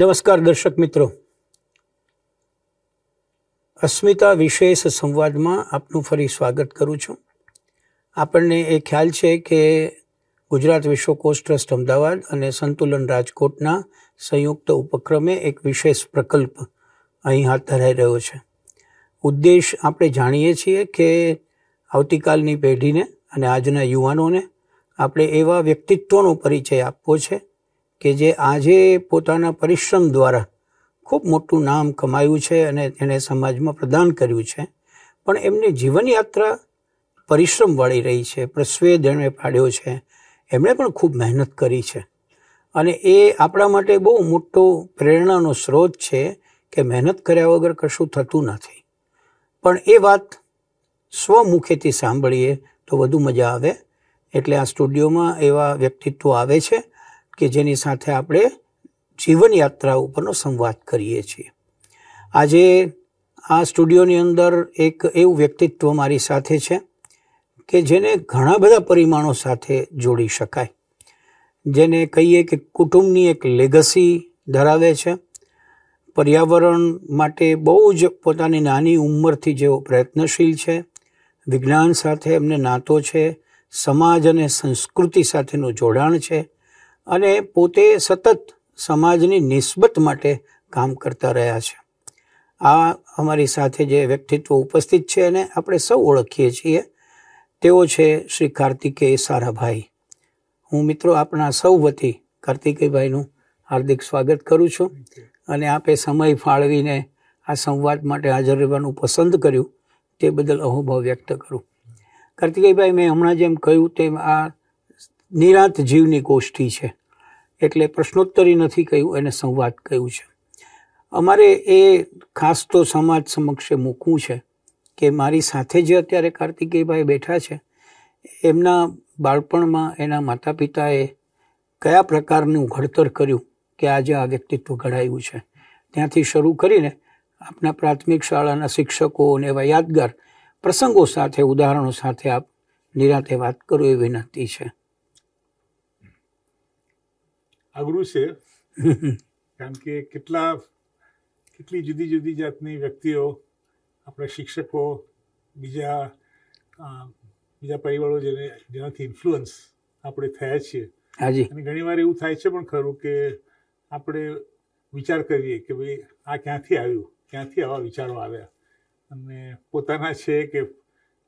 નમસ્કાર દર્શક મિત્રો અસ્મિતા વિશેષ સંવાદમાં આપનું ફરી સ્વાગત કરું છું આપણને એ ખ્યાલ છે કે ગુજરાત વિશ્વકોશ ટ્રસ્ટ અમદાવાદ અને સંતુલન રાજકોટના સંયુક્ત ઉપક્રમે એક વિશેષ પ્રકલ્પ અહીં હાથ ધરાઈ રહ્યો છે ઉદ્દેશ આપણે જાણીએ છીએ કે આવતીકાલની પેઢીને અને આજના યુવાનોને આપણે એવા વ્યક્તિત્વનો પરિચય આપવો છે કે જે આજે પોતાના પરિશ્રમ દ્વારા ખૂબ મોટું નામ કમાયું છે અને એને સમાજમાં પ્રદાન કર્યું છે પણ એમની જીવનયાત્રા પરિશ્રમ વળી રહી છે પ્રસ્વેદ એમણે પાડ્યો છે એમણે પણ ખૂબ મહેનત કરી છે અને એ આપણા માટે બહુ મોટો પ્રેરણાનો સ્ત્રોત છે કે મહેનત કર્યા વગર કશું થતું નથી પણ એ વાત સ્વમુખેથી સાંભળીએ તો વધુ મજા આવે એટલે આ સ્ટુડિયોમાં એવા વ્યક્તિત્વ આવે છે કે જેની સાથે આપણે જીવનયાત્રા ઉપરનો સંવાદ કરીએ છીએ આજે આ સ્ટુડિયોની અંદર એક એવું વ્યક્તિત્વ મારી સાથે છે કે જેને ઘણા બધા પરિમાણો સાથે જોડી શકાય જેને કહીએ કે કુટુંબની એક લેગસી ધરાવે છે પર્યાવરણ માટે બહુ જ પોતાની નાની ઉંમરથી જેઓ પ્રયત્નશીલ છે વિજ્ઞાન સાથે એમને નાતો છે સમાજ અને સંસ્કૃતિ સાથેનું જોડાણ છે અને પોતે સતત સમાજની નિસ્બત માટે કામ કરતા રહ્યા છે આ અમારી સાથે જે વ્યક્તિત્વ ઉપસ્થિત છે એને આપણે સૌ ઓળખીએ છીએ તેઓ છે શ્રી કાર્તિકેય સારાભાઈ હું મિત્રો આપણા સૌ વતી કાર્તિકેયભાઈનું હાર્દિક સ્વાગત કરું છું અને આપે સમય ફાળવીને આ સંવાદ માટે હાજર રહેવાનું પસંદ કર્યું તે બદલ અહોભાવ વ્યક્ત કરું કાર્તિકેયભાઈ મેં હમણાં જેમ કહ્યું તેમ આ નિરાંત જીવની ગોષ્ઠી છે એટલે પ્રશ્નોત્તરી નથી કહ્યું એને સંવાદ કહ્યું છે અમારે એ ખાસ તો સમાજ સમક્ષે મૂકવું છે કે મારી સાથે જે અત્યારે કાર્તિકેયભાઈ બેઠા છે એમના બાળપણમાં એના માતા પિતાએ કયા પ્રકારનું ઘડતર કર્યું કે આજે આ વ્યક્તિત્વ ઘડાયું છે ત્યાંથી શરૂ કરીને આપના પ્રાથમિક શાળાના શિક્ષકો અને એવા યાદગાર પ્રસંગો સાથે ઉદાહરણો સાથે આપ નિરાતે વાત કરો એ વિનંતી છે અઘરું છે કારણ કે કેટલા કેટલી જુદી જુદી જાતની વ્યક્તિઓ આપણા શિક્ષકો બીજા બીજા પરિવારો જેને જેનાથી ઇન્ફ્લુઅન્સ આપણે થયા છીએ અને ઘણી વાર એવું થાય છે પણ ખરું કે આપણે વિચાર કરીએ કે ભાઈ આ ક્યાંથી આવ્યું ક્યાંથી આવા વિચારો આવ્યા અને પોતાના છે કે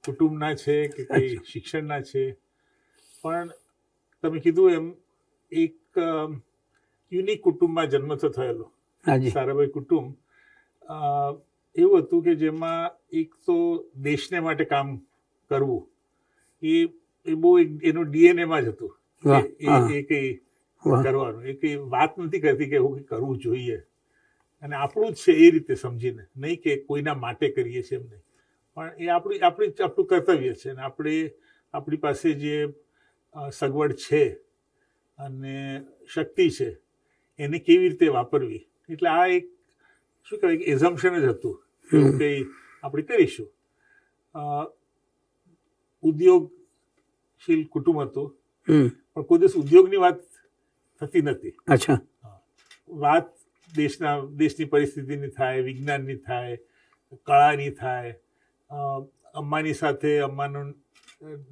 કુટુંબના છે કે કંઈ શિક્ષણના છે પણ તમે કીધું એમ એક યુનિક કુટુંબમાં જન્મ થયેલો સારાભાઈ કુટુંબ એવું હતું કે જેમાં એક તો દેશને માટે કામ કરવું એ એ બહુ એનું ડીએનએમાં જ હતું એ કઈ કરવાનું એ કઈ વાત નથી કરતી કે એવું કરવું જોઈએ અને આપણું જ છે એ રીતે સમજીને નહીં કે કોઈના માટે કરીએ છીએ એમ નહીં પણ એ આપણી આપણી આપણું કર્તવ્ય છે અને આપણે આપણી પાસે જે સગવડ છે અને શક્તિ છે એને કેવી રીતે વાપરવી એટલે આ એક શું કહેવાય એક એઝમ્પશન જ હતું એવું કંઈ આપણે કરીશું ઉદ્યોગશીલ કુટુંબ હતું પણ કોઈ દિવસ ઉદ્યોગની વાત થતી નથી અચ્છા વાત દેશના દેશની પરિસ્થિતિની થાય વિજ્ઞાનની થાય કળાની થાય અમ્માની સાથે અમ્માનો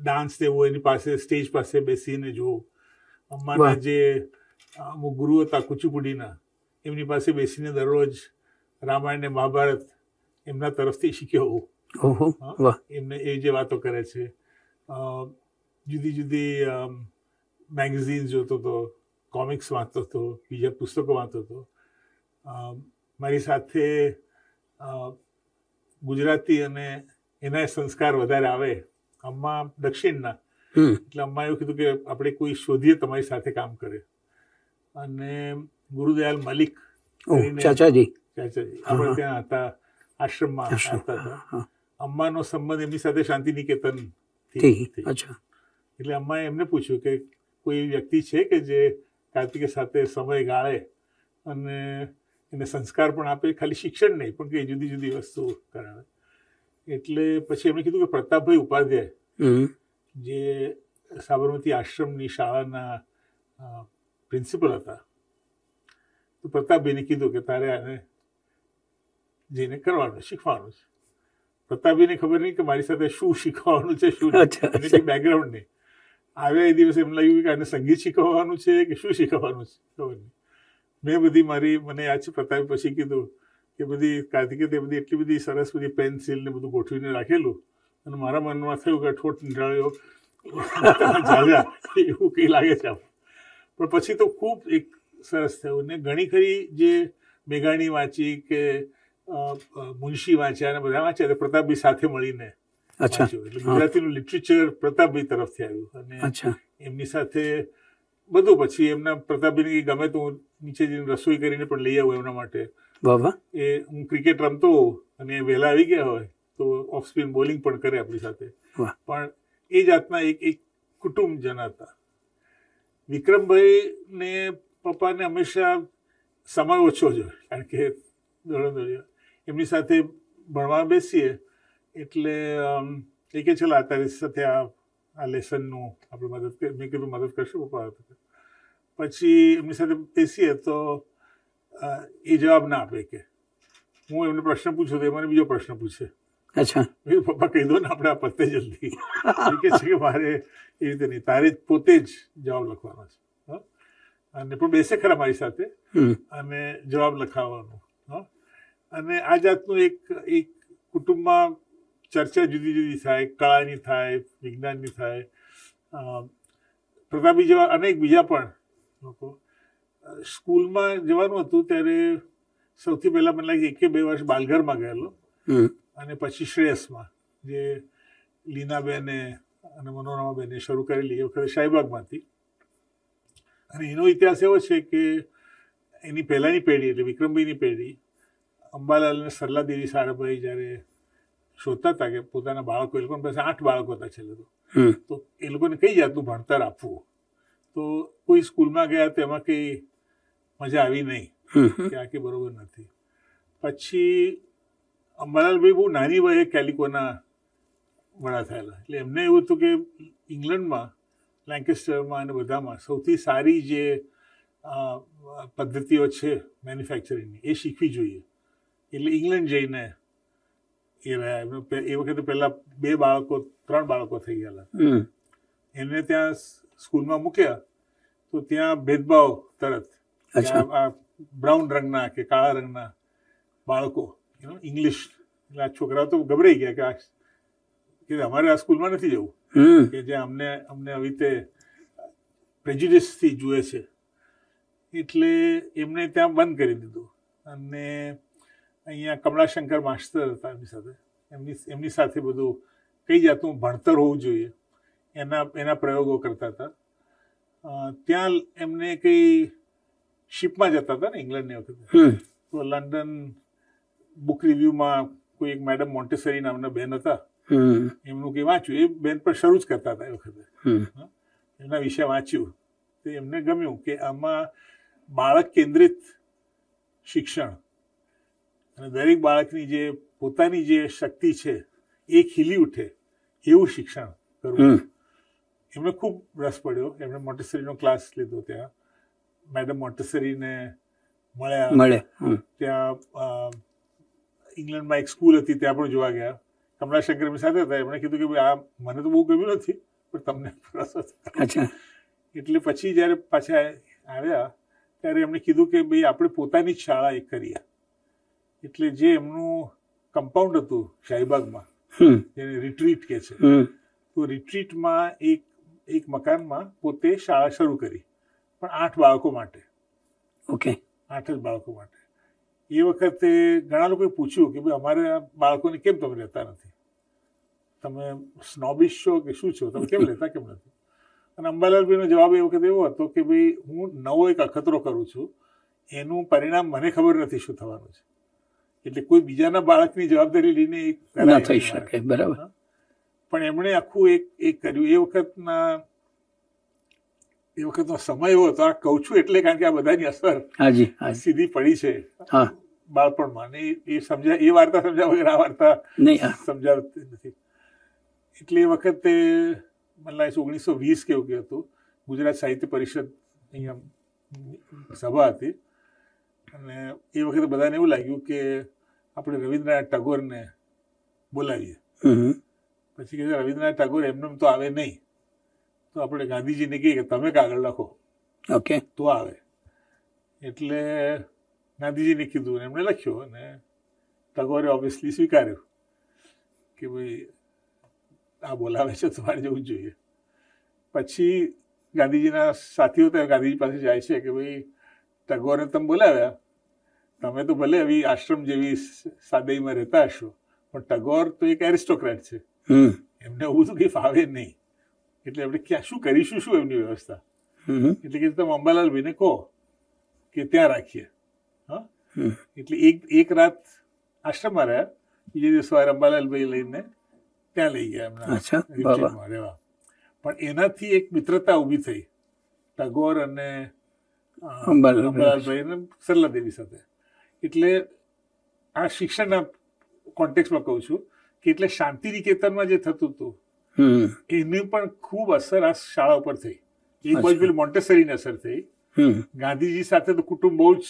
ડાન્સ દેવો એની પાસે સ્ટેજ પાસે બેસીને જોવું અમ્માના જે અમુક ગુરુ હતા કુચુપુડીના એમની પાસે બેસીને દરરોજ રામાયણ ને મહાભારત એમના તરફથી શીખ્યો હોઉં એમને એ જે વાતો કરે છે જુદી જુદી મેગેઝિન જોતો હતો કોમિક્સ વાંચતો હતો બીજા પુસ્તકો વાંચતો હતો મારી સાથે ગુજરાતી અને એના સંસ્કાર વધારે આવે અમ્મા દક્ષિણના એટલે અમ્માએ એવું કીધું કે આપણે કોઈ શોધીએ તમારી સાથે કામ કરે અને ગુરુદયાલ મલિક ચાચાજી ચાચાજી આપણે ત્યાં હતા આશ્રમમાં હતા અમ્માનો સંબંધ એમની સાથે શાંતિ નિકેતન એટલે અમ્માએ એમને પૂછ્યું કે કોઈ એવી વ્યક્તિ છે કે જે કાર્તિકે સાથે સમય ગાળે અને એને સંસ્કાર પણ આપે ખાલી શિક્ષણ નહીં પણ કે જુદી જુદી વસ્તુઓ કરાવે એટલે પછી એમણે કીધું કે પ્રતાપભાઈ ઉપાધ્યાય જે સાબરમતી આશ્રમની શાળાના પ્રિન્સિપલ હતા તો પ્રતાપભાઈને કીધું કે તારે આને જઈને કરવાનું શીખવાનું છે પ્રતાપભાઈને ખબર નહીં કે મારી સાથે શું શીખવાનું છે શું બેકગ્રાઉન્ડ નહીં આવ્યા એ દિવસે એમ લાગ્યું કે આને સંગીત શીખવવાનું છે કે શું શીખવવાનું છે ખબર નહીં મેં બધી મારી મને યાદ છે પ્રતાપ પછી કીધું કે બધી કાર્તિકે તે બધી એટલી બધી સરસ બધી પેન્સિલ ને બધું ગોઠવીને રાખેલું અને મારા મનમાં થયું કે ઠોઠ નીકળ્યો એવું કંઈ લાગે છે પણ પછી તો ખૂબ એક સરસ થયું ને ઘણી ખરી જે મેઘાણી વાંચી કે મુનશી વાંચ્યા અને બધા વાંચ્યા તો પ્રતાપભાઈ સાથે મળીને અચ્છા ગુજરાતીનું લિટરેચર પ્રતાપભાઈ તરફથી આવ્યું અને એમની સાથે બધું પછી એમના પ્રતાપભાઈને ગમે તો હું નીચે જઈને રસોઈ કરીને પણ લઈ આવું એમના માટે એ હું ક્રિકેટ રમતો અને એ વહેલા આવી ગયા હોય તો ઓફ સ્પિન બોલિંગ પણ કરે આપણી સાથે પણ એ જાતના એક એક કુટુંબજન હતા વિક્રમભાઈ ને પપ્પાને હંમેશા સમય ઓછો જોઈએ કારણ કે એમની સાથે ભણવા બેસીએ એટલે એ કે છેલ્લા આ તારી સાથે આ આ લેસનનું આપણે મદદ મેં કીધું મદદ કરશું પપ્પા પછી એમની સાથે બેસીએ તો એ જવાબ ના આપે કે હું એમને પ્રશ્ન પૂછું તો એ મને બીજો પ્રશ્ન પૂછે અચ્છા મેં પપ્પા કહી દો ને આપણે આ પતે જલ્દી કે છે કે મારે એ રીતે નહીં તારે પોતે જ જવાબ લખવાનો છે અને પણ બેસે ખરા મારી સાથે અને જવાબ લખાવવાનો અને આ જાતનું એક એક કુટુંબમાં ચર્ચા જુદી જુદી થાય કળાની થાય વિજ્ઞાનની થાય પ્રતાપી જેવા અનેક બીજા પણ લોકો સ્કૂલમાં જવાનું હતું ત્યારે સૌથી પહેલાં મને લાગે એક કે બે વર્ષ બાલઘરમાં ગયેલો અને પછી શ્રેયસમાં જે લીનાબેને અને મનોરમા બેને શરૂ કરેલી એ વખતે શાહીબાગમાંથી અને એનો ઇતિહાસ એવો છે કે એની પહેલાંની પેઢી એટલે વિક્રમભાઈની પેઢી અંબાલાલ અને દેવી સારાભાઈ જ્યારે શોધતા હતા કે પોતાના બાળકો એ લોકો પાસે આઠ બાળકો હતા છેલ્લે તો તો એ લોકોને કઈ જાતનું ભણતર આપવું તો કોઈ સ્કૂલમાં ગયા તો એમાં કંઈ મજા આવી નહીં કે આ કે બરોબર નથી પછી અંબાલાલભાઈ બહુ નાની વયે કેલિકોના વડા થયેલા એટલે એમને એવું હતું કે ઇંગ્લેન્ડમાં લેન્કેસ્ટરમાં અને બધામાં સૌથી સારી જે પદ્ધતિઓ છે મેન્યુફેક્ચરિંગની એ શીખવી જોઈએ એટલે ઇંગ્લેન્ડ જઈને એ રહ્યા એમનું એ વખતે પહેલાં બે બાળકો ત્રણ બાળકો થઈ ગયેલા એમને ત્યાં સ્કૂલમાં મૂક્યા તો ત્યાં ભેદભાવ તરત બ્રાઉન રંગના કે કાળા રંગના બાળકો એનો ઇંગ્લિશ એટલે આ છોકરાઓ તો ગભરાઈ ગયા કે આ કે અમારે આ સ્કૂલમાં નથી જવું કે જે અમને અમને આવી રીતે પ્રેજ્યુડિસથી જુએ છે એટલે એમને ત્યાં બંધ કરી દીધું અને અહીંયા કમળાશંકર માસ્ટર હતા એમની સાથે એમની એમની સાથે બધું કઈ જાતનું ભણતર હોવું જોઈએ એના એના પ્રયોગો કરતા હતા ત્યાં એમને કંઈ શિપમાં જતા હતા ને ઇંગ્લેન્ડની વખતે તો લંડન બુક રિવ્યુમાં કોઈ એક મેડમ મોન્ટેસરી નામના બેન હતા એમનું કે વાંચ્યું એ બેન પણ શરૂ જ કરતા હતા એ વખતે એમના વિશે વાંચ્યું તો એમને ગમ્યું કે આમાં બાળક કેન્દ્રિત શિક્ષણ અને દરેક બાળકની જે પોતાની જે શક્તિ છે એ ખીલી ઉઠે એવું શિક્ષણ કરવું એમને ખૂબ રસ પડ્યો એમણે મોન્ટેસરીનો ક્લાસ લીધો ત્યાં મેડમ મોન્ટેસરીને મળ્યા ત્યાં ઇંગ્લેન્ડમાં એક સ્કૂલ હતી ત્યાં પણ જોવા ગયા કમલાશંકર એમની સાથે હતા એમણે કીધું કે ભાઈ આ મને તો બહુ ગમ્યું નથી પણ તમને એટલે પછી જ્યારે પાછા આવ્યા ત્યારે એમણે કીધું કે ભાઈ આપણે પોતાની જ શાળા એક કરીએ એટલે જે એમનું કમ્પાઉન્ડ હતું શાહીબાગમાં જેને રિટ્રીટ કે છે તો રિટ્રીટમાં એક એક મકાનમાં પોતે શાળા શરૂ કરી પણ આઠ બાળકો માટે ઓકે આઠ જ બાળકો માટે એ વખતે ઘણા લોકોએ પૂછ્યું કે ભાઈ અમારે બાળકોને કેમ તમે રહેતા નથી તમે સ્નોબિશ છો કે શું છો તમે કેમ રહેતા કેમ નથી અને અંબાલાલભાઈનો જવાબ એ વખતે એવો હતો કે ભાઈ હું નવો એક અખતરો કરું છું એનું પરિણામ મને ખબર નથી શું થવાનું છે એટલે કોઈ બીજાના બાળકની જવાબદારી લઈને થઈ શકે બરાબર પણ એમણે આખું એક એક કર્યું એ વખતના એ વખતનો સમય એવો હતો આ કહું છું એટલે કારણ કે આ બધાની અસર સીધી પડી છે બાળપણમાં ને એ સમજા એ વાર્તા સમજાવ વગર આ વાર્તા સમજાવતી નથી એટલે એ વખતે મને લાગે છે ઓગણીસો વીસ કેવું કે હતું ગુજરાત સાહિત્ય પરિષદ અહીંયા સભા હતી અને એ વખતે બધાને એવું લાગ્યું કે આપણે રવિન્દ્રનાથ ટાગોરને બોલાવીએ પછી કે રવીન્દ્રનાથ ટાગોર એમને તો આવે નહીં તો આપણે ગાંધીજીને કહીએ કે તમે કાગળ લખો ઓકે તો આવે એટલે ગાંધીજીને કીધું એમણે લખ્યું અને ટગોરે ઓબ્વિયસલી સ્વીકાર્યો કે ભાઈ આ બોલાવે છે તમારે જવું જોઈએ પછી ગાંધીજીના સાથીઓ તો ગાંધીજી પાસે જાય છે કે ભાઈ ટગોરે તમે બોલાવ્યા તમે તો ભલે આવી આશ્રમ જેવી સાદાઈમાં રહેતા હશો પણ ટગોર તો એક એરિસ્ટોક્રેટ છે એમને એવું તો કંઈ ફાવે નહીં એટલે આપણે ક્યાં શું કરીશું શું એમની વ્યવસ્થા એટલે કે તમે અંબાલાલ ભાઈને કહો કે ત્યાં રાખીએ હા એટલે એક એક રાત આશ્રમમાં રહ્યા બીજે દિવસ સવારે અંબાલાલભાઈ લઈને ત્યાં લઈ ગયા એમના રહેવા પણ એનાથી એક મિત્રતા ઊભી થઈ ટાગોર અને અંબાલાલભાઈ અને સરલા દેવી સાથે એટલે આ શિક્ષણના કોન્ટેક્સમાં કહું છું કે એટલે શાંતિ નિકેતનમાં જે થતું હતું એની પણ ખૂબ અસર આ શાળા ઉપર થઈ એક બાજુ પેલી મોન્ટેસરીની અસર થઈ ગાંધીજી સાથે તો કુટુંબ બહુ જ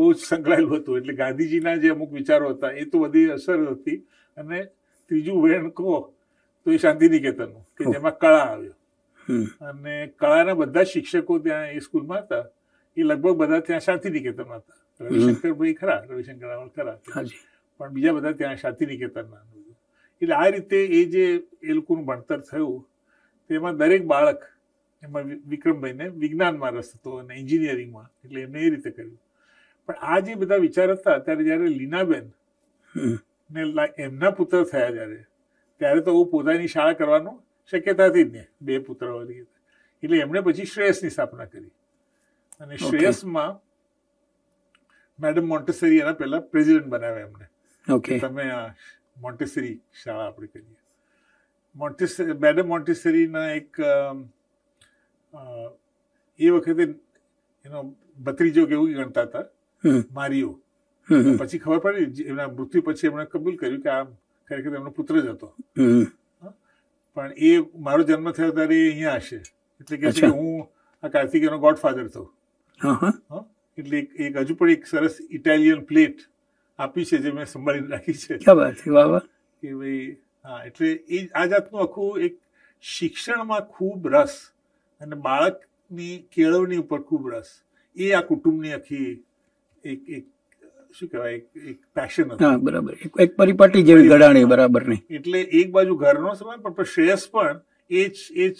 બહુ જ સંકળાયેલું હતું એટલે ગાંધીજીના જે અમુક વિચારો હતા એ તો બધી અસર હતી અને ત્રીજું વેણ કહો તો એ શાંતિ શાંતિનિકેતનનું કે જેમાં કળા આવ્યો અને કળાના બધા શિક્ષકો ત્યાં એ સ્કૂલમાં હતા એ લગભગ બધા ત્યાં શાંતિ નિકેતન હતા રવિશંકર ભાઈ ખરા રવિશંકર રાવલ ખરા પણ બીજા બધા ત્યાં શાંતિ શાંતિનિકેતનના એટલે આ રીતે એ જે એ લોકોનું ભણતર થયું તેમાં દરેક બાળક એમાં વિક્રમભાઈને વિજ્ઞાનમાં રસ હતો અને એન્જિનિયરિંગમાં એટલે એમને એ રીતે કર્યું પણ આ જે બધા વિચાર હતા ત્યારે જ્યારે લીનાબેન ને એમના પુત્ર થયા જ્યારે ત્યારે તો હું પોતાની શાળા કરવાનું શક્યતા હતી જ ને બે પુત્ર હતી એટલે એમણે પછી શ્રેયસની સ્થાપના કરી અને શ્રેયસમાં મેડમ મોન્ટેસરી એના પહેલા પ્રેસિડેન્ટ બનાવ્યા એમને ઓકે તમે મોન્ટેસરી શાળા આપણે કરીએ મોન્ટેસરી મેડમ મોન્ટેસરીના એક એ વખતે એનો ભત્રીજો કેવું ગણતા હતા મારીઓ પછી ખબર પડી એમના મૃત્યુ પછી એમણે કબૂલ કર્યું કે આ ખરેખર એમનો પુત્ર જ હતો પણ એ મારો જન્મ થયો ત્યારે એ અહીંયા હશે એટલે કે હું આ કાર્તિકેયનો ગોડફાધર થયો એટલે એક હજુ પણ એક સરસ ઇટાલિયન પ્લેટ આપી છે જે મેં સંભાળીને રાખી છે ક્યાં વાત કે ભાઈ હા એટલે એ આ જાતનું આખું એક શિક્ષણમાં ખૂબ રસ અને બાળકની કેળવણી ઉપર ખૂબ રસ એ આ કુટુંબની આખી એક એક શું કહેવાય એક એક પેશન હા બરાબર એક પરિપાટી જેવી ઘડાણી બરાબર નહીં એટલે એક બાજુ ઘરનો સમાન પણ શ્રેયસ પણ એ જ એ જ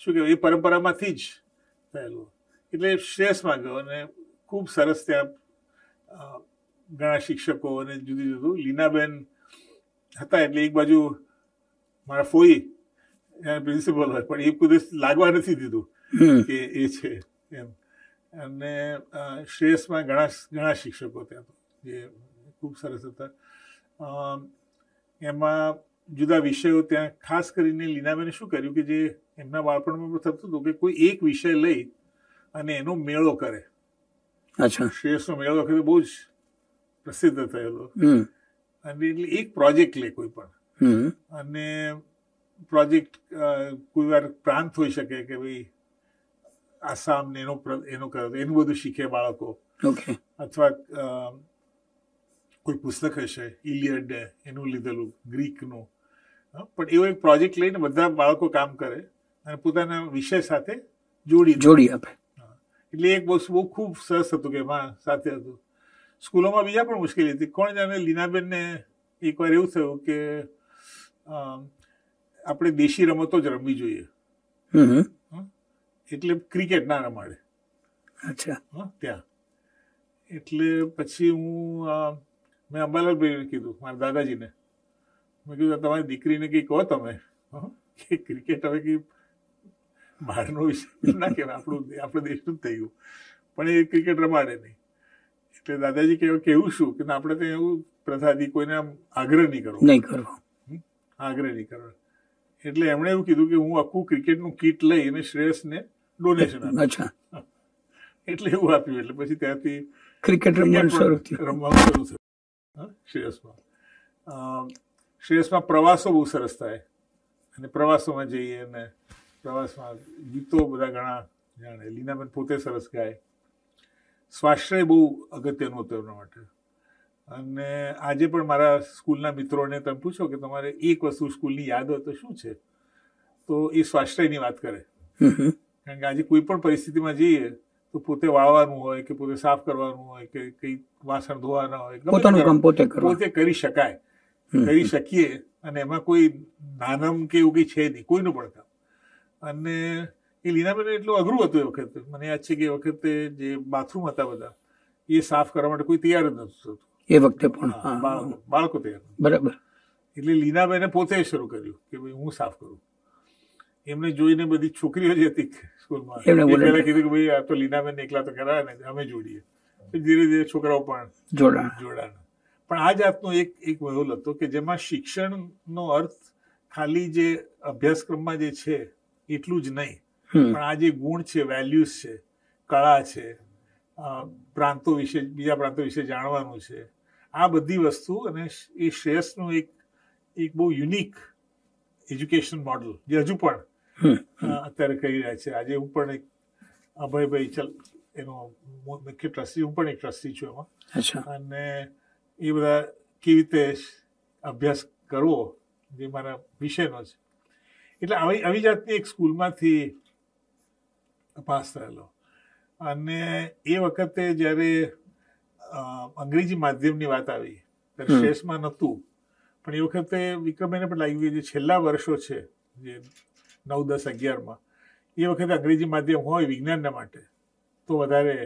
શું કહેવાય એ પરંપરામાંથી જ થયેલું એટલે શ્રેયસમાં ગયો અને ખૂબ સરસ ત્યાં ઘણા શિક્ષકો અને જુદી જુદું લીનાબેન હતા એટલે એક બાજુ મારા ફોઈ પ્રિન્સિપલ હોય પણ એ કુદરત લાગવા નથી દીધું કે એ છે એમ અને શ્રેયસમાં ઘણા ઘણા શિક્ષકો ત્યાં તો જે ખૂબ સરસ હતા એમાં જુદા વિષયો ત્યાં ખાસ કરીને લીનાબેને શું કર્યું કે જે એમના બાળપણમાં પણ થતું હતું કે કોઈ એક વિષય લઈ અને એનો મેળો કરે અચ્છા શ્રેયસનો મેળો વખતે બહુ જ પ્રસિદ્ધ થયેલો અને એટલે એક પ્રોજેક્ટ લે કોઈ પણ અને પ્રોજેક્ટ કોઈ વાર પ્રાંત હોઈ શકે કે ભાઈ આસામ ને એનો એનો એનું બધું શીખે બાળકો અથવા કોઈ પુસ્તક હશે ઇલિયડ એનું લીધેલું ગ્રીકનું પણ એવો એક પ્રોજેક્ટ લઈને બધા બાળકો કામ કરે અને પોતાના વિષય સાથે જોડી જોડી આપે એટલે એક વસ્તુ બહુ ખૂબ સરસ હતું કે એમાં સાથે હતું સ્કૂલોમાં બીજા પણ મુશ્કેલી હતી કોણ જાણે લીનાબેનને એકવાર એવું થયું કે આપણે દેશી રમતો જ રમવી જોઈએ એટલે ક્રિકેટ ના રમાડે અચ્છા ત્યાં એટલે પછી હું મેં અંબાલાલ ભાઈને કીધું મારા દાદાજીને મેં કીધું તમારી દીકરીને કંઈ કહો તમે કે ક્રિકેટ હવે કંઈ બહારનો વિષય ના કહેવાય આપણું આપણે દેશનું જ થઈ ગયું પણ એ ક્રિકેટ રમાડે નહીં કે દાદાજી કે કેવું શું કે આપણે તો એવું પ્રથાથી કોઈને આમ આગ્રહ નહીં કરવો નહીં કરવો આગ્રહ નહીં કરવો એટલે એમણે એવું કીધું કે હું આખું ક્રિકેટનું કીટ લઈ અને શ્રેયસને ડોનેશન અચ્છા એટલે એવું આપ્યું એટલે પછી ત્યાંથી ક્રિકેટ રમવાનું શરૂ થયું રમવાનું શરૂ થયું શ્રેયસમાં શ્રેયસમાં પ્રવાસો બહુ સરસ થાય અને પ્રવાસોમાં જઈએ અને પ્રવાસમાં ગીતો બધા ઘણા જાણે લીનાબેન પોતે સરસ ગાય સ્વાશ્રય બહુ અગત્યનો હતો એમના માટે અને આજે પણ મારા સ્કૂલના મિત્રોને તમે પૂછો કે તમારે એક વસ્તુ સ્કૂલની યાદ હોય તો શું છે તો એ સ્વાશ્રયની વાત કરે કારણ કે આજે કોઈ પણ પરિસ્થિતિમાં જઈએ તો પોતે વાળવાનું હોય કે પોતે સાફ કરવાનું હોય કે કઈ વાસણ ધોવાના હોય પોતે કરી શકાય કરી શકીએ અને એમાં કોઈ નાનમ કે એવું કઈ છે નહીં કોઈનું પણ કામ અને એ લીનાબેન એટલું અઘરું હતું એ વખતે મને યાદ છે કે એ વખતે જે બાથરૂમ હતા બધા એ સાફ કરવા માટે કોઈ તૈયાર જ નતું એ વખતે પણ બાળકો તૈયાર બરાબર એટલે લીનાબેને પોતે શરૂ કર્યું કે ભાઈ હું સાફ કરું એમને જોઈને બધી છોકરીઓ જ હતી સ્કૂલમાં પહેલા કીધું કે ભાઈ આ તો લીનાબેન એકલા તો કરાવે ને અમે જોડીએ ધીરે ધીરે છોકરાઓ પણ જોડાણ પણ આ જાતનો એક એક વહોલ હતો કે જેમાં શિક્ષણનો અર્થ ખાલી જે અભ્યાસક્રમમાં જે છે એટલું જ નહીં પણ આ જે ગુણ છે વેલ્યુઝ છે કળા છે પ્રાંતો વિશે બીજા પ્રાંતો વિશે જાણવાનું છે આ બધી વસ્તુ અને એ શ્રેયસનું એક એક બહુ યુનિક એજ્યુકેશન મોડલ જે હજુ પણ અત્યારે કહી રહ્યા છે આજે હું પણ એક અભયભાઈ ચલ એનો મુખ્ય ટ્રસ્ટી હું પણ એક ટ્રસ્ટી છું એમાં અને એ બધા કેવી રીતે અભ્યાસ કરવો જે મારા વિષયનો છે એટલે આવી આવી જાતની એક સ્કૂલમાંથી તપાસ થયેલો અને એ વખતે જ્યારે અંગ્રેજી માધ્યમની વાત આવી ત્યારે શેષમાં નહોતું પણ એ વખતે વિક્રમભાઈને પણ લાગ્યું કે જે છેલ્લા વર્ષો છે જે નવ દસ અગિયારમાં એ વખતે અંગ્રેજી માધ્યમ હોય વિજ્ઞાનના માટે તો વધારે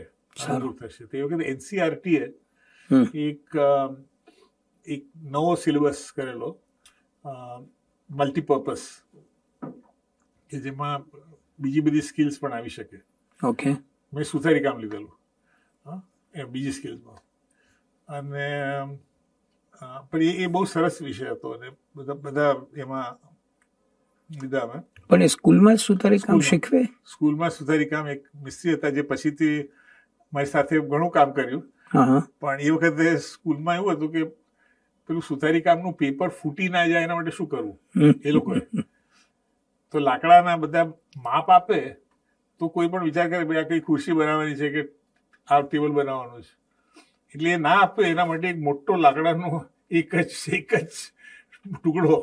સારું થશે તો એ વખતે એનસીઆરટીએ એક એક નવો સિલેબસ કરેલો મલ્ટીપર્પસ કે જેમાં બીજી બધી સ્કિલ્સ પણ આવી શકે ઓકે મેં સુથારી કામ લીધેલું હા બીજી સ્કિલ્સમાં અને પણ એ બહુ સરસ વિષય હતો અને બધા બધા એમાં લીધા અમે પણ એ સ્કૂલમાં સુથારી કામ શીખવે સ્કૂલમાં સુથારી કામ એક મિસ્ત્રી હતા જે પછીથી મારી સાથે ઘણું કામ કર્યું પણ એ વખતે સ્કૂલમાં એવું હતું કે પેલું સુથારી કામનું પેપર ફૂટી ના જાય એના માટે શું કરવું એ લોકોએ તો લાકડાના બધા માપ આપે તો કોઈ પણ વિચાર કરે ભાઈ આ કઈ ખુરશી બનાવવાની છે કે આ ટેબલ બનાવવાનું છે એટલે એ ના આપે એના માટે એક મોટો લાકડાનો એક જ એક જ ટુકડો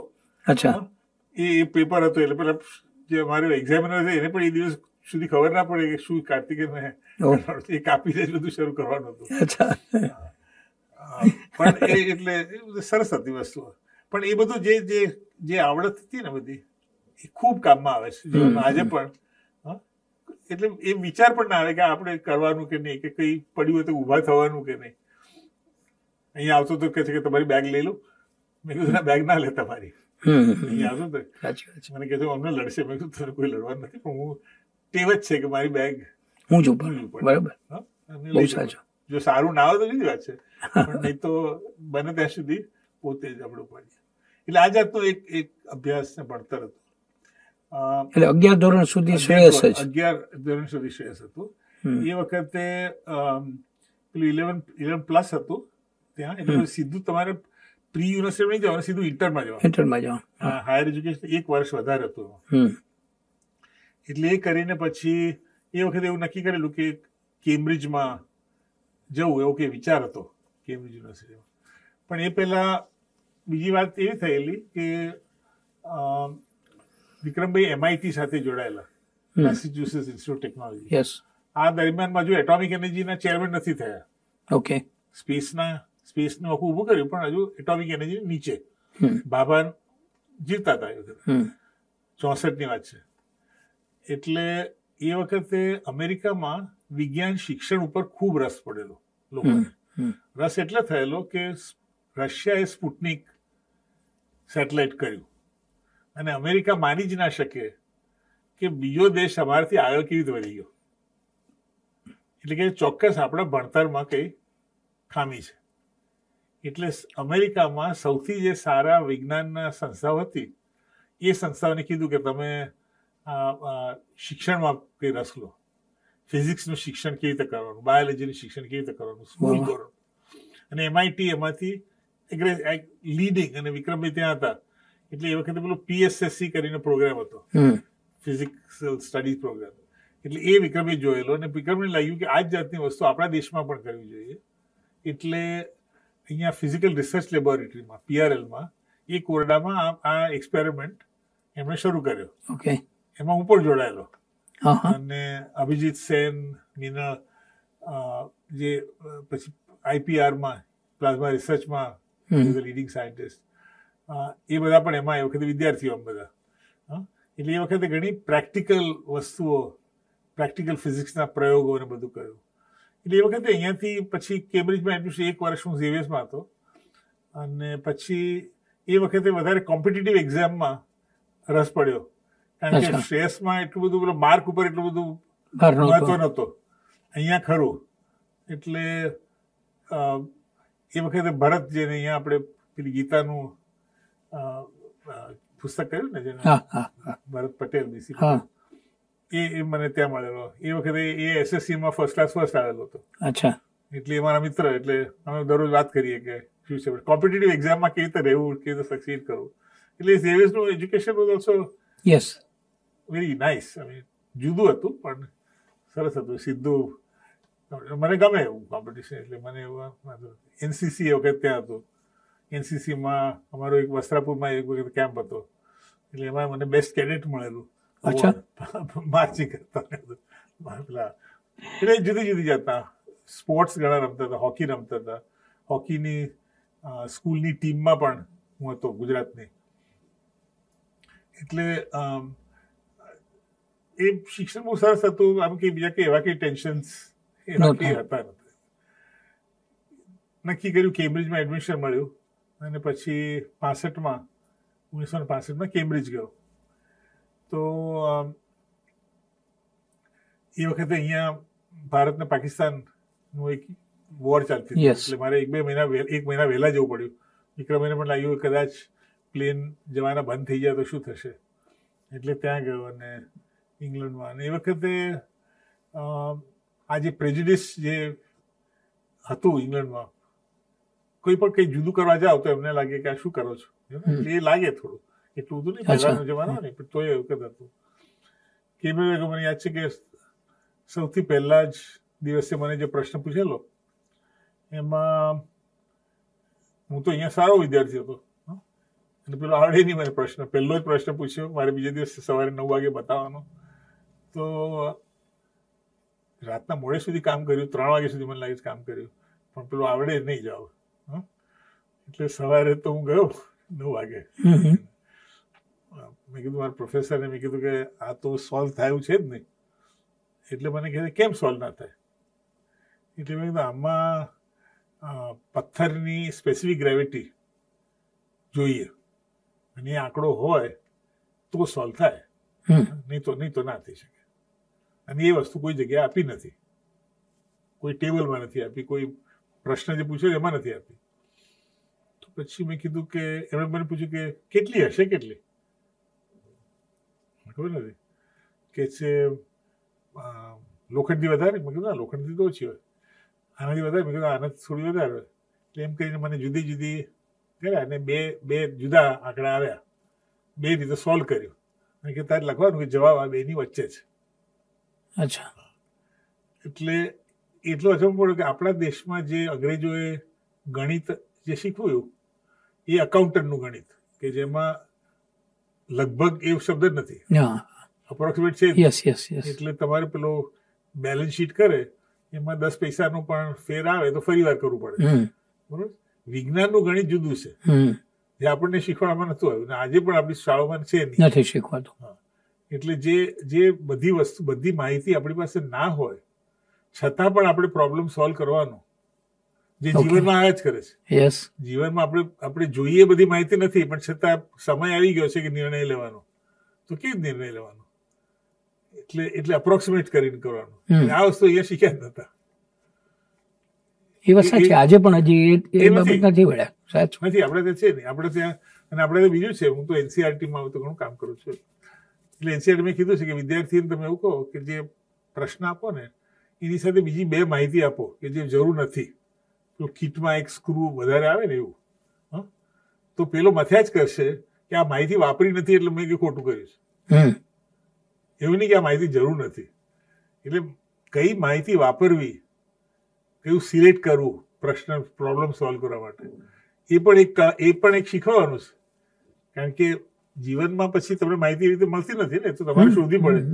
અચ્છા એ એ પેપર હતો એટલે પેલા જે અમારે એક્ઝામિનર છે એને પણ એ દિવસ સુધી ખબર ના પડે કે શું કાર્તિકે એ કાપી દે બધું શરૂ કરવાનું હતું અચ્છા પણ એ એટલે સરસ હતી વસ્તુ પણ એ બધું જે જે જે આવડત હતી ને બધી એ ખૂબ કામમાં આવે છે આજે પણ એટલે એ વિચાર પણ ના આવે કે આપણે કરવાનું કે નહીં કે કઈ પડ્યું હોય તો ઉભા થવાનું કે નહીં અહીંયા આવતો તો કે છે કે તમારી બેગ લઈ લો મેં કીધું બેગ ના લે તમારી અહીંયા આવતો તો મને કહેતો અમને લડશે મેં કીધું તને કોઈ લડવાનું નથી પણ હું ટેવ જ છે કે મારી બેગ હું જો બરાબર જો સારું ના હોય તો બીજી વાત છે પણ નહીં તો બને ત્યાં સુધી પોતે જ આપણું ઉપાડીએ એટલે આ જાતનો એક એક અભ્યાસ ને ભણતર હતો એટલે અગિયાર ધોરણ સુધી શ્રેયસ જ અગિયાર ધોરણ સુધી શ્રેયસ હતું એ વખતે પેલું ઇલેવન ઇલેવન પ્લસ હતું ત્યાં એટલે સીધું તમારે પ્રી યુનિવર્સિટી નહીં જવાનું સીધું ઇન્ટરમાં જવાનું ઇન્ટરમાં જવાનું હાયર એજ્યુકેશન એક વર્ષ વધારે હતું એટલે એ કરીને પછી એ વખતે એવું નક્કી કરેલું કે કેમ્બ્રિજમાં જવું એવો કે વિચાર હતો કેમ્બ્રિજ યુનિવર્સિટીમાં પણ એ પહેલાં બીજી વાત એવી થયેલી કે વિક્રમભાઈ એમઆઈટી સાથે જોડાયેલા મેસેચ્યુસેટ્સ ઇન્સ્ટિટ્યૂટ ટેકનોલોજી યસ આ દરમિયાનમાં જો એટોમિક એનર્જીના ચેરમેન નથી થયા ઓકે સ્પેસના સ્પેસનું આખું ઊભું કર્યું પણ હજુ એટોમિક એનર્જી નીચે ભાભાન જીતતા હતા એ વખતે ચોસઠની વાત છે એટલે એ વખતે અમેરિકામાં વિજ્ઞાન શિક્ષણ ઉપર ખૂબ રસ પડેલો લોકોને રસ એટલે થયેલો કે રશિયાએ સ્પુટનિક સેટેલાઇટ કર્યું અને અમેરિકા માની જ ના શકે કે બીજો દેશ અમારાથી આગળ કેવી રીતે વધી ગયો એટલે કે ચોક્કસ આપણા ભણતરમાં કંઈ ખામી છે એટલે અમેરિકામાં સૌથી જે સારા વિજ્ઞાનના સંસ્થાઓ હતી એ સંસ્થાઓને કીધું કે તમે શિક્ષણમાં કંઈ રસ લો ફિઝિક્સનું શિક્ષણ કેવી રીતે કરવાનું બાયોલોજીનું શિક્ષણ કેવી રીતે કરવાનું સ્કૂલ કરવાનું અને એમઆઈટી એમાંથી લીડિંગ અને વિક્રમભાઈ ત્યાં હતા એટલે એ વખતે પેલો પીએસએસસી કરીને પ્રોગ્રામ હતો ફિઝિકલ સ્ટડીઝ પ્રોગ્રામ એટલે એ વિક્રમે જોયેલો અને વિક્રમને લાગ્યું કે આ જ જાતની વસ્તુ આપણા દેશમાં પણ કરવી જોઈએ એટલે અહીંયા ફિઝિકલ રિસર્ચ લેબોરેટરીમાં પીઆરએલમાં એ કોરડામાં આ એક્સપેરિમેન્ટ એમણે શરૂ કર્યો ઓકે એમાં હું પણ જોડાયેલો અને અભિજીત સેન મીના જે પછી આઈપીઆરમાં પ્લાઝમા રિસર્ચમાં લીડિંગ સાયન્ટિસ્ટ એ બધા પણ એમાં એ વખતે વિદ્યાર્થીઓ એમ બધા એટલે એ વખતે ઘણી પ્રેક્ટિકલ વસ્તુઓ પ્રેક્ટિકલ ફિઝિક્સના પ્રયોગો અને બધું કર્યું એટલે એ વખતે અહીંયાથી પછી કેમ્બ્રિજમાં એટલું એક વર્ષ હું ઝેવિયર્સમાં હતો અને પછી એ વખતે વધારે કોમ્પિટિટિવ એક્ઝામમાં રસ પડ્યો કારણ કે શ્રેયસમાં એટલું બધું પેલો માર્ક ઉપર એટલું બધું મહત્વ નહોતો અહીંયા ખરું એટલે એ વખતે ભરત જેને અહીંયા આપણે પેલી ગીતાનું પુસ્તક કર્યું ને જેને ભરત પટેલ બીસી એ એ મને ત્યાં મળેલો એ વખતે એ એસએસસીમાં ફર્સ્ટ ક્લાસ ફર્સ્ટ આવેલો હતો અચ્છા એટલે એ મારા મિત્ર એટલે અમે દરરોજ વાત કરીએ કે શું છે કોમ્પિટિટિવ એક્ઝામમાં કેવી રીતે રહેવું કેવી રીતે સક્સીડ કરવું એટલે નું education was also yes very nice I જુદું હતું પણ સરસ હતું સીધું મને ગમે એવું કોમ્પિટિશન એટલે મને એવું એનસીસી એ વખત ત્યાં હતું એનસીસીમાં અમારો એક વસ્ત્રાપુરમાં એક વખત કેમ્પ હતો એટલે એમાં મને બેસ્ટ કેડેટ મળેલું અચ્છા માર્ચિંગ કરતા એટલે જુદી જુદી જાતના સ્પોર્ટ્સ ઘણા રમતા હતા હોકી રમતા હતા હોકીની સ્કૂલની ટીમમાં પણ હું હતો ગુજરાતની એટલે એ શિક્ષણ બહુ સરસ હતું આમ કે બીજા કે એવા કઈ ટેન્શન એવા કંઈ હતા નક્કી કર્યું કેમ્બ્રિજમાં એડમિશન મળ્યું અને પછી પાસઠમાં ઓગણીસો ને પાસઠમાં કેમ્બ્રિજ ગયો તો એ વખતે અહીંયા ભારત ને પાકિસ્તાનનું એક વોર ચાલતી હતી એટલે મારે એક બે મહિના એક મહિના વહેલા જવું પડ્યું વિક્રમને પણ લાગ્યું કદાચ પ્લેન જવાના બંધ થઈ જાય તો શું થશે એટલે ત્યાં ગયો અને ઇંગ્લેન્ડમાં અને એ વખતે આ જે પ્રેજિડિસ જે હતું ઇંગ્લેન્ડમાં કોઈ પણ કઈ જુદું કરવા જાવ તો એમને લાગે કે આ શું કરો છો એ લાગે થોડું એટલું બધું નહીં પહેલાનો જમાનો ને પણ તોય એવું કદાચ હતું કે મને યાદ છે કે સૌથી પહેલા જ દિવસે મને જે પ્રશ્ન પૂછેલો એમાં હું તો અહીંયા સારો વિદ્યાર્થી હતો અને પેલો આવડે નહીં મને પ્રશ્ન પહેલો જ પ્રશ્ન પૂછ્યો મારે બીજા દિવસે સવારે નવ વાગે બતાવવાનો તો રાતના મોડે સુધી કામ કર્યું ત્રણ વાગે સુધી મને લાગે કામ કર્યું પણ પેલું આવડે નહીં જાવ એટલે સવારે તો હું ગયો નવ વાગે મેં કીધું મારા પ્રોફેસરને મેં કીધું કે આ તો સોલ્વ થયું છે જ નહીં એટલે મને કીધું કેમ સોલ્વ ના થાય એટલે મેં કીધું આમાં પથ્થરની સ્પેસિફિક ગ્રેવિટી જોઈએ અને એ આંકડો હોય તો સોલ્વ થાય નહીં તો નહીં તો ના થઈ શકે અને એ વસ્તુ કોઈ જગ્યાએ આપી નથી કોઈ ટેબલમાં નથી આપી કોઈ પ્રશ્ન જે પૂછ્યો એમાં નથી આપી પછી મેં કીધું કે એમણે મને પૂછ્યું કે કેટલી હશે કેટલી ખબર નથી કે છે લોખંડથી વધારે મેં કીધું ના લોખંડથી તો ઓછી હોય આનાથી વધારે મેં કીધું આનાથી થોડી વધારે હોય એટલે એમ કરીને મને જુદી જુદી કર્યા અને બે બે જુદા આંકડા આવ્યા બે રીતે સોલ્વ કર્યું અને કે તારે લખવાનું કે જવાબ આ બેની વચ્ચે છે અચ્છા એટલે એટલો અચંભ પડ્યો કે આપણા દેશમાં જે અંગ્રેજોએ ગણિત જે શીખવ્યું એ અકાઉન્ટન્ટનું ગણિત કે જેમાં લગભગ એ શબ્દ જ નથી અપ્રોક્સિમેટ છે એટલે તમારે પેલો બેલેન્સ શીટ કરે એમાં દસ પૈસાનો પણ ફેર આવે તો ફરી વાર કરવું પડે બરોબર વિજ્ઞાનનું ગણિત જુદું છે જે આપણને શીખવાડવામાં નતું આવ્યું આજે પણ આપણી શાળામાં છે નહીં નથી શીખવાતું એટલે જે જે બધી વસ્તુ બધી માહિતી આપણી પાસે ના હોય છતાં પણ આપણે પ્રોબ્લેમ સોલ્વ કરવાનું જે જીવનમાં આવ્યા જ કરે છે યસ જીવનમાં આપણે આપણે જોઈએ બધી માહિતી નથી પણ છતાં સમય આવી ગયો છે કે નિર્ણય લેવાનો તો કેવી નિર્ણય લેવાનો એટલે એટલે અપ્રોક્સિમેટ કરીને કરવાનું આ વસ્તુ અહીંયા શીખ્યા જ નતા એ વાત સાચી આજે પણ હજી એ બાબત નથી વળ્યા સાચું નથી આપણે ત્યાં છે નહીં આપણે ત્યાં અને આપણે બીજું છે હું તો એનસીઆરટીમાં હું તો ઘણું કામ કરું છું એટલે એનસીઆરટીમાં કીધું છે કે વિદ્યાર્થીને તમે એવું કહો કે જે પ્રશ્ન આપો ને એની સાથે બીજી બે માહિતી આપો કે જે જરૂર નથી જો કીટમાં એક સ્ક્રૂ વધારે આવે ને એવું હા તો પેલો મથ્યા જ કરશે કે આ માહિતી વાપરી નથી એટલે મેં કે ખોટું કર્યું છે એવું નહીં કે આ માહિતી જરૂર નથી એટલે કઈ માહિતી વાપરવી કયું સિલેક્ટ કરવું પ્રશ્ન પ્રોબ્લેમ સોલ્વ કરવા માટે એ પણ એક એ પણ એક શીખવાનું છે કારણ કે જીવનમાં પછી તમને માહિતી રીતે મળતી નથી ને તો તમારે શોધી પડે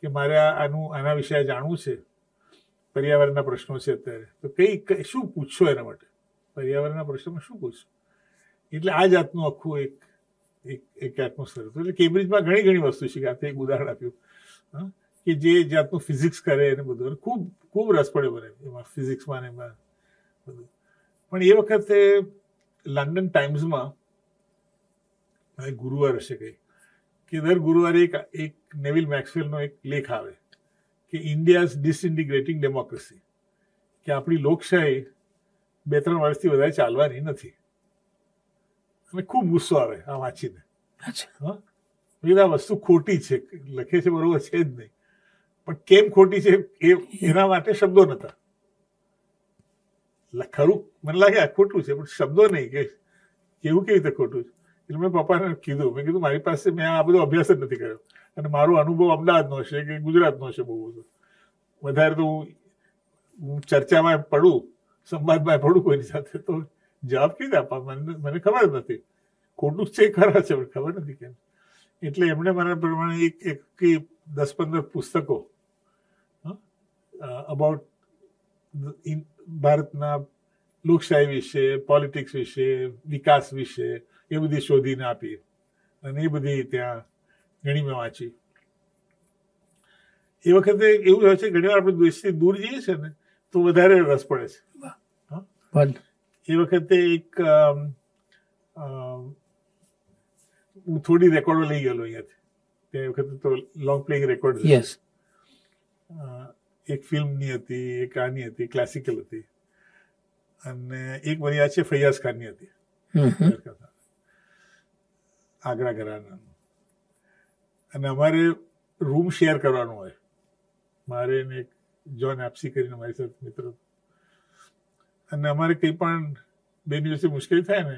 કે મારે આનું આના વિશે જાણવું છે પર્યાવરણના પ્રશ્નો છે અત્યારે તો કઈ શું પૂછશો એના માટે પર્યાવરણના પ્રશ્નોમાં શું પૂછશો એટલે આ જાતનું આખું એક એક એક એટમોસ્ફિયર હતું એટલે કેમ્બ્રિજમાં ઘણી ઘણી વસ્તુ છે કે આ એક ઉદાહરણ આપ્યું કે જે જાતનું ફિઝિક્સ કરે એને બધું ખૂબ ખૂબ રસ પડ્યો બને એમાં ફિઝિક્સમાં ને એમાં બધું પણ એ વખતે લંડન ટાઈમ્સમાં ગુરુવાર હશે કંઈ કે દર ગુરુવારે એક એક નેવિલ મેક્સવેલનો એક લેખ આવે કે ઇન્ડિયાઝ ઇઝ ડિસઇન્ટિગ્રેટિંગ ડેમોક્રેસી કે આપણી લોકશાહી બે ત્રણ વર્ષથી વધારે ચાલવાની નથી અને ખૂબ ગુસ્સો આવે આ વાંચીને આ વસ્તુ ખોટી છે લખે છે બરોબર છે જ નહીં પણ કેમ ખોટી છે એ એના માટે શબ્દો નતા ખરું મને લાગે આ ખોટું છે પણ શબ્દો નહીં કે કેવું કેવી રીતે ખોટું છે એટલે મેં પપ્પાને કીધું મેં કીધું મારી પાસે મેં આ બધો અભ્યાસ જ નથી કર્યો અને મારો અનુભવ અમદાવાદનો છે કે ગુજરાતનો છે બહુ બધો વધારે તો હું ચર્ચામાં પડું સંવાદમાં પડું કોઈની સાથે તો જવાબ કીધે આપવા મને મને ખબર નથી ખોટું છે ખરા છે ખબર નથી કેમ એટલે એમણે મારા પ્રમાણે એક એક કે દસ પંદર પુસ્તકો અબાઉટ ભારતના લોકશાહી વિશે પોલિટિક્સ વિશે વિકાસ વિશે એ બધી શોધીને આપી અને એ બધી ત્યાં ઘણી મેં વાંચી એ વખતે એવું હોય છે ઘણીવાર આપણે દેશથી દૂર જઈએ છે ને તો વધારે રસ પડે છે એ વખતે એક હું થોડી રેકોર્ડો લઈ ગયેલો અહીંયાથી તે વખતે તો લોંગ પ્લેઇંગ રેકોર્ડ યસ એક ફિલ્મની હતી એક આની હતી ક્લાસિકલ હતી અને એક વરી આ છે ફૈયાઝ ખાનની હતી આગ્રા ઘરાનાનું અને અમારે રૂમ શેર કરવાનો હોય મારે એને એક જોન એપ્સી કરીને મારી સાથે મિત્ર અને અમારે કંઈ પણ બે દિવસે મુશ્કેલી થાય ને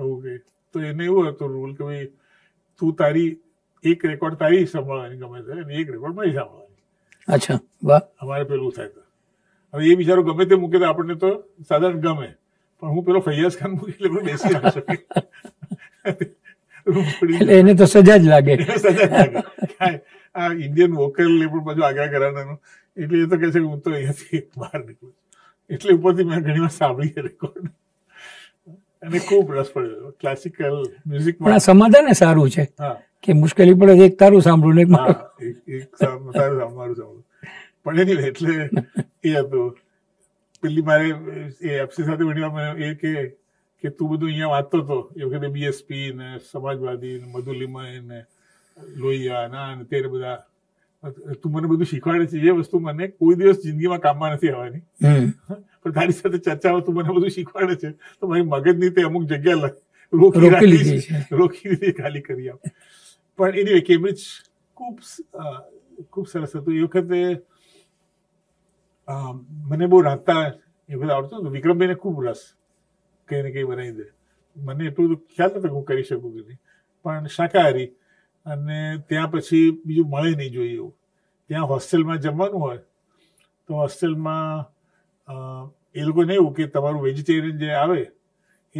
એવું કંઈ તો એને એવું હતું રૂલ કે ભાઈ તું તારી એક રેકોર્ડ તારી સંભાળવાની ગમે તે અને એક રેકોર્ડ મારી સંભાળવાની અચ્છા વાહ અમારે પેલું થાય તો હવે એ બિચારો ગમે તે મૂકે તો આપણને તો સાધારણ ગમે પણ હું પેલો ફૈયાઝ ખાન મૂકી એટલે બેસી આવી શકે એને તો સજા જ લાગે આ ઇન્ડિયન વોકલને પણ બધું આગ્રહ કરવાનું એટલે એ તો કહે છે હું તો અહીંયાથી બહાર નીકળું એટલે ઉપરથી મેં ઘણી વાર સાંભળી રેકોર્ડ અને ખૂબ રસ પડ્યો ક્લાસિકલ મ્યુઝિક પણ આ સમાધાન સારું છે કે મુશ્કેલી પડે એક તારું સાંભળું ને એક મારું સારું સાંભળું સાંભળું પણ એની એટલે એ હતું પેલી મારે એ એફસી સાથે ઘણી વાર એ કે કે તું બધું અહીંયા વાંચતો હતો એ વખતે બીએસપી ને સમાજવાદી ને મધુલિમય ને લોહિયા ના ને તે બધા તું મને બધું શીખવાડે છે એ વસ્તુ મને કોઈ દિવસ જિંદગીમાં કામમાં નથી આવવાની પણ તારી સાથે ચર્ચાઓ તું મને બધું શીખવાડે છે તો મારી મગજ મગજની તે અમુક જગ્યા રોકી રાખી રોકી દીધી ખાલી કરી આપ પણ એની કેમ્બ્રિજ ખૂબ ખૂબ સરસ હતું એ વખતે મને બહુ રાંધતા એ બધા આવડતું હતું ને ખૂબ રસ કંઈ ને કંઈ બનાવી દે મને એટલું બધું ખ્યાલ નતો હું કરી શકું કે નહીં પણ શાકાહારી અને ત્યાં પછી બીજું મળે નહીં જોઈએ એવું ત્યાં હોસ્ટેલમાં જમવાનું હોય તો હોસ્ટેલમાં એ લોકોને એવું કે તમારું વેજીટેરિયન જે આવે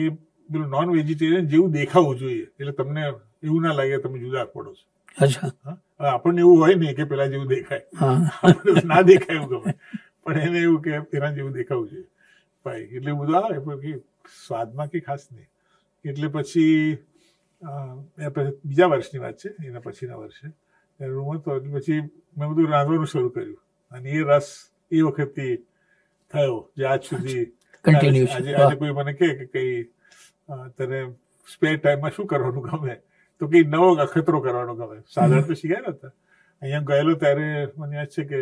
એ પેલું નોન વેજીટેરિયન જેવું દેખાવું જોઈએ એટલે તમને એવું ના લાગે તમે જુદા પડો છો હા આપણને એવું હોય નહીં કે પેલા જેવું દેખાય ના દેખાય એવું ગમે પણ એને એવું કે પેલા જેવું દેખાવું જોઈએ ભાઈ એટલે બધું આવે પણ સ્વાદમાં કે ખાસ નહીં એટલે પછી બીજા વર્ષની વાત છે એના પછીના વર્ષે ત્યારે હું હતો એટલે પછી મેં બધું રાંધવાનું શરૂ કર્યું અને એ રસ એ વખતથી થયો જે આજ સુધી આજે આજે કોઈ મને કે કઈ તને સ્પેર ટાઈમમાં શું કરવાનું ગમે તો કઈ નવો અખતરો કરવાનો ગમે સાધારણ તો શીખાય હતા અહીંયા ગયેલો ત્યારે મને યાદ છે કે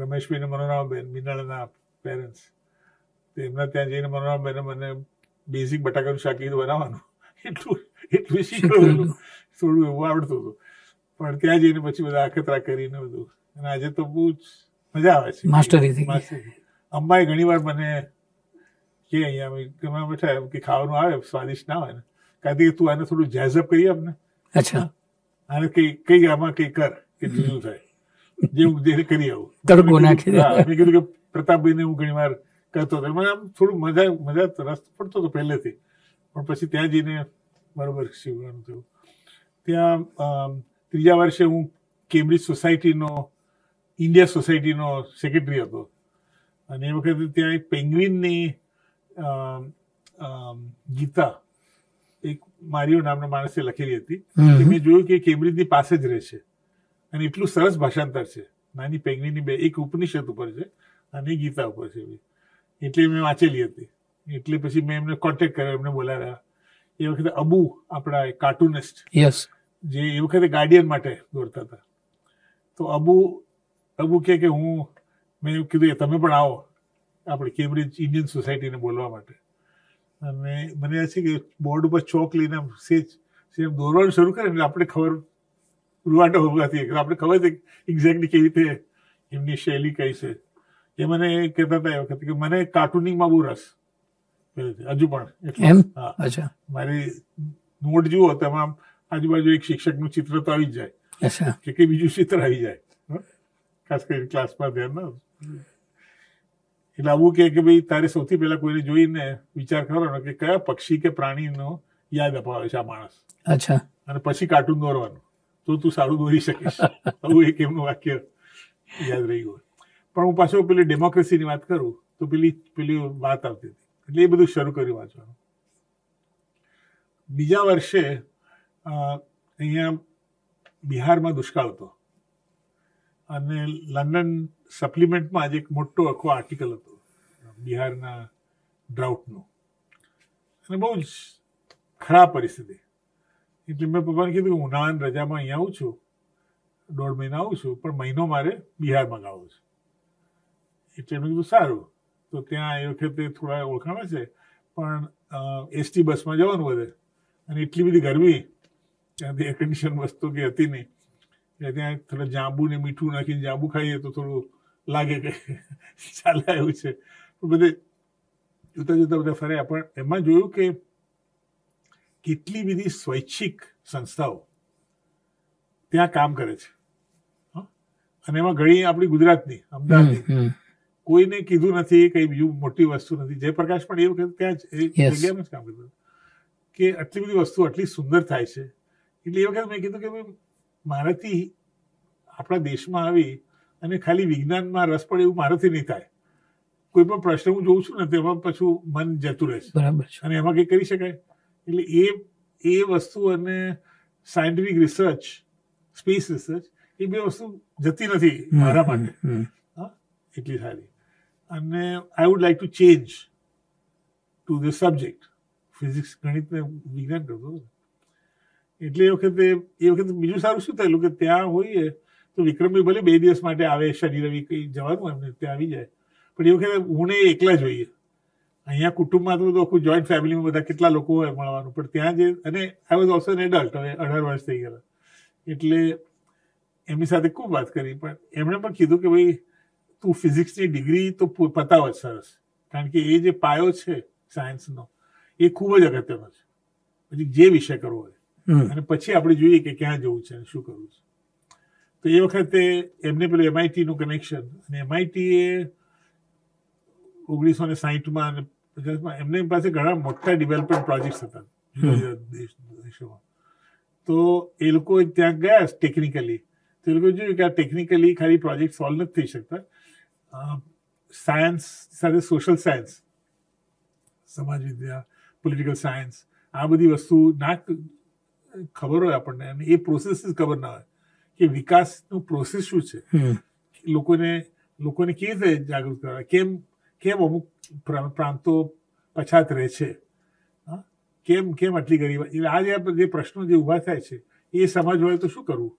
રમેશભાઈ ને બેન મિનાળના પેરેન્ટ્સ એમના ત્યાં જઈને મને મને બેઝિક બટાકાનું શાકીર બનાવવાનું એટલું એટલું શીખવેલું થોડું એવું આવડતું હતું પણ ત્યાં જઈને પછી બધા આખતરા કરીને બધું અને આજે તો બહુ જ મજા આવે છે માસ્ટરી થઈ ઘણી વાર મને કે અહીંયા ગમે બેઠા કે ખાવાનું આવે સ્વાદિષ્ટ ના હોય ને કે તું આને થોડું જેઝઅપ કરી આપને અચ્છા અને કઈ કઈ આમાં કઈ કર કે જુદું થાય જે હું જે કરી આવું તડકો નાખી મેં કીધું કે પ્રતાપભાઈને હું ઘણી વાર કરતો હતો મને આમ થોડું મજા મજા રસ પડતો હતો પહેલેથી પણ પછી ત્યાં જઈને બરાબર શીખવાનું થયું ત્યાં ત્રીજા વર્ષે હું કેમ્બ્રિજ સોસાયટીનો ઇન્ડિયા સોસાયટીનો સેક્રેટરી હતો અને એ વખતે ત્યાં એક પેંગ્વિનની ગીતા એક મારીઓ નામના માણસે લખેલી હતી મેં જોયું કે કેમ્બ્રિજની પાસે જ રહે છે અને એટલું સરસ ભાષાંતર છે નાની પેંગવિનની બે એક ઉપનિષદ ઉપર છે અને ગીતા ઉપર છે એટલે મેં વાંચેલી હતી એટલે પછી મેં એમને કોન્ટેક કર્યો એમને બોલાવ્યા એ વખતે અબુ આપણા કાર્ટુનિસ્ટ યસ જે એ વખતે ગાર્ડિયન માટે દોરતા હતા તો અબુ અબુ કે કે હું મેં એવું કીધું તમે પણ આવો આપણે કેમ્બ્રિજ ઇન્ડિયન સોસાયટીને બોલવા માટે અને મને યાદ છે કે બોર્ડ ઉપર ચોક લઈને સેજ સેમ દોરવાનું શરૂ કરે એટલે આપણે ખબર રૂવાટો હોવાથી આપણે ખબર છે એક્ઝેક્ટલી કેવી રીતે એમની શૈલી કઈ છે કે મને કે પેલો કે કે મને કાર્ટૂનિક મબુરસ પેલી અજુ પણ એમ હા અચ્છા મારી નોટ જુઓ તો તમામ આજુબાજુ એક શિક્ષકનું ચિત્ર તવીજ જાય અચ્છા કે કે બીજું ક્ષેત્ર આવી જાય ખાસ કરીને ક્લાસમાં બેનમાં એલા હું કે કે ભઈ તારી સોથી પહેલા કોઈને જોઈને વિચાર કર કે કયા પક્ષી કે પ્રાણીનું યા વ્યવહાર છે માણસ અચ્છા અને પછી કાર્ટૂન દોરવાનું તો તું સાડું દોરી શકે આ હું એક એમનો વાક્ય યાદ રહી ગયો પણ હું પાછો પેલી ડેમોક્રેસીની વાત કરું તો પેલી પેલી વાત આવતી હતી એટલે એ બધું શરૂ કર્યું વાંચવાનું બીજા વર્ષે અહીંયા બિહારમાં દુષ્કાળ હતો અને લંડન સપ્લિમેન્ટમાં આજે એક મોટો આખો આર્ટિકલ હતો બિહારના ડ્રાઉટનો અને બહુ જ ખરાબ પરિસ્થિતિ એટલે મેં પપ્પાને કીધું ઉનાળાની રજામાં અહીંયા આવું છું દોઢ મહિના આવું છું પણ મહિનો મારે બિહારમાં ગાવું છે એટલે મેં સારું તો ત્યાં એ વખતે થોડા ઓળખાણ છે પણ એસટી બસમાં જવાનું બધે અને એટલી બધી ગરમી ત્યાંથી એર વસ્તુ કે હતી નહીં એટલે ત્યાં થોડા જાંબુ ને મીઠું નાખીને જાંબુ ખાઈએ તો થોડું લાગે કે ચાલે એવું છે બધે જોતા જોતા બધા ફર્યા પણ એમાં જોયું કે કેટલી બધી સ્વૈચ્છિક સંસ્થાઓ ત્યાં કામ કરે છે અને એમાં ઘણી આપણી ગુજરાતની અમદાવાદની કોઈને કીધું નથી કઈ બીજું મોટી વસ્તુ નથી જયપ્રકાશ પણ એ વખત ત્યાં જ જગ્યામાં જ કામ કર્યું કે આટલી બધી વસ્તુ આટલી સુંદર થાય છે એટલે એ વખત મેં કીધું કે મારાથી આપણા દેશમાં આવી અને ખાલી વિજ્ઞાનમાં રસ પડે એવું મારાથી નહીં થાય કોઈ પણ પ્રશ્ન હું જોઉં છું ને તેમાં પાછું મન જતું રહે છે અને એમાં કંઈ કરી શકાય એટલે એ એ વસ્તુ અને સાયન્ટિફિક રિસર્ચ સ્પેસ રિસર્ચ એ બે વસ્તુ જતી નથી મારા માટે એટલી સારી અને I would like to change to the subject physics ગણિત ને વિજ્ઞાન કરતો એટલે એ વખતે એ વખતે બીજું સારું શું થયેલું કે ત્યાં હોઈએ તો વિક્રમભાઈ ભલે બે દિવસ માટે આવે શનિ રવિ કંઈ જવાનું એમને ત્યાં આવી જાય પણ એ વખતે હું ને એકલા જોઈએ અહીંયા કુટુંબમાં તો આખું જોઈન્ટ ફેમિલીમાં બધા કેટલા લોકો હોય મળવાનું પણ ત્યાં જે અને I was also an adult હવે અઢાર વર્ષ થઈ ગયા એટલે એમની સાથે ખૂબ વાત કરી પણ એમણે પણ કીધું કે ભાઈ તું ફિઝિક્સની ડિગ્રી તો પતાવ જ સરસ કારણ કે એ જે પાયો છે સાયન્સનો એ ખૂબ જ અગત્યનો છે પછી જે વિષય કરવો હોય અને પછી આપણે જોઈએ કે ક્યાં જવું છે અને શું કરવું છે તો એ વખતે એમને પેલું નું કનેક્શન અને એમઆઈટી એ ઓગણીસો ને સાહીઠમાં અને પચાસમાં એમની પાસે ઘણા મોટા ડેવલપમેન્ટ પ્રોજેક્ટ હતા દેશોમાં તો એ લોકો ત્યાં ગયા ટેકનિકલી તો એ લોકો જોયું કે આ ટેકનિકલી ખાલી પ્રોજેક્ટ સોલ્વ નથી થઈ શકતા સાયન્સ સાથે સોશિયલ સાયન્સ સમાજ વિદ્યા પોલિટિકલ સાયન્સ આ બધી વસ્તુ ના ખબર હોય આપણને અને એ પ્રોસેસ ખબર ના હોય કે વિકાસનું પ્રોસેસ શું છે લોકોને લોકોને કેવી રીતે જાગૃત કરવા કેમ કેમ અમુક પ્રાંતો પછાત રહે છે કેમ કેમ આટલી ગરીબ એટલે આ જે પ્રશ્નો જે ઊભા થાય છે એ સમાજ હોય તો શું કરવું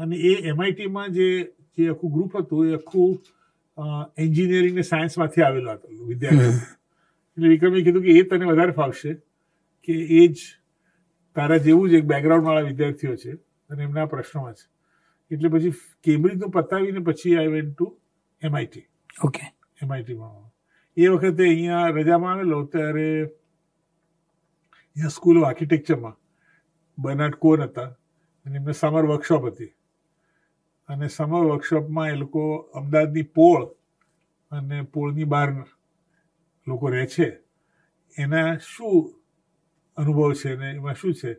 અને એ એમઆઈટીમાં જે જે આખું ગ્રુપ હતું એ આખું એન્જિનિયરિંગ ને સાયન્સમાંથી આવેલો હતો વિદ્યાર્થી એટલે વિક્રમે કીધું કે એ તને વધારે ફાવશે કે એ જ તારા જેવું જ એક બેકગ્રાઉન્ડવાળા વિદ્યાર્થીઓ છે અને એમના પ્રશ્નોમાં છે એટલે પછી કેમ્બ્રિજનું પતાવીને પછી I went to MIT okay એમઆઈટીમાં એ વખતે અહીંયા રજામાં આવેલો ત્યારે અહીંયા સ્કૂલ ઓફ આર્કિટેક્ચરમાં બર્નાડ કોન હતા અને એમને સમર વર્કશોપ હતી અને સમર વર્કશોપમાં એ લોકો અમદાવાદની પોળ અને પોળની બહાર લોકો રહે છે એના શું અનુભવ છે ને એમાં શું છે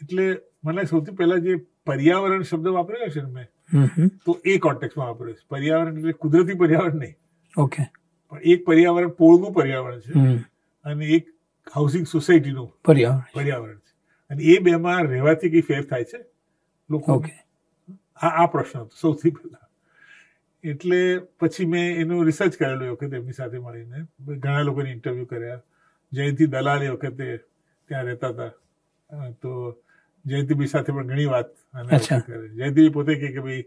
એટલે મને સૌથી પહેલા જે પર્યાવરણ શબ્દ વાપર્યો છે ને મેં તો એ કોન્ટેક્સમાં વાપર્યો છે પર્યાવરણ એટલે કુદરતી પર્યાવરણ નહીં ઓકે પણ એક પર્યાવરણ પોળનું પર્યાવરણ છે અને એક હાઉસિંગ સોસાયટીનું પર્યાવરણ પર્યાવરણ છે અને એ બેમાં રહેવાથી કઈ ફેર થાય છે લોકો ઓકે આ આ પ્રશ્ન તો સૌથી પહેલા એટલે પછી મે એનું રિસર્ચ કરેલું કે દેવી સાથે મળીને ઘણા લોકોનું ઇન્ટરવ્યુ કરેલ જેથી દલાલ એ વખતે કે રહેતા હતા તો જેતી બી સાથે ઘણી વાત અને કરી જેતી પોતે કે કે ભઈ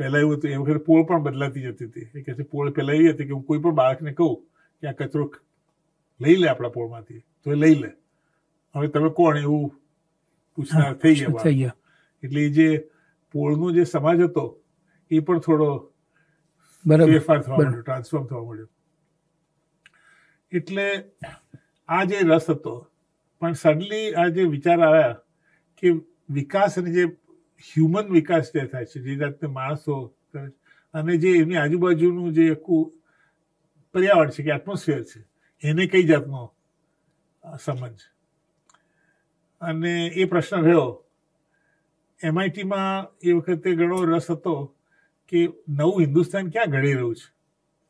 પહેલા એ તો એ પોળ પણ બદલાતી જ હતી કે કે પોળ પહેલા એ હતી કે હું કોઈ પણ બાળક ને કહું કે આ કતરુક લઈ લે આપણા પોળમાંથી તો એ લઈ લે હવે તમે કોણ એવું પૂછના ફેઈએવા એટલે જે પોળનો જે સમાજ હતો એ પણ થોડો ફેરફાર થવા મળ્યો ટ્રાન્સફોર્મ થવા માંડ્યો એટલે આ જે રસ હતો પણ સડલી આ જે વિચાર આવ્યા કે વિકાસ અને જે હ્યુમન વિકાસ જે થાય છે જે જાતને માણસો અને જે એમની આજુબાજુનું જે આખું પર્યાવરણ છે કે એટમોસ્ફિયર છે એને કઈ જાતનો સમજ અને એ પ્રશ્ન રહ્યો એમઆઈટીમાં એ વખતે ઘણો રસ હતો કે નવું હિન્દુસ્તાન ક્યાં ઘડી રહ્યું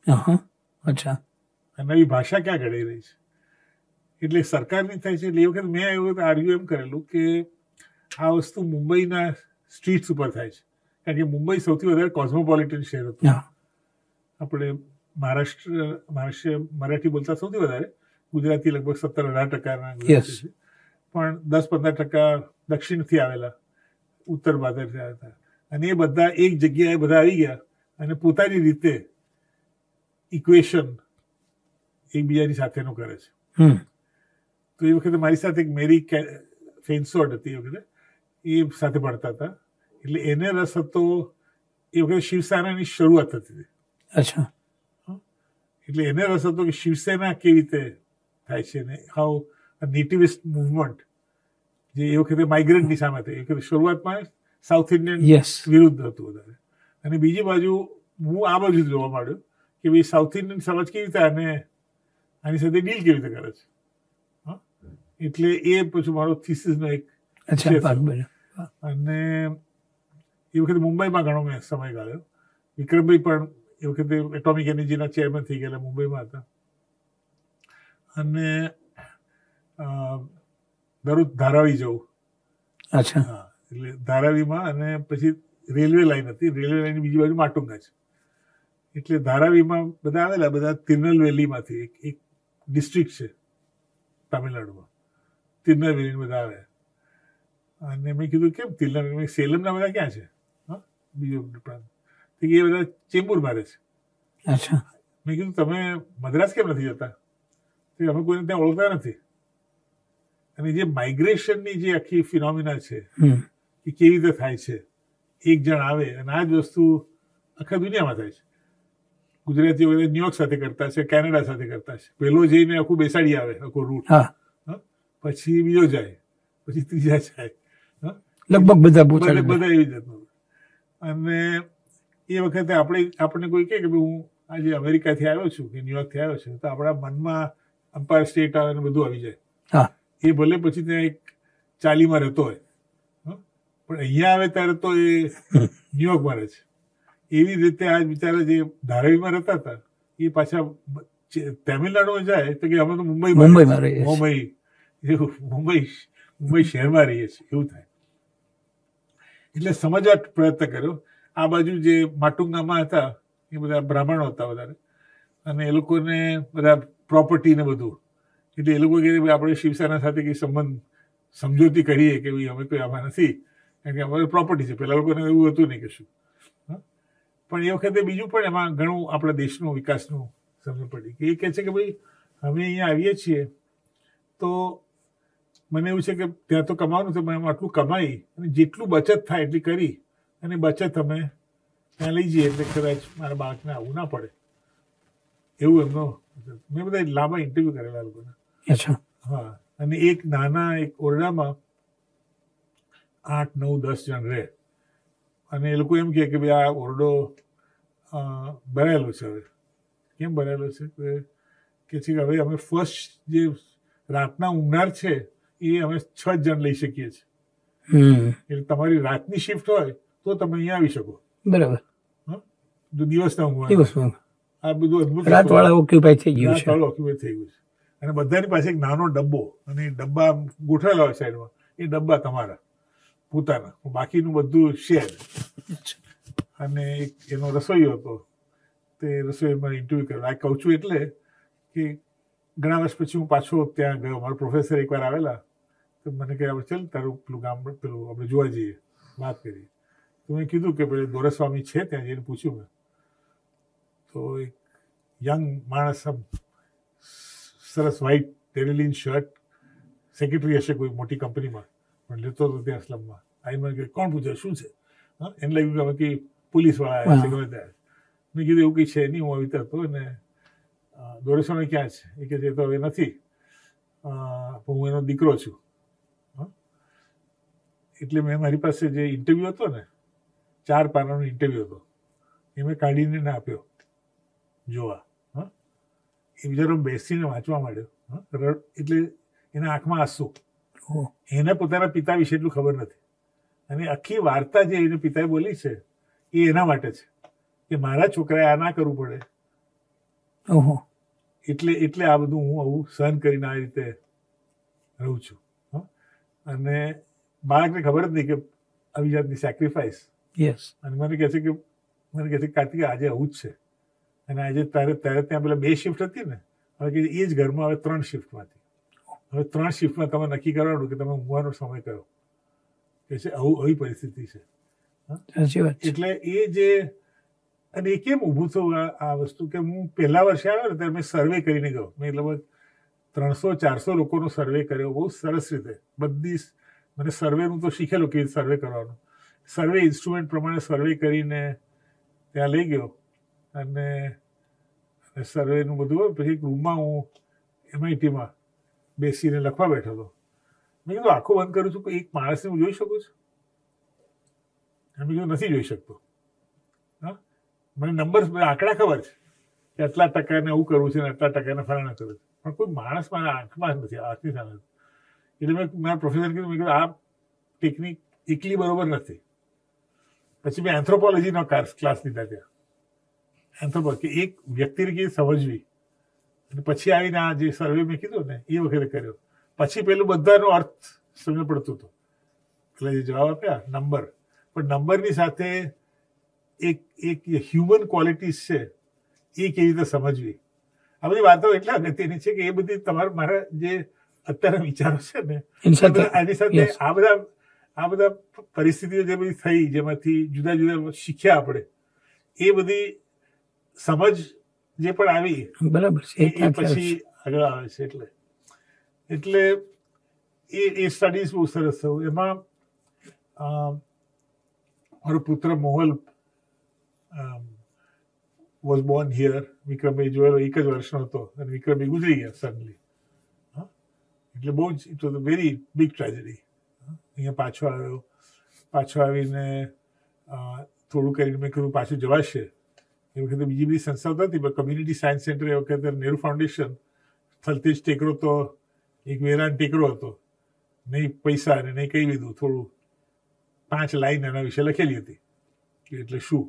છે અચ્છા નવી ભાષા ક્યાં ઘડી રહી છે એટલે સરકારની થાય છે એટલે એ વખત મેં એ વખત આર્ગ્યુ એમ કરેલું કે આ વસ્તુ મુંબઈના સ્ટ્રીટ્સ ઉપર થાય છે કારણ કે મુંબઈ સૌથી વધારે કોસ્મોપોલિટન શહેર હતું આપણે મહારાષ્ટ્ર મહારાષ્ટ્ર મરાઠી બોલતા સૌથી વધારે ગુજરાતી લગભગ સત્તર અઢાર ટકાના પણ દસ પંદર ટકા દક્ષિણથી આવેલા ઉત્તર બાદર થયા હતા અને એ બધા એક જગ્યાએ બધા આવી ગયા અને પોતાની રીતે ઇક્વેશન એકબીજાની સાથેનું કરે છે તો એ વખતે મારી સાથે એક મેરી ફેન્સોડ હતી એ વખતે એ સાથે ભણતા હતા એટલે એને રસ હતો એ વખતે શિવસેનાની શરૂઆત હતી અચ્છા એટલે એને રસ હતો કે શિવસેના કેવી રીતે થાય છે ને હાઉ નેટિવિસ્ટ મુવમેન્ટ જે એ વખતે માઇગ્રન્ટની સામે થઈ વખતે શરૂઆતમાં સાઉથ ઇન્ડિયન વિરુદ્ધ હતું વધારે અને બીજી બાજુ હું આ બાજુ જોવા માંડ્યો કે ભાઈ સાઉથ ઇન્ડિયન સમાજ કેવી રીતે અને આની સાથે ડીલ કેવી રીતે કરે છે એટલે એ પછી મારો થીસીસનો એક અને એ વખતે મુંબઈમાં ઘણો મેં સમય ગાળ્યો વિક્રમભાઈ પણ એ વખતે એટોમિક એનર્જીના ચેરમેન થઈ ગયેલા મુંબઈમાં હતા અને દરરોજ ધારાવી જવું અચ્છા હા એટલે ધારાવીમાં અને પછી રેલવે લાઈન હતી રેલવે લાઈનની બીજી બાજુ માટુંગા છે એટલે ધારાવીમાં બધા આવેલા બધા તિરનલવેલીમાંથી એક એક ડિસ્ટ્રિક્ટ છે તમિલનાડુમાં તિરનલવેલી બધા આવે અને મેં કીધું કેમ તિરનલ સેલમના બધા ક્યાં છે બીજો પ્રાંત એ બધા ચેમ્બુર મારે છે અચ્છા મેં કીધું તમે મદ્રાસ કેમ નથી જતા અમે કોઈને ત્યાં ઓળખતા નથી અને જે માઇગ્રેશનની જે આખી ફિનોમિના છે કે કેવી રીતે થાય છે એક જણ આવે અને આ જ વસ્તુ આખા દુનિયામાં થાય છે ગુજરાતીઓ બધા ન્યુયોર્ક સાથે કરતા છે કેનેડા સાથે કરતા છે પેલો જઈને આખું બેસાડી આવે આખું રૂટ પછી બીજો જાય પછી ત્રીજા જાય લગભગ બધા બધા એવી જતું અને એ વખતે આપણે આપણને કોઈ કહે કે હું આજે અમેરિકાથી આવ્યો છું કે ન્યુયોર્કથી આવ્યો છું તો આપણા મનમાં અમ્પાયર સ્ટેટ આવે ને બધું આવી જાય હા એ ભલે પછી ત્યાં એક ચાલીમાં રહેતો હોય પણ અહીંયા આવે ત્યારે તો એ ન્યુયોર્કમાં રહે છે એવી રીતે આ બિચારા જે ધારાવીમાં રહેતા હતા એ પાછા તામિલનાડુમાં જાય તો કે અમે તો મુંબઈ મુંબઈમાં રહીએ મુંબઈ એવું મુંબઈ મુંબઈ શહેરમાં રહીએ છીએ એવું થાય એટલે સમજવા પ્રયત્ન કર્યો આ બાજુ જે માટુંગામાં હતા એ બધા બ્રાહ્મણો હતા વધારે અને એ લોકોને બધા પ્રોપર્ટી ને બધું એટલે એ લોકો કે આપણે શિવસેના સાથે કંઈ સંબંધ સમજૂતી કરીએ કે ભાઈ અમે કોઈ આમાં નથી કારણ કે અમારે પ્રોપર્ટી છે પહેલાં લોકોને એવું હતું નહીં કશું પણ એ વખતે બીજું પણ એમાં ઘણું આપણા દેશનું વિકાસનું સમજ પડી કે એ કહે છે કે ભાઈ અમે અહીંયા આવીએ છીએ તો મને એવું છે કે ત્યાં તો કમાવાનું છે પણ એમાં આટલું કમાઈ અને જેટલું બચત થાય એટલી કરી અને બચત અમે ત્યાં લઈ જઈએ એટલે કદાચ મારા બાળકને આવું ના પડે એવું એમનો મેં બધા લાંબા ઇન્ટરવ્યૂ કરેલા લોકોના અચ્છા હા અને એક નાના એક ઓરડામાં આઠ નવ દસ જણ રહે અને એ લોકો એમ કહે કે ભાઈ આ ઓરડો ભરાયેલો છે હવે કેમ ભરાયેલો છે કે છે હવે અમે ફર્સ્ટ જે રાતના ઊંઘનાર છે એ અમે છ જણ લઈ શકીએ છીએ એટલે તમારી રાતની શિફ્ટ હોય તો તમે અહીંયા આવી શકો બરાબર દિવસના ઊંઘ આ બધું અદભુત રાતવાળા ઓક્યુપાય થઈ ગયું છે રાતવાળા ઓક્યુપાય થઈ ગયું છે અને બધાની પાસે એક નાનો ડબ્બો અને ડબ્બા ગોઠવેલા હોય સાઈડમાં એ ડબ્બા તમારા પોતાના બાકીનું બધું શેર અને એક એનો રસોઈયો હતો તે રસોઈમાં ઇન્ટરવ્યુ કર્યો આ કહું છું એટલે કે ઘણા વર્ષ પછી હું પાછો ત્યાં ગયો મારો પ્રોફેસર એકવાર આવેલા તો મને કહે આપણે ચાલ તારું પેલું ગામ પેલું આપણે જોવા જઈએ વાત કરીએ તો મેં કીધું કે પેલું દોરસ્વામી છે ત્યાં જઈને પૂછ્યું મેં તો એક યંગ માણસ આમ સરસ વ્હાઈટ તેરેલીન શર્ટ સેક્રેટરી હશે કોઈ મોટી કંપનીમાં પણ લેતો હતો ત્યાં સ્લમમાં આઈને મને કોણ પૂછે શું છે એને લાગ્યું કે અમે કંઈ પોલીસવાળા આવ્યા છે ગમે ત્યાં મેં કીધું એવું કંઈ છે નહીં હું આવી હતો અને દોરેસોને ક્યાં છે એ કે તો હવે નથી હું એનો દીકરો છું એટલે મેં મારી પાસે જે ઇન્ટરવ્યૂ હતો ને ચાર પાનાનો ઇન્ટરવ્યૂ હતો એ મેં કાઢીને ના આપ્યો જોવા એ બિચારો બેસીને વાંચવા માંડ્યો એટલે એના આંખમાં આંસુ એને પોતાના પિતા વિશે એટલું ખબર નથી અને આખી વાર્તા જે એને પિતાએ બોલી છે એ એના માટે છે કે મારા છોકરાએ આ ના કરવું પડે એટલે એટલે આ બધું હું આવું સહન કરીને આ રીતે રહું છું અને બાળકને ખબર જ નહીં કે આવી જાતની સેક્રિફાઈસ યસ અને મને કહે છે કે મને કહે છે કાર્તિક આજે આવું જ છે અને આજે તારે તારે ત્યાં પેલા બે શિફ્ટ હતી ને હવે કે એ જ ઘરમાં હવે ત્રણ શિફ્ટમાંથી હવે ત્રણ શિફ્ટમાં તમે નક્કી કરવાનું કે તમે ઊંઘવાનો સમય કયો કે છે આવું આવી પરિસ્થિતિ છે એટલે એ જે અને એ કેમ ઊભું થયું આ વસ્તુ કે હું પહેલા વર્ષે આવ્યો ને ત્યારે મેં સર્વે કરીને ગયો મેં લગભગ ત્રણસો ચારસો લોકોનો સર્વે કર્યો બહુ સરસ રીતે બધી મને સર્વેનું તો શીખેલું કે સર્વે કરવાનું સર્વે ઇન્સ્ટ્રુમેન્ટ પ્રમાણે સર્વે કરીને ત્યાં લઈ ગયો અને સર્વેનું બધું હોય પછી એક રૂમમાં હું એમઆઈટીમાં બેસીને લખવા બેઠો હતો મેં કીધું આખું બંધ કરું છું કે એક માણસને હું જોઈ શકું છું એમ કીધું નથી જોઈ શકતો હા મને નંબર આંકડા ખબર છે કે આટલા ટકાને આવું કરવું છે ને આટલા ટકાને ફલાણા કરું છું પણ કોઈ માણસ મારા આંખમાં નથી આંખની સામે એટલે મેં મારા પ્રોફેસર કીધું મેં કીધું આ ટેકનિક એકલી બરોબર નથી પછી મેં એન્થ્રોપોલોજીનો ક્લાસ લીધા ત્યાં એન્થ્રોપોલોજી એક વ્યક્તિને કેવી સમજવી અને પછી આવીને આ જે સર્વે મેં કીધું ને એ વખતે કર્યો પછી પેલું બધાનો અર્થ સમજ પડતું હતું એટલે જે જવાબ આપ્યા નંબર પણ નંબરની સાથે એક એક હ્યુમન ક્વોલિટીઝ છે એ કેવી રીતે સમજવી આ બધી વાતો એટલા અગત્યની છે કે એ બધી તમારા મારા જે અત્યારના વિચારો છે ને આની સાથે આ બધા આ બધા પરિસ્થિતિઓ જે બધી થઈ જેમાંથી જુદા જુદા શીખ્યા આપણે એ બધી સમજ જે પણ આવી બરાબર છે એ પછી આગળ આવે છે એટલે એટલે એ એ સ્ટડીઝ બહુ સરસ થયું એમાં મારો પુત્ર મોહલ વોઝ બોર્ન હિયર વિક્રમભાઈ જોયેલો એક જ વર્ષનો હતો અને વિક્રમભાઈ ગુજરી ગયા સડનલી એટલે બહુ જ it was very big tragedy અહીંયા પાછો આવ્યો પાછો આવીને થોડું કરીને મેં કીધું પાછું જવાશે वખતે બીજી બધી સંસ્થાઓ હતી પણ કમ્યુનિટી સાયન્સ સેન્ટર એ વખતે નેહરુ ફાઉન્ડેશન ફલતેજ ટેકરો તો એક વેરાન ટેકરો હતો નહીં પૈસા અને નહીં કહી દીધું થોડું પાંચ લાઈન એના વિશે લખેલી હતી એટલે શું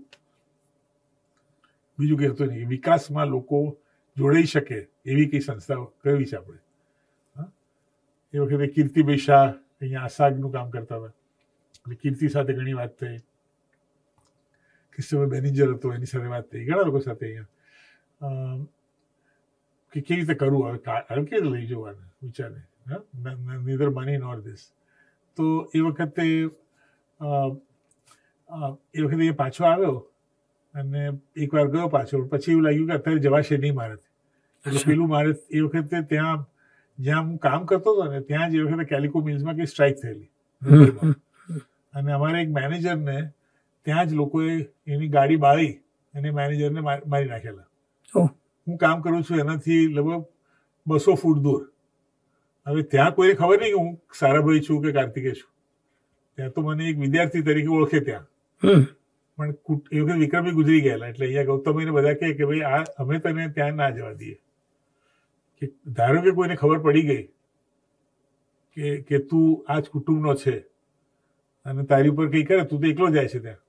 બીજું કંઈ હતું નહીં વિકાસમાં લોકો જોડાઈ શકે એવી કઈ સંસ્થા કરવી છે આપણે એ વખતે કીર્તિભાઈ શાહ અહીંયા આસાગનું કામ કરતા હતા એટલે કીર્તિ સાથે ઘણી વાત થઈ Kristoval enniszer vette. Igen, dolgozhat ilyen. Um, carries the karu or car. I don't care the leisure one, which are neither money nor this. तो ये વખતે એ વખતે એ પાછો આવ્યો અને એકવાર ગયો પાછો પછી એવું લાગ્યું કે અત્યારે જવાશે નહીં મારાથી એટલે પેલું મારે એ વખતે ત્યાં જ્યાં હું કામ કરતો હતો ને ત્યાં જ એ વખતે કેલિકો મિલ્સમાં કંઈ સ્ટ્રાઇક થયેલી અને અમારે એક મેનેજરને ને ત્યાં જ લોકોએ એની ગાડી બાળી અને મેનેજરને મારી નાખેલા હું કામ કરું છું એનાથી લગભગ બસો ફૂટ દૂર હવે ત્યાં કોઈને ખબર નહીં કે હું સારાભાઈ છું કે કાર્તિકે છું ત્યાં તો મને એક વિદ્યાર્થી તરીકે ઓળખે ત્યાં પણ એ વખતે વિક્રમી ગુજરી ગયેલા એટલે અહીંયા ગૌતમભાઈને બધા કહે કે ભાઈ આ અમે તને ત્યાં ના જવા દઈએ કે ધારો કે કોઈને ખબર પડી ગઈ કે કે તું આ જ કુટુંબનો છે અને તારી ઉપર કંઈ કરે તું તો એકલો જાય છે ત્યાં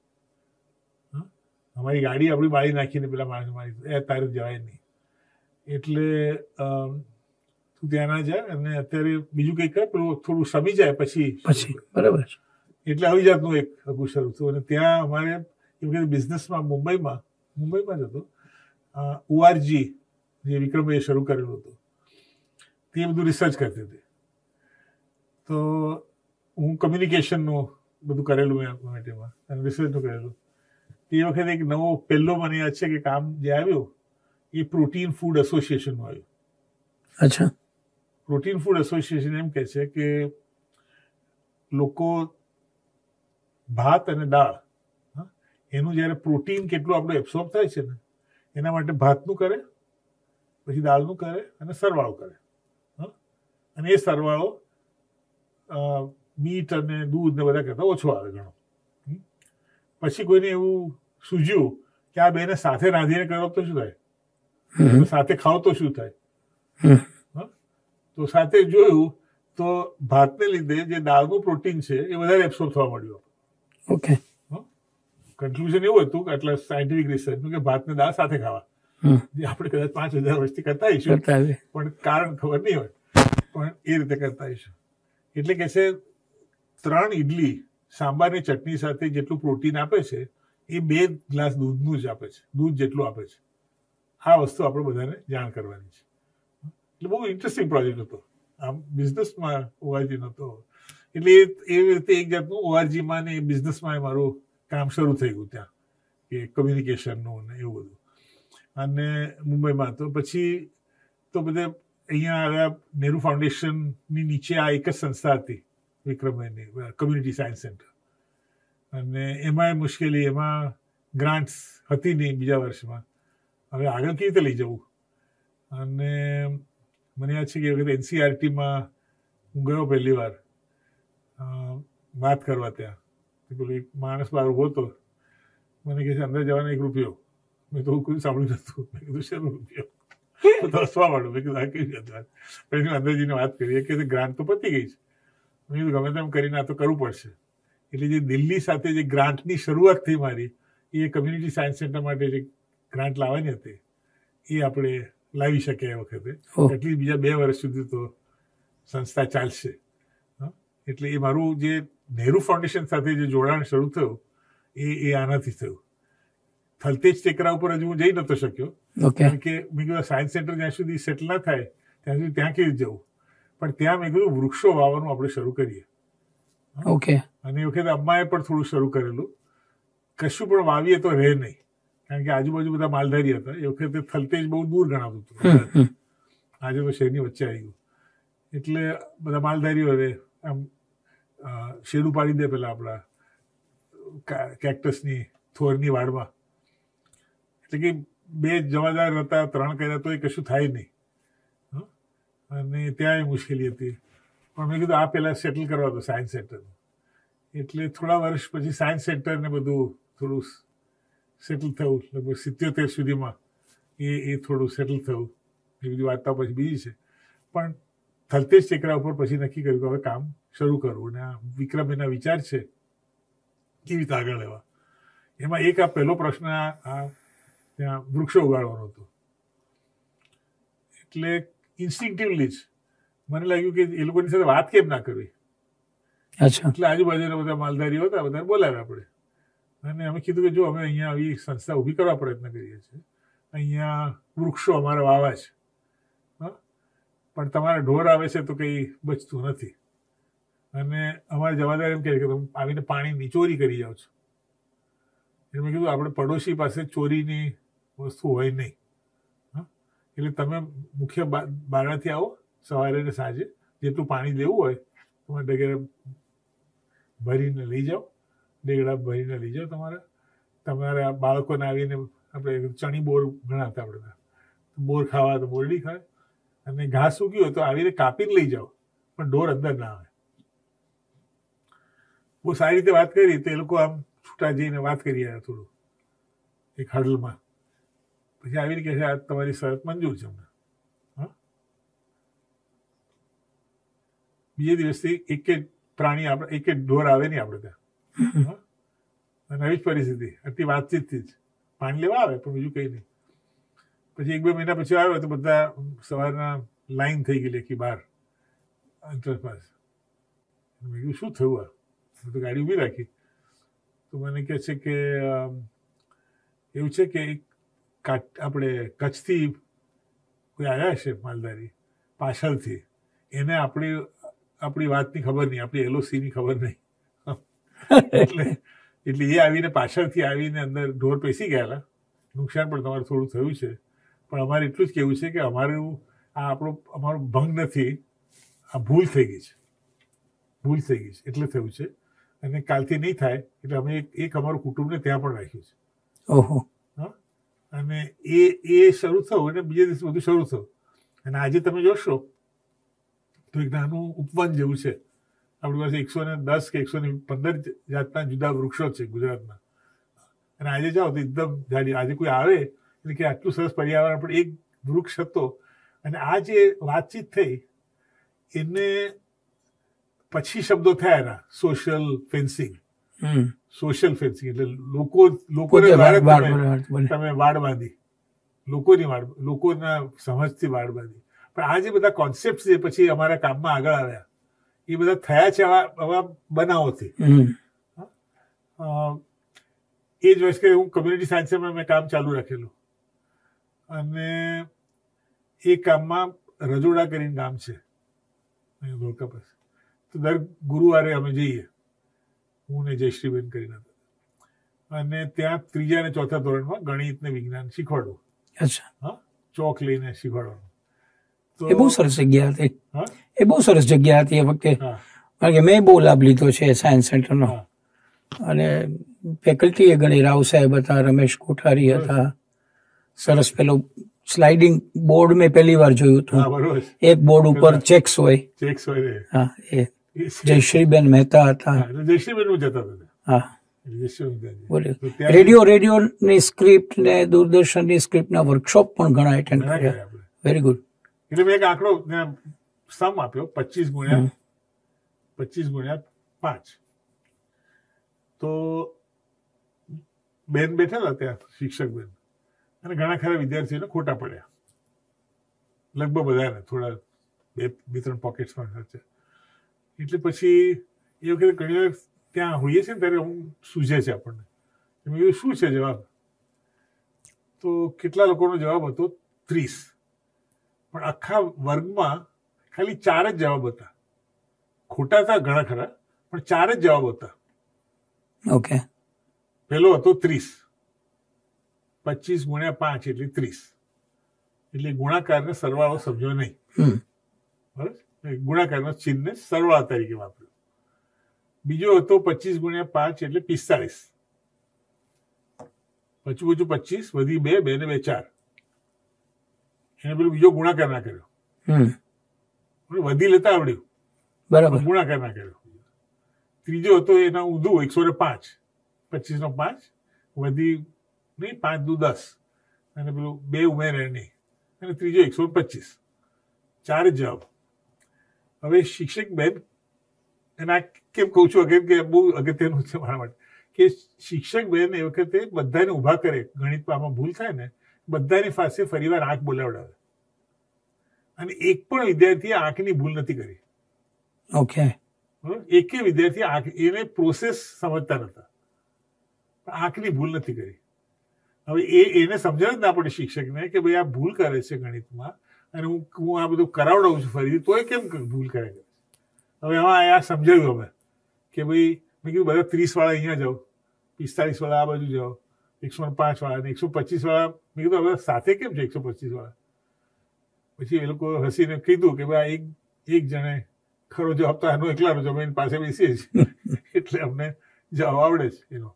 અમારી ગાડી આપણી બાળી નાખીને પેલા માણસ મારી એ તારે જવાય નહીં એટલે તું ત્યાં ના જા અને અત્યારે બીજું કંઈક કરે પેલું થોડું સમી જાય પછી પછી બરાબર એટલે આવી જાતનું એક અઘું શરૂ થયું અને ત્યાં અમારે એમ કે બિઝનેસમાં મુંબઈમાં મુંબઈમાં જ હતો ઓઆરજી જે વિક્રમભાઈએ શરૂ કરેલું હતું તે બધું રિસર્ચ કરતી હતી તો હું કમ્યુનિકેશનનું બધું કરેલું મેં માટે રિસર્ચનું કરેલું તે વખતે એક નવો પહેલો મને યાદ છે કે કામ જે આવ્યું એ પ્રોટીન ફૂડ એસોસિએશનનું આવ્યું અચ્છા પ્રોટીન ફૂડ એસોસિએશન એમ કહે છે કે લોકો ભાત અને દાળ એનું જ્યારે પ્રોટીન કેટલું આપણું એબ્સોર્બ થાય છે ને એના માટે ભાતનું કરે પછી દાળનું કરે અને સરવાળો કરે અને એ સરવાળો મીટ અને દૂધ ને બધા કરતાં ઓછો આવે ઘણો પછી કોઈને એવું સૂજ્યું કે આ બેને સાથે રાંધીને કરો તો શું થાય સાથે ખાવ તો શું થાય તો સાથે જોયું તો ભાતને લીધે જે દાળનું પ્રોટીન છે એ વધારે એબ્સોર્બ થવા મળ્યું ઓકે કન્ક્લુઝન એવું હતું કે આટલા સાયન્ટિફિક રિસર્ચનું કે ભાતને દાળ સાથે ખાવા આપણે કદાચ પાંચ હજાર વર્ષથી કરતા આવીશું પણ કારણ ખબર નહીં હોય પણ એ રીતે કરતા આવીશું એટલે કે છે ત્રણ ઇડલી સાંબારની ચટણી સાથે જેટલું પ્રોટીન આપે છે એ બે ગ્લાસ દૂધનું જ આપે છે દૂધ જેટલું આપે છે આ વસ્તુ આપણે બધાને જાણ કરવાની છે એટલે બહુ ઇન્ટરેસ્ટિંગ પ્રોજેક્ટ હતો આમ બિઝનેસમાં ઓઆરજી નહોતો એટલે એ રીતે એક જાતનું ઓઆરજીમાં ને બિઝનેસમાં મારું કામ શરૂ થઈ ગયું ત્યાં કે કમ્યુનિકેશનનું ને એવું બધું અને મુંબઈમાં તો પછી તો બધે અહીંયા આવ્યા નેહરુ ફાઉન્ડેશનની નીચે આ એક જ સંસ્થા હતી વિક્રમભાઈની કમ્યુનિટી સાયન્સ સેન્ટર અને એમાં મુશ્કેલી એમાં ગ્રાન્ટ્સ હતી નહીં બીજા વર્ષમાં હવે આગળ કેવી રીતે લઈ જવું અને મને યાદ છે કે વખતે એનસીઆરટીમાં e હું ગયો પહેલી વાર વાત કરવા ત્યાં પેલું એક માણસ બહાર ઉભો હતો મને કહે છે અંદર જવાનો એક રૂપિયો મેં તો કોઈ સાંભળ્યું નતું મેં કીધું શેનો રૂપિયો તો માંડું મેં કીધું આ કેવી વાત પછી અંદર જઈને વાત કરી કે ગ્રાન્ટ તો પતી ગઈ છે મેં ગમે તેમ કરીને આ તો કરવું પડશે એટલે જે દિલ્હી સાથે જે ગ્રાન્ટની શરૂઆત થઈ મારી એ કમ્યુનિટી સાયન્સ સેન્ટર માટે જે ગ્રાન્ટ લાવવાની હતી એ આપણે લાવી શક્યા એ વખતે એટલી બીજા બે વર્ષ સુધી તો સંસ્થા ચાલશે એટલે એ મારું જે નહેરુ ફાઉન્ડેશન સાથે જે જોડાણ શરૂ થયું એ એ આનાથી થયું થલતેજ ટેકરા ઉપર હજુ હું જઈ નતો શક્યો કારણ કે મેં કીધું સાયન્સ સેન્ટર જ્યાં સુધી સેટલ ના થાય ત્યાં સુધી ત્યાં કેવી જવું પણ ત્યાં મેં કીધું વૃક્ષો વાવવાનું આપણે શરૂ કરીએ ઓકે અને એ વખતે અમ્માએ પણ થોડું શરૂ કરેલું કશું પણ વાવીએ તો રહે નહીં કારણ કે આજુબાજુ બધા માલધારી હતા એ વખતે થલતેજ બહુ દૂર ગણાતું હતું આજે તો શહેરની વચ્ચે આવી ગયું એટલે બધા માલધારીઓ રહે આમ શેડું પાડી દે પેલા આપણા કેક્ટસની થોરની વાડમાં એટલે કે બે જવાદાર હતા ત્રણ કર્યા તો એ કશું થાય નહીં અને ત્યાં એ મુશ્કેલી હતી પણ મેં કીધું આ પહેલાં સેટલ કરવા દો સાયન્સ સેન્ટર એટલે થોડા વર્ષ પછી સાયન્સ સેન્ટરને બધું થોડું સેટલ થયું લગભગ સિત્યોતેર સુધીમાં એ એ થોડું સેટલ થયું એ બધી વાર્તા પછી બીજી છે પણ થલતેજ ટેકરા ઉપર પછી નક્કી કર્યું કે હવે કામ શરૂ કરવું અને આ વિક્રમ એના વિચાર છે કેવી રીતે આગળ લેવા એમાં એક આ પહેલો પ્રશ્ન આ ત્યાં વૃક્ષો ઉગાડવાનો હતો એટલે ઇન્સ્ટિંક્ટિવલી જ મને લાગ્યું કે એ લોકોની સાથે વાત કેમ ના કરવી એટલે આજુબાજુના બધા માલધારીઓ હતા બધા બોલાવ્યા આપણે અને અમે કીધું કે જો અમે અહીંયા આવી સંસ્થા ઊભી કરવા પ્રયત્ન કરીએ છીએ અહીંયા વૃક્ષો અમારા વાવા છે પણ તમારા ઢોર આવે છે તો કંઈ બચતું નથી અને અમારે જવાબદારી એમ કહે કે તમે આવીને પાણીની ચોરી કરી જાઓ છો એટલે મેં કીધું આપણે પડોશી પાસે ચોરીની વસ્તુ હોય નહીં એટલે તમે મુખ્ય બારણાથી આવો સવારે ને સાંજે જેટલું પાણી લેવું હોય તમારે ડગેરા ભરીને લઈ જાઓ ડેગડા ભરીને લઈ જાઓ તમારે તમારા બાળકોને આવીને આપણે ચણી બોર ગણાતા આપણે બોર ખાવા તો બોરડી ખાય અને ઘાસ ઉગ્યું તો આવીને કાપીને લઈ જાઓ પણ ઢોર અંદર ના આવે બહુ સારી રીતે વાત કરી તો એ લોકો આમ છૂટા જઈને વાત કરી રહ્યા થોડું એક હડલમાં પછી આવીને કહે છે આ તમારી શરત મંજૂર છે અમને બીજે દિવસથી એક એક પ્રાણી આપણે એક એક ઢોર આવે નહીં આપણે ત્યાં નવી જ પરિસ્થિતિ આટલી વાતચીતથી જ પાણી લેવા આવે પણ બીજું કંઈ નહીં પછી એક બે મહિના પછી આવ્યો તો બધા સવારના લાઈન થઈ ગયેલી આખી બહાર એન્ટ્રન્સ પાસે મેં કીધું શું થયું આ મેં તો ગાડી ઊભી રાખી તો મને કહે છે કે એવું છે કે એક આપણે કચ્છથી કોઈ આવ્યા છે માલધારી પાછળથી એને આપણી આપણી વાતની ખબર નહીં આપણી એલઓસીની ખબર નહીં એટલે એટલે એ આવીને પાછળથી આવીને અંદર ઢોર પેસી ગયેલા નુકસાન પણ તમારું થોડું થયું છે પણ અમારે એટલું જ કહેવું છે કે અમારું આ આપણો અમારો ભંગ નથી આ ભૂલ થઈ ગઈ છે ભૂલ થઈ ગઈ છે એટલે થયું છે અને કાલથી નહીં થાય એટલે અમે એક અમારું કુટુંબને ત્યાં પણ રાખ્યું છે ઓહો અને એ એ શરૂ થયું અને બીજા દિવસે બધું શરૂ થયું અને આજે તમે જોશો તો એક નાનું ઉપવન જેવું છે આપણી પાસે એકસો ને દસ કે એકસો ને પંદર જાતના જુદા વૃક્ષો છે ગુજરાતમાં અને આજે જાઓ તો એકદમ જાડી આજે કોઈ આવે એટલે કે આટલું સરસ પર્યાવરણ પણ એક વૃક્ષ હતો અને આ જે વાતચીત થઈ એને પછી શબ્દો થયા એના સોશિયલ ફેન્સિંગ સોશિયલ ફેન્સિંગ એટલે લોકો લોકોને તમે વાડ બાંધી લોકોની વાડ લોકોના સમજથી વાડ બાંધી પણ આ જે બધા કોન્સેપ્ટ છે પછી અમારા કામમાં આગળ આવ્યા એ બધા થયા છે આવા આવા બનાવોથી એ જ વર્ષ કે હું કમ્યુનિટી સાયન્સમાં મેં કામ ચાલુ રાખેલું અને એ કામમાં રજોડા કરીને કામ છે તો દર ગુરુવારે અમે જઈએ હું ને જયશ્રીબેન કરીને હતા અને ત્યાં ત્રીજા અને ચોથા ધોરણમાં ગણિત ને વિજ્ઞાન શીખવાડવું ચોક લઈને શીખવાડવાનું એ બહુ સરસ જગ્યા હતી એ બહુ સરસ જગ્યા હતી એ વખતે કારણ કે મેં બહુ લાભ લીધો છે સાયન્સ સેન્ટરનો અને ફેકલ્ટી એ ઘણી રાવ સાહેબ હતા રમેશ કોઠારી હતા સરસ પેલો સ્લાઇડિંગ બોર્ડ મેં પહેલી વાર જોયું હતું એક બોર્ડ ઉપર ચેક્સ હોય ચેક્સ હોય હા એ જયશ્રીબેન મહેતા હતા જયશ્રીબેન જતા હતા હા રેડિયો રેડિયોની સ્ક્રિપ્ટ ને દૂરદર્શનની સ્ક્રિપ્ટના વર્કશોપ પણ ઘણા એટેન્ડ કર્યા વેરી ગુડ એટલે મેં એક આંકડો સમ આપ્યો પચીસ ગુણ્યા પચીસ ગુણ્યા પાંચ તો બેન બેઠા હતા ત્યાં શિક્ષક બેન અને ઘણા ખરા વિદ્યાર્થીઓને ખોટા પડ્યા લગભગ બધાને થોડા બે બે ત્રણ પોકેટ્સમાં ખર્ચ્યા એટલે પછી એ વખતે ઘણી વાર ત્યાં હોઈએ છીએ ને ત્યારે હું સૂઝે છે આપણને એ શું છે જવાબ તો કેટલા લોકોનો જવાબ હતો ત્રીસ પણ આખા વર્ગમાં ખાલી ચાર જ જવાબ હતા ખોટા હતા ઘણા ખરા પણ ચાર જ જવાબ હતા ઓકે પેલો હતો ત્રીસ પચીસ ગુણ્યા પાંચ એટલે ત્રીસ એટલે ગુણાકારને સરવાળો સમજો નહીં બરાબર ગુણાકારના ચિહ્નને સરવાળા તરીકે વાપર્યો બીજો હતો પચીસ ગુણ્યા પાંચ એટલે પિસ્તાળીસ પચું પચું પચીસ વધી બે બે ને બે ચાર એને પેલો બીજો ગુણાકાર ના કર્યો વધી લેતા આવડ્યું બરાબર ગુણાકાર ના કર્યો ત્રીજો હતો એના ઊંધું એકસો ને પાંચ પચીસ નો પાંચ વધી નહીં પાંચ દુ દસ અને પેલું બે ઉમેરે નહીં અને ત્રીજો એકસો પચીસ ચાર જવાબ હવે શિક્ષક બેન અને આ કેમ કહું છું અગત્ય બહુ અગત્યનું છે મારા માટે કે શિક્ષક બેન એ વખતે બધાને ઊભા કરે ગણિતમાં આમાં ભૂલ થાય ને બધાની પાસે ફરીવાર આંખ બોલાવડાવે અને એક પણ વિદ્યાર્થીએ આંખની ભૂલ નથી કરી ઓકે એકે વિદ્યાર્થી આંખ એને પ્રોસેસ સમજતા નતા આંખની ભૂલ નથી કરી હવે એ એને સમજણ જ ના પડે શિક્ષકને કે ભાઈ આ ભૂલ કરે છે ગણિતમાં અને હું હું આ બધું કરાવડાવું છું ફરીથી તોય કેમ ભૂલ કરે છે હવે એમાં આ સમજાવ્યું અમે કે ભાઈ મેં કીધું બધા ત્રીસવાળા અહીંયા જાઓ પિસ્તાળીસવાળા આ બાજુ જાઓ એકસો પાંચ વાળા અને એકસો પચીસ મેં કીધું હવે સાથે કેમ છે એકસો પચીસ પછી એ લોકો હસીને કીધું કે ભાઈ એક એક જણે ખરો જવાબ તો એનો એકલા જવાબ એની પાસે બેસીએ છીએ એટલે અમને જવાબ આવડે છે એનો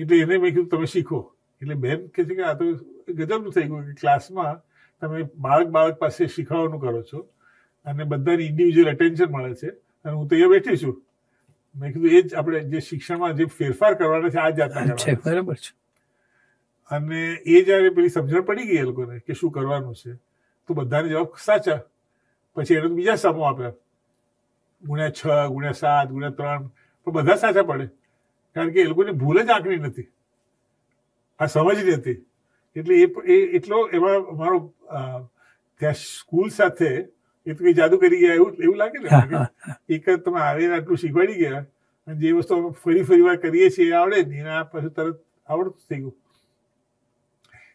એટલે એને મેં કીધું તમે શીખો એટલે બેન કહે છે કે આ તો ગજબનું થઈ ગયું કે ક્લાસમાં તમે બાળક બાળક પાસે શીખવાનું કરો છો અને બધાને ઇન્ડિવિજ્યુઅલ અટેન્શન મળે છે અને હું તો અહીંયા બેઠી છું મેં કીધું એ જ આપણે જે શિક્ષણમાં જે ફેરફાર કરવાના છે આ જાતના છે બરાબર છે અને એ જ્યારે પેલી સમજણ પડી ગઈ એ લોકોને કે શું કરવાનું છે તો બધાને જવાબ સાચા પછી એને બીજા સામો આપ્યા ગુણ્યા છ ગુણ્યા સાત ગુણ્યા ત્રણ પણ બધા સાચા પડે કારણ કે એ લોકોની ભૂલ જ આંકડી નથી આ સમજ નથી એટલે એ એટલો એમાં મારો ત્યાં સ્કૂલ સાથે એ તો કઈ જાદુ કરી ગયા એવું એવું લાગે ને એક જ તમે આવીને આટલું શીખવાડી ગયા અને જે વસ્તુ ફરી ફરી વાર કરીએ છીએ આવડે ને એના પછી તરત આવડતું થઈ ગયું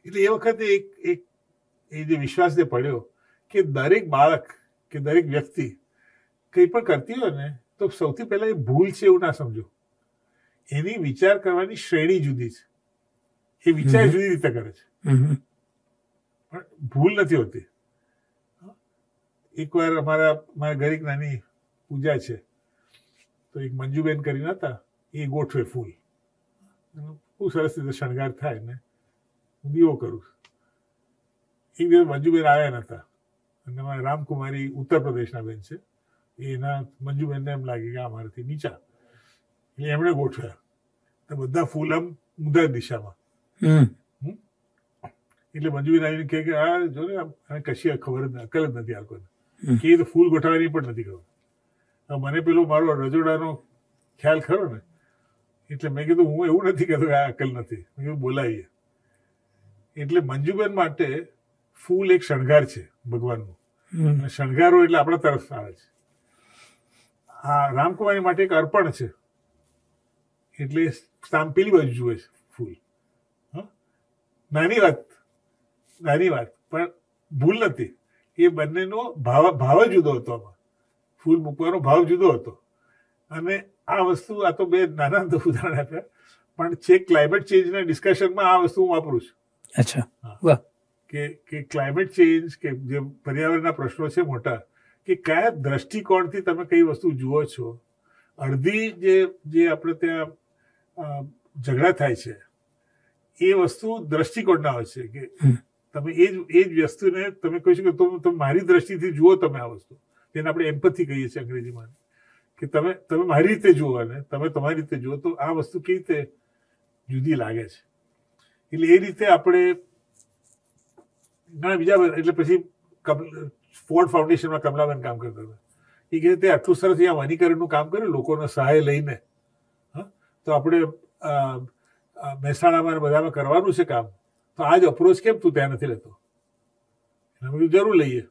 એટલે એ વખતે એક એક એ જે વિશ્વાસ જે પડ્યો કે દરેક બાળક કે દરેક વ્યક્તિ કંઈ પણ કરતી હોય ને તો સૌથી પહેલાં એ ભૂલ છે એવું ના સમજો એની વિચાર કરવાની શ્રેણી જુદી છે એ વિચાર જુદી રીતે કરે છે પણ ભૂલ નથી હોતી એકવાર અમારા મારા ઘરે નાની પૂજા છે તો એક મંજુબેન કરીને હતા એ ગોઠવે ફૂલ ખૂબ સરસ રીતે શણગાર થાય ને હું દીવો કરું એક દિવસ મંજુબેન આવ્યા નતા અને મારા રામકુમારી ઉત્તર પ્રદેશના બેન છે એના મંજુબેનને એમ લાગે કે અમારાથી નીચા એટલે એમણે ગોઠવ્યા તો બધા ફૂલ આમ ઉધર દિશામાં એટલે મંજુબેન આવીને કહે કે આ જો ને આને કશી ખબર જ અકલ જ નથી આ લોકોને કે તો ફૂલ ગોઠવાની પણ નથી ખબર મને પેલો મારો રજોડાનો ખ્યાલ ખરો ને એટલે મેં કીધું હું એવું નથી કહેતો આ અકલ નથી મેં બોલાવીએ એટલે મંજુબેન માટે ફૂલ એક શણગાર છે ભગવાનનો અને શણગારો એટલે આપણા તરફ આવે છે આ રામકુમારી માટે એક અર્પણ છે એટલે પેલી બાજુ જુએ છે નાની વાત નાની વાત પણ ભૂલ નથી એ બંનેનો ભાવ ભાવ જુદો હતો આમાં ફૂલ મૂકવાનો ભાવ જુદો હતો અને આ વસ્તુ આ તો બે નાના ઉદાહરણ આપ્યા પણ છે ક્લાઇમેટ ચેન્જના ડિસ્કશનમાં આ વસ્તુ હું વાપરું છું અચ્છા વાહ કે કે ક્લાઇમેટ ચેન્જ કે જે પર્યાવરણના પ્રશ્નો છે મોટા કે કયા દ્રષ્ટિકોણથી તમે કઈ વસ્તુ જુઓ છો અડધી જે જે આપણે ત્યાં ઝઘડા થાય છે એ વસ્તુ દ્રષ્ટિકોણના હોય છે કે તમે એ જ એ જ વસ્તુને તમે કહી શકો તો તમે મારી દ્રષ્ટિથી જુઓ તમે આ વસ્તુ જેને આપણે એમ્પથી કહીએ છીએ અંગ્રેજીમાં કે તમે તમે મારી રીતે જુઓ અને તમે તમારી રીતે જુઓ તો આ વસ્તુ કેવી રીતે જુદી લાગે છે એટલે એ રીતે આપણે ઘણા બીજા એટલે પછી ફોર્ડ ફાઉન્ડેશનમાં કમલાબેન કામ કરતા હતા એ કે તે આટલું સરસ અહીંયા વનીકરણનું કામ કર્યું લોકોને સહાય લઈને હા તો આપણે મહેસાણામાં બધામાં કરવાનું છે કામ તો આજ અપ્રોચ કેમ તું ત્યાં નથી લેતો એને બધું જરૂર લઈએ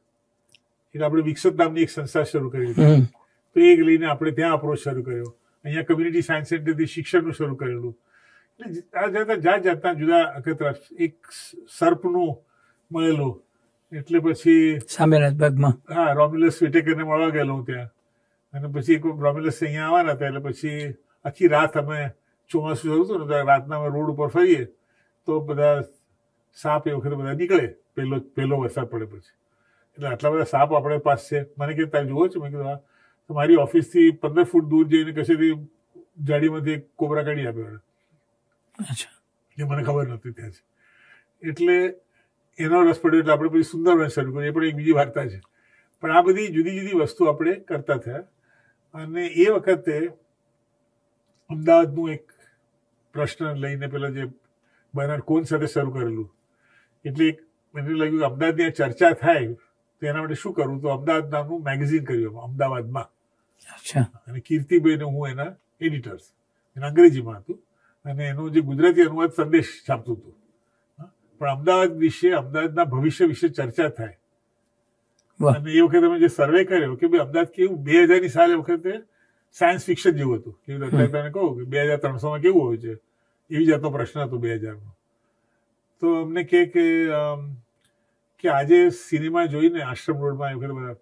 એટલે આપણે વિકસત નામની એક સંસ્થા શરૂ કરી તો એ લઈને આપણે ત્યાં અપ્રોચ શરૂ કર્યો અહીંયા કમ્યુનિટી સાયન્સ સેન્ટરથી શિક્ષણનું શરૂ કરેલું એટલે આ જાતા જાત જાતના જુદા અખતરા એક સર્પનું મળેલું એટલે પછી સામે હા રોમ્યુલસ વિટેકરને મળવા ગયેલો હું ત્યાં અને પછી એક રોમિલસ અહીંયા આવવાના હતા એટલે પછી આખી રાત અમે ચોમાસું શરૂ થયું ત્યારે રાતના અમે રોડ ઉપર ફરીએ તો બધા સાપ એ વખતે બધા નીકળે પહેલો પહેલો વરસાદ પડે પછી એટલે આટલા બધા સાપ આપણે પાસે છે મને કે તારે જુઓ છે મેં કીધું હા મારી ઓફિસથી પંદર ફૂટ દૂર જઈને કશેથી જાડીમાંથી એક કોબરા કાઢી આપ્યો અચ્છા જે મને ખબર નહોતી ત્યાં એટલે એનો રસ પડ્યો એટલે આપણે પછી સુંદરવન શરૂ કર્યું એ પણ એક બીજી વાર્તા છે પણ આ બધી જુદી જુદી વસ્તુ આપણે કરતા થયા અને એ વખતે અમદાવાદનું એક પ્રશ્ન લઈને પેલા જે બનાર કોણ સાથે શરૂ કરેલું એટલે એક મને લાગ્યું કે અમદાવાદની ચર્ચા થાય તો એના માટે શું કરવું તો અમદાવાદ નામનું મેગેઝિન કર્યું અમદાવાદમાં અને કીર્તિભાઈને હું એના એડિટર્સ એના અંગ્રેજીમાં હતું અને એનો જે ગુજરાતી અનુવાદ સંદેશ છાપતું હતું પણ અમદાવાદ વિશે અમદાવાદના ભવિષ્ય વિશે ચર્ચા થાય અને એ વખતે અમે જે સર્વે કર્યો કે ભાઈ અમદાવાદ કેવું બે હજારની સાલ વખતે સાયન્સ ફિક્શન જેવું હતું કેવું અત્યારે તમે કહો કે બે હજાર ત્રણસોમાં કેવું હોય છે એવી જાતનો પ્રશ્ન હતો બે હજારનો તો અમને કહે કે કે આજે સિનેમા જોઈને આશ્રમ રોડમાં એ વખતે બધા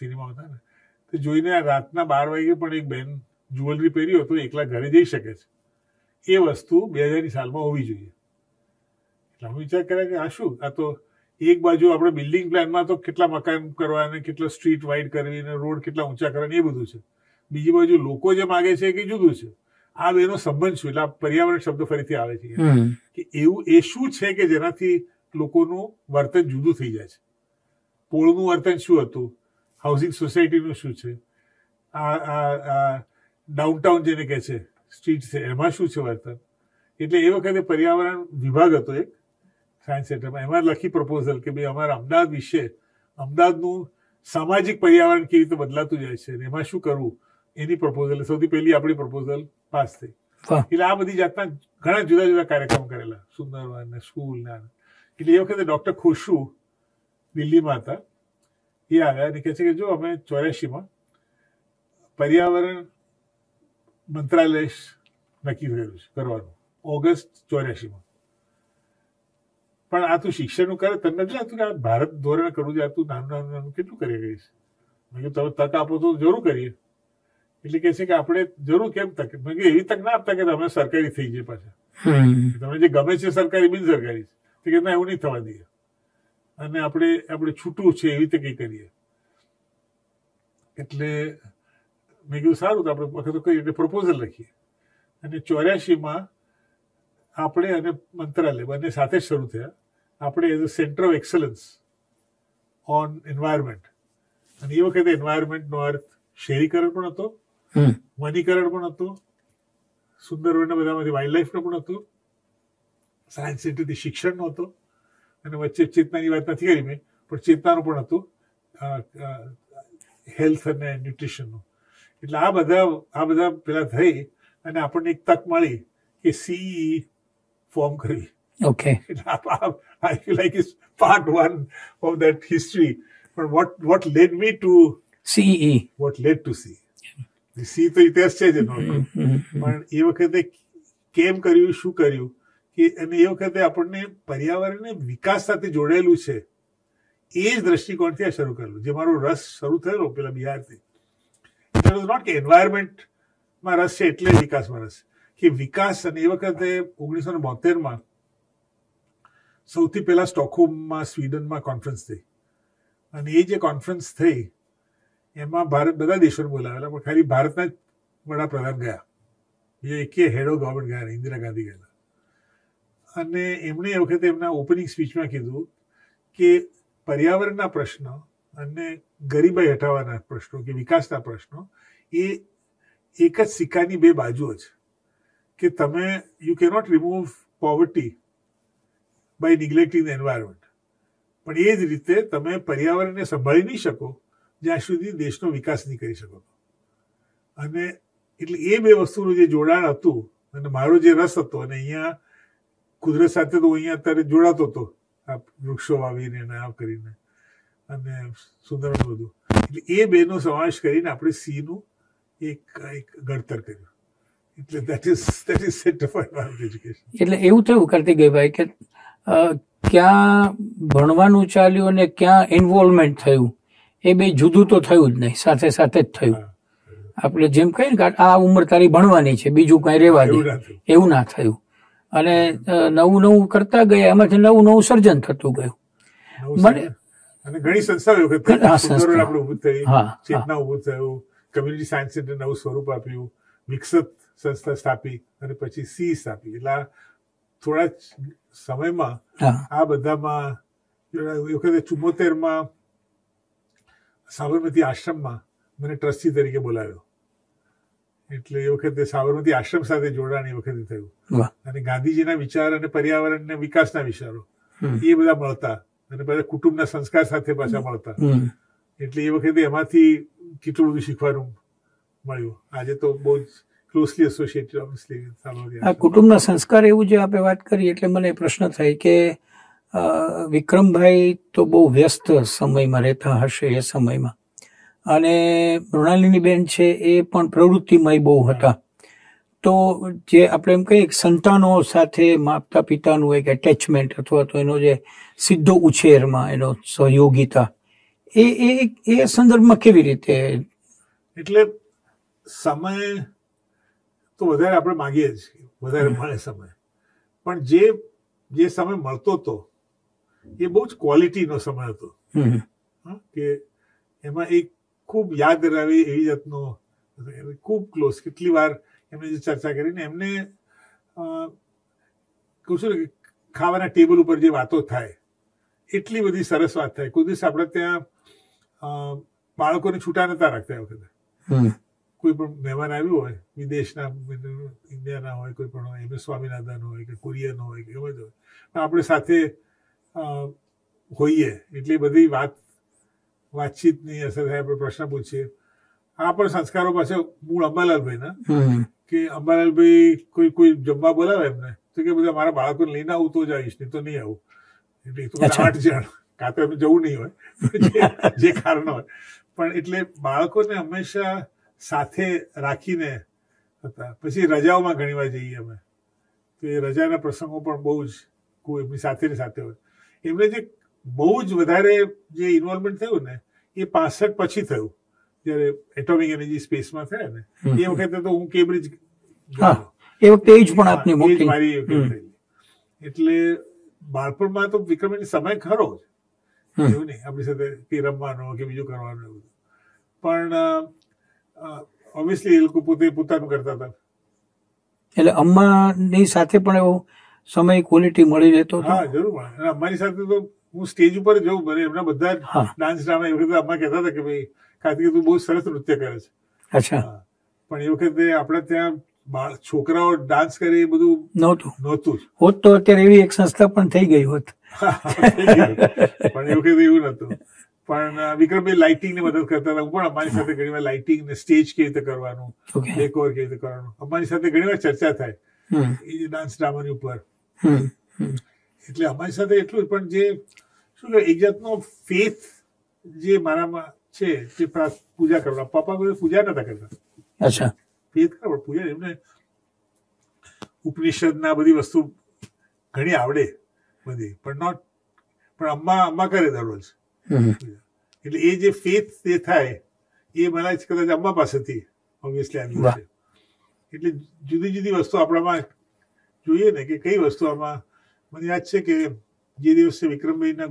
સિનેમા હતા ને તો જોઈને રાતના બાર વાગે પણ એક બેન જ્યુવેલરી પહેરી તો એકલા ઘરે જઈ શકે છે એ વસ્તુ બે હજારની સાલમાં હોવી જોઈએ એટલે હું વિચાર કર્યા કે આ શું આ તો એક બાજુ આપણે બિલ્ડિંગ પ્લાનમાં તો કેટલા મકાન કરવા અને કેટલા સ્ટ્રીટ વાઇડ કરવી અને રોડ કેટલા ઊંચા કરવા એ બધું છે બીજી બાજુ લોકો જે માગે છે એ જુદું છે આ બેનો સંબંધ શું એટલે પર્યાવરણ શબ્દ ફરીથી આવે છે કે એવું એ શું છે કે જેનાથી લોકોનું વર્તન જુદું થઈ જાય છે પોળનું વર્તન શું હતું હાઉસિંગ સોસાયટીનું શું છે આ ડાઉનટાઉન જેને કહે છે સ્ટ્રીટ છે એમાં શું છે વર્તન એટલે એ વખતે પર્યાવરણ વિભાગ હતો એક સાયન્સ સેન્ટરમાં એમાં લખી પ્રપોઝલ કે ભાઈ અમારા અમદાવાદ વિશે અમદાવાદનું સામાજિક પર્યાવરણ કેવી રીતે બદલાતું જાય છે એમાં શું કરવું એની પ્રપોઝલ સૌથી પહેલી આપણી પ્રપોઝલ પાસ થઈ એટલે આ બધી જાતના ઘણા જુદા જુદા કાર્યક્રમ કરેલા સુંદરવન ને સ્કૂલ ને એટલે એ વખતે ડોક્ટર ખુશુ દિલ્હીમાં હતા એ આવ્યા અને કહે છે કે જો અમે ચોર્યાસીમાં પર્યાવરણ મંત્રાલય નક્કી થયેલું છે કરવાનું ઓગસ્ટ ચોર્યાસીમાં પણ આ તું શિક્ષણનું કરે તમને નથી લાગતું કે આ ભારત ધોરણે કરવું છે આ તું નાનું નાનું નાનું કેટલું કરી રહી છે મેં કીધું તમે તક આપો તો જરૂર કરીએ એટલે કે છે કે આપણે જરૂર કેમ તક એવી તક ના આપતા કે તમે સરકારી થઈ જાય પાછા તમે જે ગમે છે સરકારી બિન સરકારી છે કે ના એવું નહીં થવા દઈએ અને આપણે આપણે છૂટું છે એવી રીતે કંઈ કરીએ એટલે મેં કીધું સારું તો આપણે વખતે કહીએ એટલે પ્રપોઝલ લખીએ અને ચોર્યાસીમાં આપણે અને મંત્રાલય બંને સાથે જ શરૂ થયા આપણે as a centre of excellence on environment અને એ વખતે એન્વાયરમેન્ટનો અર્થ શહેરીકરણ પણ હતો મનીકરણ પણ હતું સુંદરવનના બધામાંથી વાઇલ્ડ લાઈફનો પણ હતું સાયન્સ સિટીથી શિક્ષણનો હતો અને વચ્ચે ચેતનાની વાત નથી કરી મેં પણ ચેતનાનું પણ હતું હેલ્થ અને ન્યુટ્રિશનનું એટલે આ બધા આ બધા પેલા થઈ અને આપણને એક તક મળી કે સીઈ ફોર્મ e e કરવી okay I feel like is part one of that history પણ what what led me to CE what led to C C તો ઇતિહાસ છે જ એનો પણ એ વખતે કેમ કર્યું શું કર્યું કે અને એ વખતે આપણને પર્યાવરણને વિકાસ સાથે જોડાયેલું છે એ જ દ્રષ્ટિકોણથી આ શરૂ કરેલું જે મારો રસ શરૂ થયેલો પેલા બિહારથી ઇટ વોઝ નોટ કે એન્વાયરમેન્ટમાં રસ છે એટલે વિકાસમાં રસ કે વિકાસ અને એ વખતે ઓગણીસો ને બોતેરમાં સૌથી પહેલા સ્ટોકહોમમાં સ્વીડનમાં કોન્ફરન્સ થઈ અને એ જે કોન્ફરન્સ થઈ એમાં ભારત બધા દેશોને બોલાવેલા પણ ખાલી ભારતના જ વડાપ્રધાન ગયા બીજા એકે હેડ ઓફ ગવર્મેન્ટ ગયા ઇન્દિરા ગાંધી ગયેલા અને એમણે એ વખતે એમના ઓપનિંગ સ્પીચમાં કીધું કે પર્યાવરણના પ્રશ્નો અને ગરીબાઈ હટાવવાના પ્રશ્નો કે વિકાસના પ્રશ્નો એ એક જ સિક્કાની બે બાજુઓ છે કે તમે you cannot remove poverty by neglecting the environment પણ એ જ રીતે તમે પર્યાવરણને સંભાળી નહીં શકો જ્યાં સુધી દેશનો વિકાસ નહીં કરી શકો અને એટલે એ બે વસ્તુનું જે જોડાણ હતું અને મારો જે રસ હતો અને અહીંયા કુદરત સાથે તો અહીંયા અત્યારે જોડાતો હતો આ વૃક્ષો વાવીને આ કરીને અને સુંદર બધું એટલે એ બેનો સમાવેશ કરીને આપણે સીનું એક એક ઘડતર કર્યું એટલે that is that is set education એટલે એવું થયું કરતી ગઈ ભાઈ કે ક્યાં ભણવાનું ચાલ્યું અને ક્યાં ઇન્વોલ્વમેન્ટ થયું એ બે જુદું તો થયું જ નહીં સાથે સાથે જ થયું આપણે જેમ કહીએ ને આ ઉંમર તારી ભણવાની છે બીજું કઈ રહેવા એવું ના થયું અને નવું નવું કરતા ગયા એમાંથી નવું નવું સર્જન થતું ગયું મને ઘણી સંસ્થાઓ ઉભું થઈ થયું કમ્યુનિટી સાયન્સ સેન્ટર નવું સ્વરૂપ આપ્યું વિકસિત સંસ્થા સ્થાપી અને પછી સી સ્થાપી એટલે થોડા સમયમાં આ બધામાં વખતે ચુમ્મોતેરમાં સાબરમતી આશ્રમમાં મને ટ્રસ્ટી તરીકે બોલાવ્યો એટલે એ વખતે સાબરમતી આશ્રમ સાથે જોડાણ એ વખતે થયું અને ગાંધીજીના વિચાર અને પર્યાવરણના વિકાસના વિચારો એ બધા મળતા અને બધા કુટુંબના સંસ્કાર સાથે પાછા મળતા એટલે એ વખતે એમાંથી કેટલું બધું શીખવાનું મળ્યું આજે તો બહુ જ ક્લોઝલી એસોસિએટેડ ઓબ્વિયસલી સાબરમતી કુટુંબના સંસ્કાર એવું જે આપણે વાત કરી એટલે મને પ્રશ્ન થાય કે વિક્રમભાઈ તો બહુ વ્યસ્ત સમયમાં રહેતા હશે એ સમયમાં અને મૃણાલિની બેન છે એ પણ પ્રવૃત્તિમય બહુ હતા તો જે આપણે એમ કહીએ સંતાનો સાથે માતા પિતાનું એક એટેચમેન્ટ અથવા તો એનો જે સીધો ઉછેરમાં એનો સહયોગિતા એ એ એ સંદર્ભમાં કેવી રીતે એટલે સમય તો વધારે આપણે માગીએ છીએ વધારે મળે સમય પણ જે જે સમય મળતો હતો એ બહુ જ ક્વોલિટીનો સમય હતો કે એમાં એક ખૂબ યાદ રહે એવી જાતનો ખૂબ ક્લોઝ કેટલી વાર એમને જે ચર્ચા કરીને એમને કહું છું ને ખાવાના ટેબલ ઉપર જે વાતો થાય એટલી બધી સરસ વાત થાય કોઈ દિવસ આપણે ત્યાં બાળકોને છૂટા નતા રાખતા એ વખતે કોઈ પણ મહેમાન આવ્યું હોય વિદેશના ઇન્ડિયાના હોય કોઈ પણ હોય એમ સ્વામિનાથન હોય કે કુરિયન હોય કે ગમે હોય આપણે સાથે હોઈએ એટલી બધી વાત વાતચીતની અસર થાય આપણે પ્રશ્ન પૂછીએ આ પણ સંસ્કારો પાસે મૂળ ના કે અંબાલાલભાઈ કોઈ કોઈ જમવા બોલાવે એમને તો કે બધા મારા બાળકોને લઈને આવું તો જ આવીશ નહીં તો નહીં આવું એટલે તો આઠ જણ કાં તો એમને જવું નહીં હોય જે કારણ હોય પણ એટલે બાળકોને હંમેશા સાથે રાખીને હતા પછી રજાઓમાં ઘણીવાર જઈએ અમે તો એ રજાના પ્રસંગો પણ બહુ જ એમની સાથે સાથે હોય એમને જે બહુ જ વધારે જે ઇન્વોલ્વમેન્ટ થયું ને એ પાસઠ પછી થયું જ્યારે એટોમિક એનર્જી સ્પેસમાં થયા ને એ વખતે તો હું કેમ્બ્રિજ એ વખતે એ પણ આપની મોટી મારી એટલે બાળપણમાં તો વિક્રમ સમય ખરો જ એવું નહીં આપણી સાથે તે રમવાનો કે બીજું કરવાનું એવું પણ ઓબ્વિયસલી એ લોકો પોતે પોતાનું કરતા હતા એટલે અમ્માની સાથે પણ એવું સમય ક્વોલિટી મળી રહેતો હા જરૂર અમારી સાથે તો હું સ્ટેજ ઉપર જવું ભરે એમના બધા ડાન્સ ડ્રામા એ વખતે અમ્મા કહેતા હતા કે ભાઈ કાર્તિક તું બહુ સરસ નૃત્ય કરે છે અચ્છા પણ એ વખતે આપણે ત્યાં છોકરાઓ ડાન્સ કરે એ બધું નહોતું નહોતું હોત તો અત્યારે એવી એક સંસ્થા પણ થઈ ગઈ હોત પણ એ વખતે એવું નતું પણ વિક્રમભાઈ લાઇટિંગ ને મદદ કરતા હતા પણ અમારી સાથે ઘણી વાર લાઇટિંગ ને સ્ટેજ કેવી રીતે કરવાનું ડેકોર કેવી રીતે કરવાનું અમારી સાથે ઘણી વાર ચર્ચા થાય એ ડાન્સ ડ્રામા ઉપર એટલે અમારી સાથે એટલું જ પણ જે શું કે એક જાતનો ફેથ જે મારામાં છે તે પૂજા કરવા પપ્પા કોઈ પૂજા નતા કરતા અચ્છા ફેથ કરવા પૂજા એમને ઉપનિષદ ના બધી વસ્તુ ઘણી આવડે બધી પણ નોટ પણ અમ્મા અમ્મા કરે દરરોજ એટલે એ જે ફેથ જે થાય એ મને કદાચ અમ્મા પાસેથી ઓબ્વિયસલી આવી એટલે જુદી જુદી વસ્તુ આપણામાં જોઈએ ને કે કઈ વસ્તુ આમાં મને યાદ છે કે જે દિવસે વિક્રમભાઈના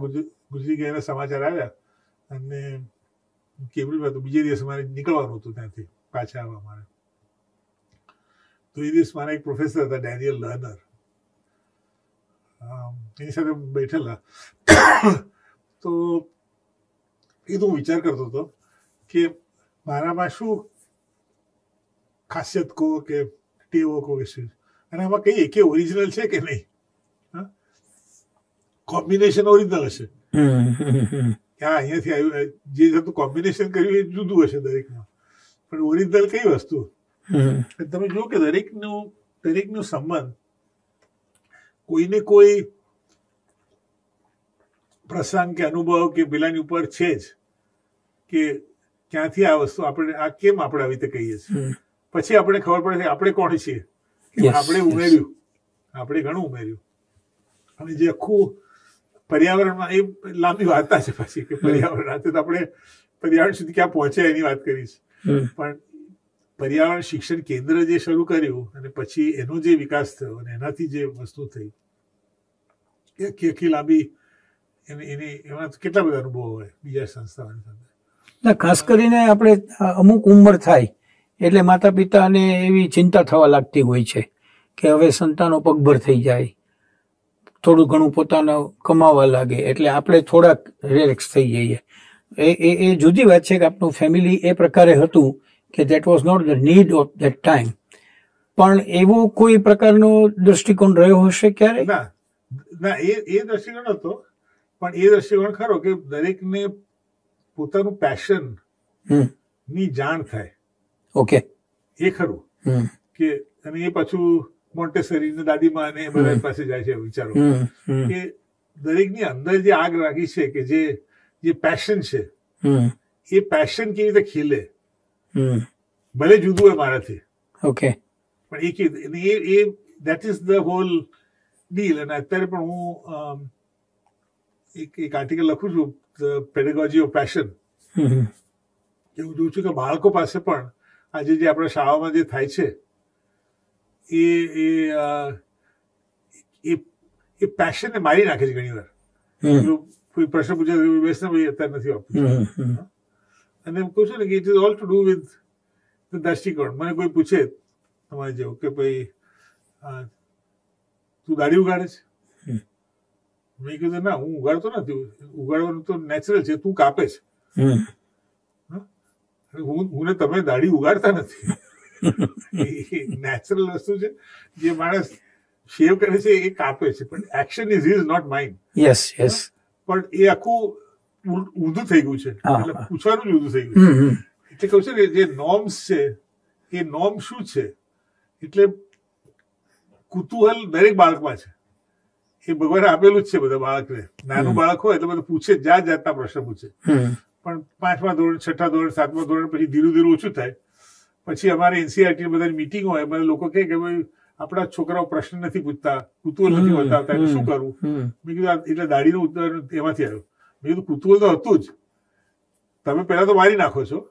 ગુજરી ગયાના સમાચાર આવ્યા અને કેબલમાં તો બીજે દિવસે મારે નીકળવાનું હતું ત્યાંથી પાછા આવવા મારે તો એ દિવસ મારા એક પ્રોફેસર હતા ડેનિયલ લર્નર એની સાથે બેઠેલા તો એ તો હું વિચાર કરતો હતો કે મારામાં શું ખાસિયત કહો કે ટેવો કહો કે શું અને એમાં કહીએ કે ઓરિજિનલ છે કે નહીં કોમ્બિનેશન ઓરિજિનલ હશે હા અહીંયાથી આવ્યું જે થતું કોમ્બિનેશન કર્યું એ જુદું હશે દરેકમાં પણ ઓરિજિનલ કઈ વસ્તુ તમે જુઓ કે દરેકનું દરેકનો સંબંધ કોઈને કોઈ પ્રસંગ કે અનુભવ કે પેલાની ઉપર છે જ કે ક્યાંથી આ વસ્તુ આપણે આ કેમ આપણે આવી રીતે કહીએ છીએ પછી આપણે ખબર પડે છે આપણે કોણ છીએ પણ આપણે ઉમેર્યું આપણે ઘણું ઉમેર્યું અને જે આખું પર્યાવરણમાં એ લાંબી વાર્તા છે પછી કે પર્યાવરણ સાથે તો આપણે પર્યાવરણ સુધી ક્યાં પહોંચે એની વાત કરીશ પણ પર્યાવરણ શિક્ષણ કેન્દ્ર જે શરૂ કર્યું અને પછી એનો જે વિકાસ થયો અને એનાથી જે વસ્તુ થઈ એ આખી લાંબી એની એની એમાં કેટલા બધા અનુભવ હોય બીજા સંસ્થાઓની સાથે ખાસ કરીને આપણે અમુક ઉંમર થાય એટલે માતા પિતાને એવી ચિંતા થવા લાગતી હોય છે કે હવે સંતાનો પગભર થઈ જાય થોડું ઘણું પોતાને કમાવા લાગે એટલે આપણે થોડાક રિલેક્સ થઈ જઈએ એ એ એ જુદી વાત છે કે આપણું ફેમિલી એ પ્રકારે હતું કે that was not the need of that time પણ એવો કોઈ પ્રકારનો દ્રષ્ટિકોણ રહ્યો હશે ક્યારે ના ના એ એ દ્રષ્ટિકોણ હતો પણ એ દ્રષ્ટિકોણ ખરો કે દરેકને પોતાનું પેશન ની જાણ થાય ઓકે એ ખરું કે અને એ પાછું મોન્ટેસરી ને દાદીમા અને બધા પાસે જાય છે વિચારો કે દરેકની અંદર જે આગ રાખી છે કે જે જે પેશન છે એ પેશન કેવી રીતે ખીલે ભલે જુદું હોય મારાથી ઓકે પણ એ કે એ that is the whole deal અને અત્યારે પણ હું એક એક આર્ટિકલ લખું છું પેડેગોજી ઓફ પેશન કે હું જોઉં છું કે બાળકો પાસે પણ આજે જે આપણે શાળામાં જે થાય છે એ એ એ પેશનને મારી નાખે છે ઘણી વાર કોઈ પ્રશ્ન પૂછે બેસને ભાઈ અત્યારે નથી આપતું અને એમ કહું છું ને કે it is all to do with દ્રષ્ટિકોણ મને કોઈ પૂછે તમારે જેવું કે ભાઈ તું દાઢી ઉગાડે છે મેં કીધું ના હું ઉગાડતો નથી ઉગાડવાનું તો નેચરલ છે તું કાપે છે હું હું તમે દાઢી ઉગાડતા નથી નેચરલ વસ્તુ છે જે માણસ શેવ કરે છે એ કાપે છે પણ action is is not mind yes yes પણ એ આખું ઊંધું થઈ ગયું છે એટલે પૂછવાનું જ ઊંધું થઈ ગયું એટલે કહું છે કે જે નોર્મ્સ છે એ નોર્મ શું છે એટલે કુતૂહલ દરેક બાળકમાં છે એ ભગવાને આપેલું જ છે બધા બાળકને નાનું બાળક હોય એટલે બધું પૂછે જાત જાતના પ્રશ્ન પૂછે પણ પાંચમા ધોરણ છઠ્ઠા ધોરણ સાતમા ધોરણ પછી ધીરે ધીરે ઓછું થાય પછી અમારે એનસીઆરટી બધાની મિટિંગ હોય બધા લોકો કહે કે ભાઈ આપણા છોકરાઓ પ્રશ્ન નથી પૂછતા કુતૂહલ નથી બતાવતા શું કરવું મેં કીધું એટલે દાઢીનું ઉત્તર એમાંથી આવ્યું મેં કીધું કુતૂહલ તો હતું જ તમે પહેલા તો મારી નાખો છો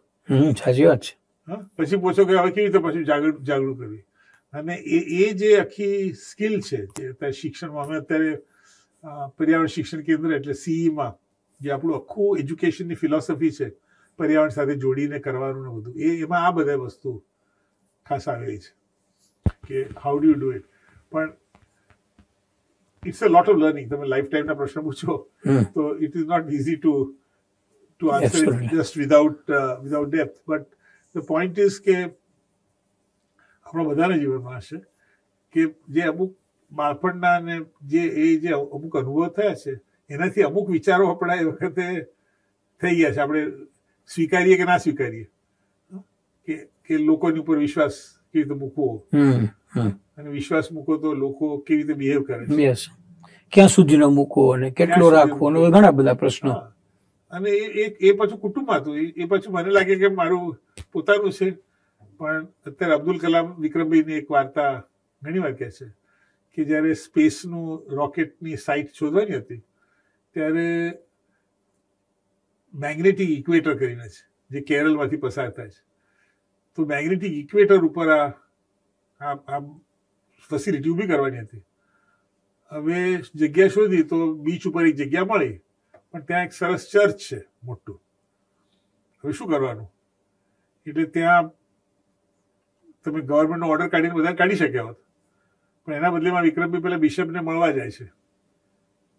સાચી વાત છે પછી પૂછો કે હવે કેવી રીતે પછી જાગૃત જાગૃત કરવી અને એ એ જે આખી સ્કિલ છે જે અત્યારે શિક્ષણમાં અમે અત્યારે પર્યાવરણ શિક્ષણ કેન્દ્ર એટલે સીઈમાં જે આપણું આખું એજ્યુકેશનની ફિલોસોફી છે પર્યાવરણ સાથે જોડીને કરવાનું ને બધું એ એમાં આ બધા વસ્તુ ખાસ આવેલી છે કે હાઉ ડુ ડુ ઇટ પણ it's a lot of learning તમે લાઈફ ટાઈમના પ્રશ્ન પૂછો તો it is not easy to to answer it just without without depth but the point is કે આપણા બધાના જીવનમાં હશે કે જે અમુક બાળપણના અને જે એ જે અમુક અનુભવ થયા છે એનાથી અમુક વિચારો આપણા એ વખતે થઈ ગયા છે આપણે સ્વીકારીએ કે ના સ્વીકારીએ કે કે લોકોની ઉપર વિશ્વાસ કેવી રીતે મૂકવો અને વિશ્વાસ મૂકો તો લોકો કેવી રીતે બિહેવ કરે છે ક્યાં સુધીનો મૂકવો અને કેટલો રાખવો અને ઘણા બધા પ્રશ્નો અને એ એ પાછું કુટુંબ હતું એ પાછું મને લાગે કે મારું પોતાનું છે પણ અત્યારે અબ્દુલ કલામ વિક્રમભાઈની એક વાર્તા ઘણી વાર કહે છે કે જ્યારે સ્પેસનું રોકેટની સાઇટ શોધવાની હતી ત્યારે મેગ્નેટિક ઇક્વેટર કરીને છે જે કેરળમાંથી પસાર થાય છે તો મેગ્નેટિક ઇક્વેટર ઉપર આ આ ફેસિલિટી ઊભી કરવાની હતી હવે જગ્યા શોધી તો બીચ ઉપર એક જગ્યા મળી પણ ત્યાં એક સરસ ચર્ચ છે મોટું હવે શું કરવાનું એટલે ત્યાં તમે ગવર્મેન્ટનો ઓર્ડર કાઢીને બધા કાઢી શક્યા હોત પણ એના બદલેમાં વિક્રમભાઈ પહેલાં બિશપને મળવા જાય છે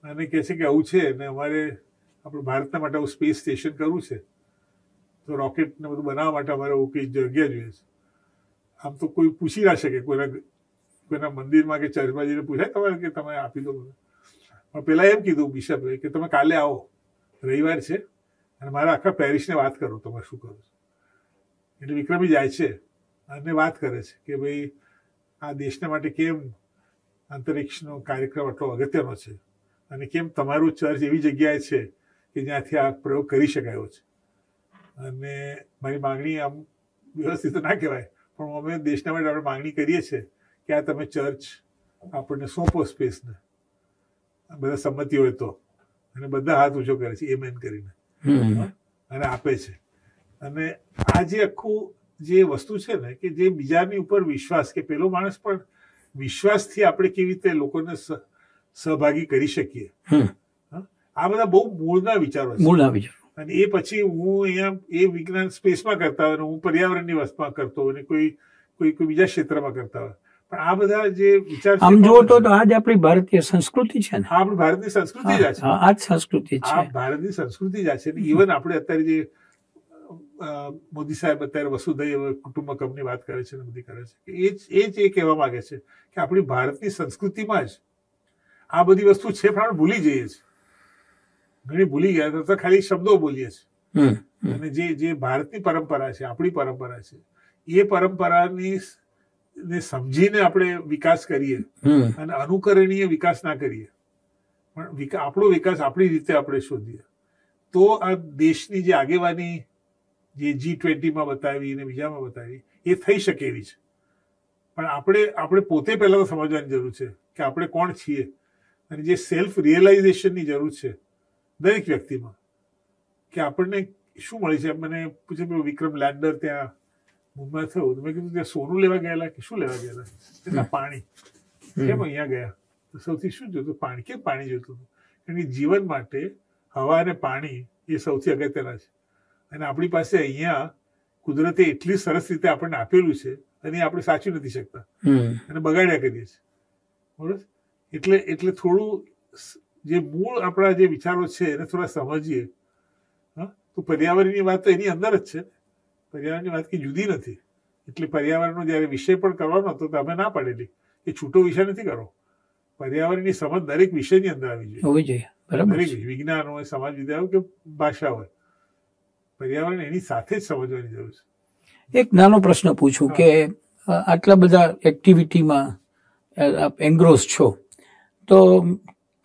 અને કહે છે કે આવું છે અને અમારે આપણે ભારતના માટે આવું સ્પેસ સ્ટેશન કરવું છે તો રોકેટને બધું બનાવવા માટે અમારે એવું કંઈ જગ્યા જોઈએ છે આમ તો કોઈ પૂછી ના શકે કોઈના કોઈના મંદિરમાં કે ચર્ચમાં જઈને પૂછાય તમારે કે તમે આપી દો પણ પહેલાં એમ કીધું બિશપે કે તમે કાલે આવો રવિવાર છે અને મારા આખા પેરિસને વાત કરો તમે શું કરો છો એટલે વિક્રમી જાય છે અને વાત કરે છે કે ભાઈ આ દેશને માટે કેમ અંતરિક્ષનો કાર્યક્રમ આટલો અગત્યનો છે અને કેમ તમારું ચર્ચ એવી જગ્યાએ છે કે જ્યાંથી આ પ્રયોગ કરી શકાયો છે અને મારી માગણી આમ વ્યવસ્થિત ના કહેવાય પણ અમે દેશના માટે આપણે માગણી કરીએ છીએ કે આ તમે ચર્ચ આપણને સોંપો સ્પેસને બધા સંમતિ હોય તો અને બધા હાથ ઊંચો કરે છે એમ એન કરીને અને આપે છે અને આ જે આખું જે વસ્તુ છે ને કે જે બીજાની ઉપર વિશ્વાસ કે પેલો માણસ પણ વિશ્વાસથી આપણે કેવી રીતે લોકોને સહભાગી કરી શકીએ આ બધા બહુ મૂળના વિચારો મૂળના વિચારો અને એ પછી હું અહીંયા એ વિજ્ઞાન સ્પેસમાં કરતા હોય હું પર્યાવરણની વસ્તુમાં કરતો હોય કોઈ કોઈ કોઈ બીજા ક્ષેત્રમાં કરતા હોય પણ આ બધા જે વિચાર આમ જુઓ તો આજ આપણી ભારતીય સંસ્કૃતિ છે ને આપણી ભારતની સંસ્કૃતિ જ છે આ સંસ્કૃતિ છે ભારતની સંસ્કૃતિ જ છે ઇવન આપણે અત્યારે જે મોદી સાહેબ અત્યારે વસુધૈવ કુટુંબકમની વાત કરે છે ને બધી કરે છે એ જ એ જ એ કહેવા માંગે છે કે આપણી ભારતની સંસ્કૃતિમાં જ આ બધી વસ્તુ છે પણ ભૂલી જઈએ છીએ ઘણી ભૂલી ગયા તો ખાલી શબ્દો બોલીએ છીએ અને જે જે ભારતની પરંપરા છે આપણી પરંપરા છે એ પરંપરાની ને સમજીને આપણે વિકાસ કરીએ અને અનુકરણીય વિકાસ ના કરીએ પણ આપણો વિકાસ આપણી રીતે આપણે શોધીએ તો આ દેશની જે આગેવાની જે જી ટ્વેન્ટીમાં બતાવી અને બીજામાં બતાવી એ થઈ શકે એવી છે પણ આપણે આપણે પોતે પહેલા તો સમજવાની જરૂર છે કે આપણે કોણ છીએ અને જે સેલ્ફ રિયલાઇઝેશનની જરૂર છે દરેક વ્યક્તિમાં કે આપણને શું મળે છે મને પૂછે વિક્રમ લેન્ડર ત્યાં મુંબઈ થયું મેં કીધું ત્યાં સોનું લેવા ગયેલા કે શું લેવા ગયેલા પાણી કેમ અહીંયા ગયા સૌથી શું જોતું પાણી કેમ પાણી જોતું હતું કારણ કે જીવન માટે હવા અને પાણી એ સૌથી અગત્યના છે અને આપણી પાસે અહીંયા કુદરતે એટલી સરસ રીતે આપણને આપેલું છે અને આપણે સાચી નથી શકતા અને બગાડ્યા કરીએ છીએ બરોબર એટલે એટલે થોડું જે મૂળ આપણા જે વિચારો છે એને થોડા સમજીએ હા તો પર્યાવરણની વાત તો એની અંદર જ છે પર્યાવરણની વાત કે જુદી નથી એટલે પર્યાવરણનો જ્યારે વિષય પણ કરવાનો હતો તમે ના પાડેલી એ છૂટો વિષય નથી કરો પર્યાવરણની સમજ દરેક વિષયની અંદર આવી હોવી જોઈએ બરાબર દરેક વિજ્ઞાન હોય સમાજ વિદ્યા હોય કે ભાષા હોય પર્યાવરણ એની સાથે જ સમજવાની જરૂર છે એક નાનો પ્રશ્ન પૂછું કે આટલા બધા એક્ટિવિટીમાં આપ એન્ગ્રોસ છો તો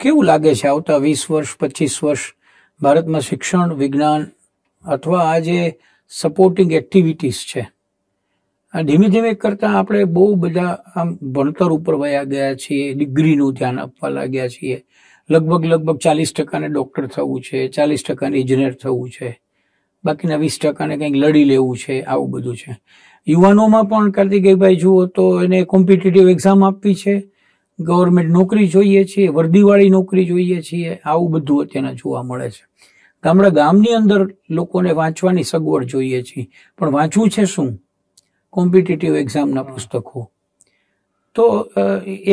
કેવું લાગે છે આવતા વીસ વર્ષ પચીસ વર્ષ ભારતમાં શિક્ષણ વિજ્ઞાન અથવા આ જે સપોર્ટિંગ એક્ટિવિટીઝ છે આ ધીમે ધીમે કરતાં આપણે બહુ બધા આમ ભણતર ઉપર વયા ગયા છીએ ડિગ્રીનું ધ્યાન આપવા લાગ્યા છીએ લગભગ લગભગ ચાલીસ ટકાને ડૉક્ટર થવું છે ચાલીસ ટકાને ઇજનેર થવું છે બાકીના વીસ ટકાને કંઈક લડી લેવું છે આવું બધું છે યુવાનોમાં પણ કાર્તિકભાઈ જુઓ તો એને કોમ્પિટિટિવ એક્ઝામ આપવી છે ગવર્મેન્ટ નોકરી જોઈએ છીએ વર્દીવાળી નોકરી જોઈએ છીએ આવું બધું અત્યારના જોવા મળે છે ગામડા ગામની અંદર લોકોને વાંચવાની સગવડ જોઈએ છીએ પણ વાંચવું છે શું કોમ્પિટિટિવ એક્ઝામના પુસ્તકો તો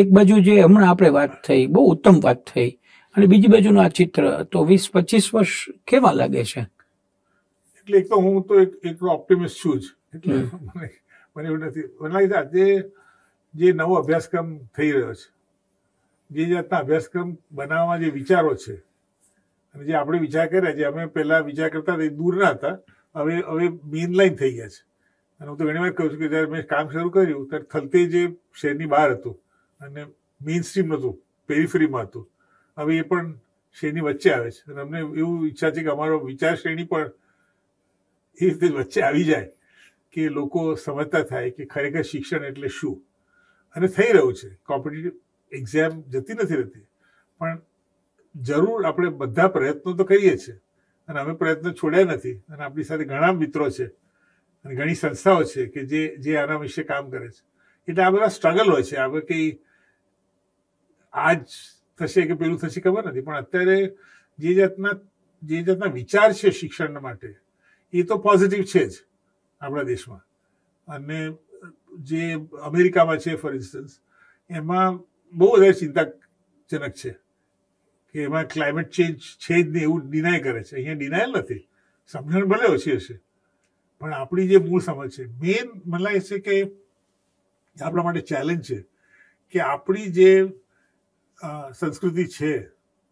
એક બાજુ જે હમણાં આપણે વાત થઈ બહુ ઉત્તમ વાત થઈ અને બીજી બાજુનું આ ચિત્ર તો વીસ પચીસ વર્ષ કેવા લાગે છે એટલે એક તો હું તો એક એક ઓપ્ટિમિસ્ટ છું જ એટલે મને એવું નથી મને લાગે આજે જે નવો અભ્યાસક્રમ થઈ રહ્યો છે જે જાતના અભ્યાસક્રમ બનાવવામાં જે વિચારો છે અને જે આપણે વિચાર કર્યા જે અમે પહેલાં વિચાર કરતા તે દૂરના હતા હવે હવે મેઇનલાઇન થઈ ગયા છે અને હું તો ઘણી વાર કહું છું કે જ્યારે મેં કામ શરૂ કર્યું ત્યારે થલતે જે શહેરની બહાર હતું અને મેઇન સ્ટ્રીમ નહોતું પેરીફરીમાં હતું હવે એ પણ શ્રેણી વચ્ચે આવે છે અને અમને એવું ઈચ્છા છે કે અમારો વિચાર શ્રેણી પણ એ રીતે વચ્ચે આવી જાય કે લોકો સમજતા થાય કે ખરેખર શિક્ષણ એટલે શું અને થઈ રહ્યું છે કોમ્પિટિટિવ એક્ઝામ જતી નથી રહેતી પણ જરૂર આપણે બધા પ્રયત્નો તો કરીએ છીએ અને અમે પ્રયત્નો છોડ્યા નથી અને આપણી સાથે ઘણા મિત્રો છે અને ઘણી સંસ્થાઓ છે કે જે જે આના વિશે કામ કરે છે એટલે આ બધા સ્ટ્રગલ હોય છે આપણે કંઈ આજ થશે કે પેલું થશે ખબર નથી પણ અત્યારે જે જાતના જે જાતના વિચાર છે શિક્ષણ માટે એ તો પોઝિટિવ છે જ આપણા દેશમાં અને જે અમેરિકામાં છે ફોર ઇન્સ્ટન્સ એમાં બહુ વધારે ચિંતાજનક છે કે એમાં ક્લાઇમેટ ચેન્જ છે જ નહીં એવું ડિનાય કરે છે અહીંયા ડિનાયલ નથી સમજણ ભલે ઓછી હશે પણ આપણી જે મૂળ સમજ છે મેઇન મને લાગે છે કે આપણા માટે ચેલેન્જ છે કે આપણી જે સંસ્કૃતિ છે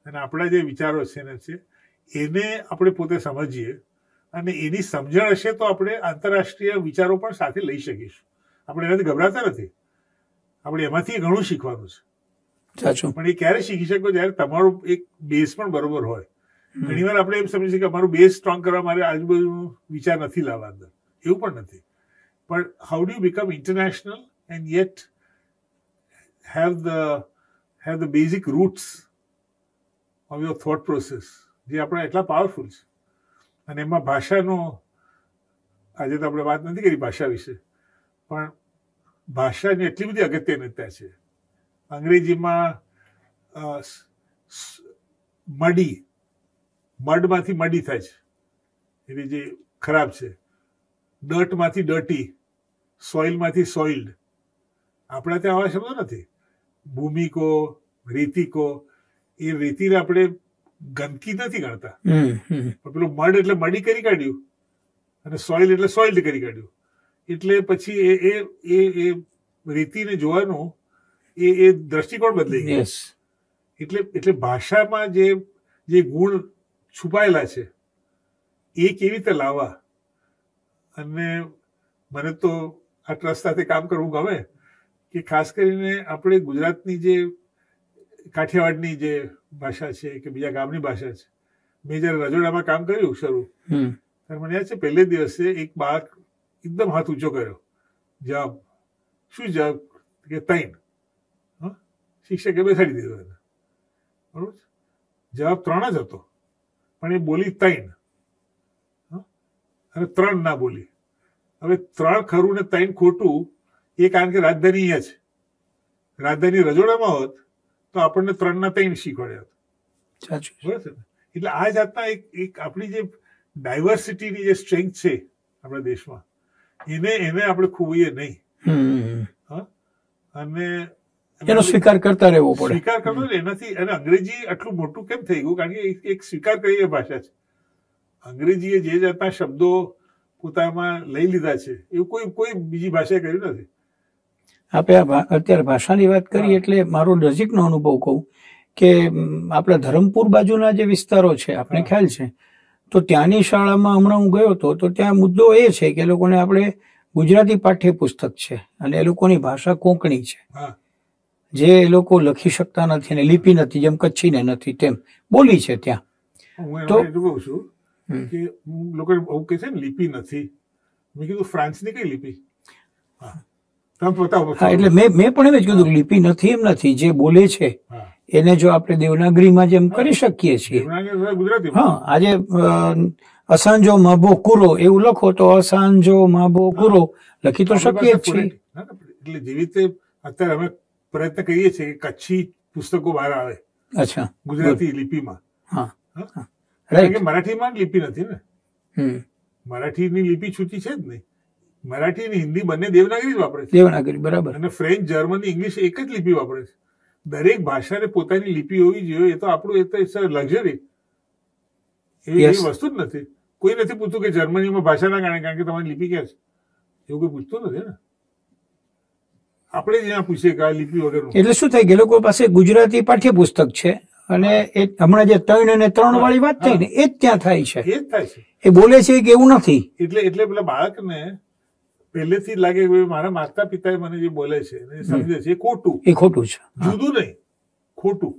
અને આપણા જે વિચારો છે એના છે એને આપણે પોતે સમજીએ અને એની સમજણ હશે તો આપણે આંતરરાષ્ટ્રીય વિચારો પણ સાથે લઈ શકીશું આપણે એનાથી ગભરાતા નથી આપણે એમાંથી ઘણું શીખવાનું છે પણ એ ક્યારે શીખી શકો જ્યારે તમારું એક બેઝ પણ બરોબર હોય ઘણી વાર આપણે એમ સમજીએ કે અમારું બેઝ સ્ટ્રોંગ કરવા મારે આજુબાજુનો વિચાર નથી લાવવા અંદર એવું પણ નથી પણ how do you become international and yet have the have the basic roots of your thought process જે આપણા એટલા પાવરફુલ છે અને એમાં ભાષાનો આજે તો આપણે વાત નથી કરી ભાષા વિશે પણ ભાષાની એટલી બધી અગત્યનીયતા છે અંગ્રેજીમાં મડી મડમાંથી મડી થાય છે એની જે ખરાબ છે ડટમાંથી ડટી સોઇલમાંથી સોઇલ્ડ આપણા ત્યાં આવા શબ્દો નથી ભૂમિકો રીતિકો એ રીતિને આપણે ગંદકી નથી ગણતા પણ પેલું મડ એટલે મડી કરી કાઢ્યું અને સોઇલ એટલે સોઇલ્ડ કરી કાઢ્યું એટલે પછી એ એ એ એ રીતિને જોવાનું એ એ દ્રષ્ટિકોણ બદલી ગયો એટલે એટલે ભાષામાં જે જે ગુણ છુપાયેલા છે એ કેવી રીતે લાવવા અને મને તો આ ટ્રસ્ટ સાથે કામ કરવું ગમે કે ખાસ કરીને આપણે ગુજરાતની જે કાઠિયાવાડની જે ભાષા છે કે બીજા ગામની ભાષા છે મેં જયારે રજોડામાં કામ કર્યું શરૂ ત્યારે મને યાદ છે પહેલે દિવસે એક બાળક એકદમ હાથ ઊંચો કર્યો જવાબ શું જવાબ કે ત્રણ શિક્ષકે બેસાડી દીધો એને બરોબર જવાબ ત્રણ જ હતો પણ એ બોલી ત્રણ અને ત્રણ ના બોલી હવે ત્રણ ખરું ને ત્રણ ખોટું એ કારણ કે રાજધાની અહીંયા છે રાજધાની રજોડામાં હોત તો આપણને ત્રણ ના ત્રણ શીખવાડ્યા બરાબર છે એટલે આ જાતના એક એક આપણી જે ડાયવર્સિટીની જે સ્ટ્રેન્થ છે આપણા દેશમાં એને એને આપણે ખોઈએ નહીં અને એનો સ્વીકાર કરતા રહેવો પડે સ્વીકાર કરવો એનાથી અને અંગ્રેજી આટલું મોટું કેમ થઈ ગયું કારણ કે એક સ્વીકાર કરીએ ભાષા છે અંગ્રેજીએ જે જાતના શબ્દો પોતામાં લઈ લીધા છે એવું કોઈ કોઈ બીજી ભાષાએ કર્યું નથી આપણે અત્યારે ભાષાની વાત કરીએ એટલે મારો નજીકનો અનુભવ કહું કે આપણા ધરમપુર બાજુના જે વિસ્તારો છે આપણે ખ્યાલ છે તો ત્યાંની શાળામાં હમણાં હું ગયો હતો તો ત્યાં મુદ્દો એ છે કે લોકોને આપણે ગુજરાતી પાઠ્યપુસ્તક છે અને એ લોકોની ભાષા કોંકણી છે જે એ લોકો લખી શકતા નથી અને લિપિ નથી જેમ કચ્છીને નથી તેમ બોલી છે ત્યાં તો કહું કે લોકો એવું કહે છે લિપિ નથી મેં કીધું ફ્રાન્સની કઈ લિપિ હા એટલે મેં મેં પણ એમ જ કીધું લિપિ નથી એમ નથી જે બોલે છે એને જો આપણે દેવનાગરીમાં જેમ કરી શકીએ છીએ હા આજે અસાંજો માબો કુરો એવું લખો તો અસાંજો માભો કુરો લખી તો શકીએ જ છીએ એટલે જેવી રીતે અત્યારે અમે પ્રયત્ન કરીએ છીએ કે કચ્છી પુસ્તકો બહાર આવે અચ્છા ગુજરાતી લિપિમાં હા રાઈટ મરાઠીમાં લિપિ નથી ને મરાઠીની લિપિ છૂટી છે જ નહીં મરાઠી અને હિન્દી બંને દેવનાગરી જ વાપરે છે દેવનાગરી બરાબર અને ફ્રેન્ચ જર્મની ઇંગ્લિશ એક જ લિપિ વાપરે છે દરેક ભાષાને પોતાની લિપિ હોવી જોઈએ એ તો આપણું એ તો લક્ઝરી એ વસ્તુ જ નથી કોઈ નથી પૂછતું કે જર્મનીમાં ભાષાના કારણે કારણ કે તમારી લિપિ ક્યાં છે એવું કોઈ પૂછતું નથી ને આપણે જ્યાં પૂછીએ કે આ લિપિ વગર એટલે શું થાય કે લોકો પાસે ગુજરાતી પાઠ્યપુસ્તક છે અને એ હમણાં જે ત્રણ અને ત્રણ વાળી વાત થઈ ને એ જ ત્યાં થાય છે એ જ થાય છે એ બોલે છે કે એવું નથી એટલે એટલે પેલા બાળકને પહેલેથી જ લાગે કે મારા માતા પિતાએ મને જે બોલે છે એ સમજે છે એ ખોટું એ ખોટું છે જુદું નહીં ખોટું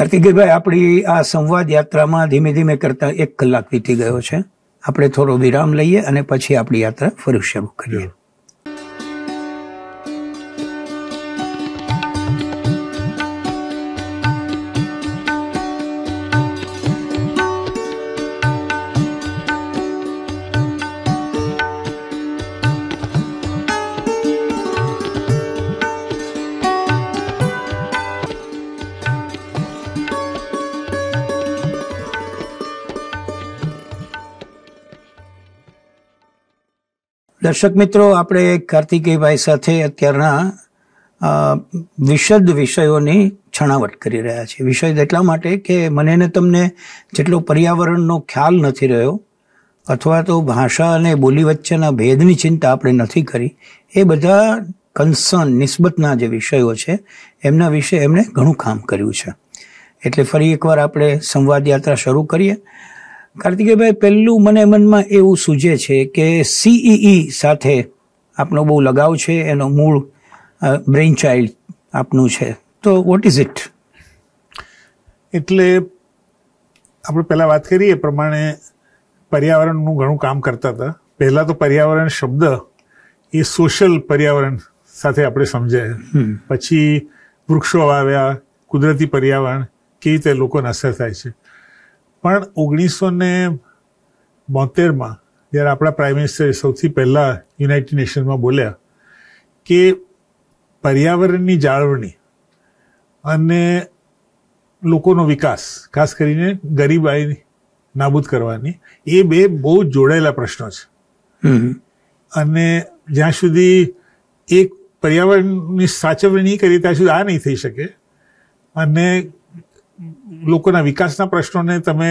કાર્તિકભાઈ આપણી આ સંવાદ યાત્રામાં ધીમે ધીમે કરતા એક કલાક વીતી ગયો છે આપણે થોડો વિરામ લઈએ અને પછી આપણી યાત્રા ફરી શરૂ કરીએ દર્શક મિત્રો આપણે કાર્તિકેયભાઈ સાથે અત્યારના વિશદ વિષયોની છણાવટ કરી રહ્યા છીએ વિષય એટલા માટે કે મને ને તમને જેટલો પર્યાવરણનો ખ્યાલ નથી રહ્યો અથવા તો ભાષા અને બોલી વચ્ચેના ભેદની ચિંતા આપણે નથી કરી એ બધા કન્સર્ન નિસ્બતના જે વિષયો છે એમના વિશે એમણે ઘણું કામ કર્યું છે એટલે ફરી એકવાર આપણે સંવાદ યાત્રા શરૂ કરીએ કાર્તિકભાઈ પહેલું મને મનમાં એવું સૂજે છે કે સીઈઈ e e સાથે આપનો બહુ લગાવ છે એનો મૂળ બ્રેઇન ચાઇલ્ડ આપનું છે તો વોટ ઇઝ ઇટ એટલે આપણે પહેલાં વાત કરીએ પ્રમાણે પર્યાવરણનું ઘણું કામ કરતા હતા પહેલાં તો પર્યાવરણ શબ્દ એ સોશિયલ પર્યાવરણ સાથે આપણે સમજાય પછી વૃક્ષો વાવ્યા કુદરતી પર્યાવરણ કેવી રીતે લોકોને અસર થાય છે પણ ઓગણીસો ને બોતેરમાં જ્યારે આપણા પ્રાઇમ મિનિસ્ટરે સૌથી પહેલાં યુનાઇટેડ નેશનમાં બોલ્યા કે પર્યાવરણની જાળવણી અને લોકોનો વિકાસ ખાસ કરીને ગરીબાઈ નાબૂદ કરવાની એ બે બહુ જોડાયેલા પ્રશ્નો છે અને જ્યાં સુધી એક પર્યાવરણની સાચવણી કરી ત્યાં સુધી આ નહીં થઈ શકે અને લોકોના વિકાસના પ્રશ્નોને તમે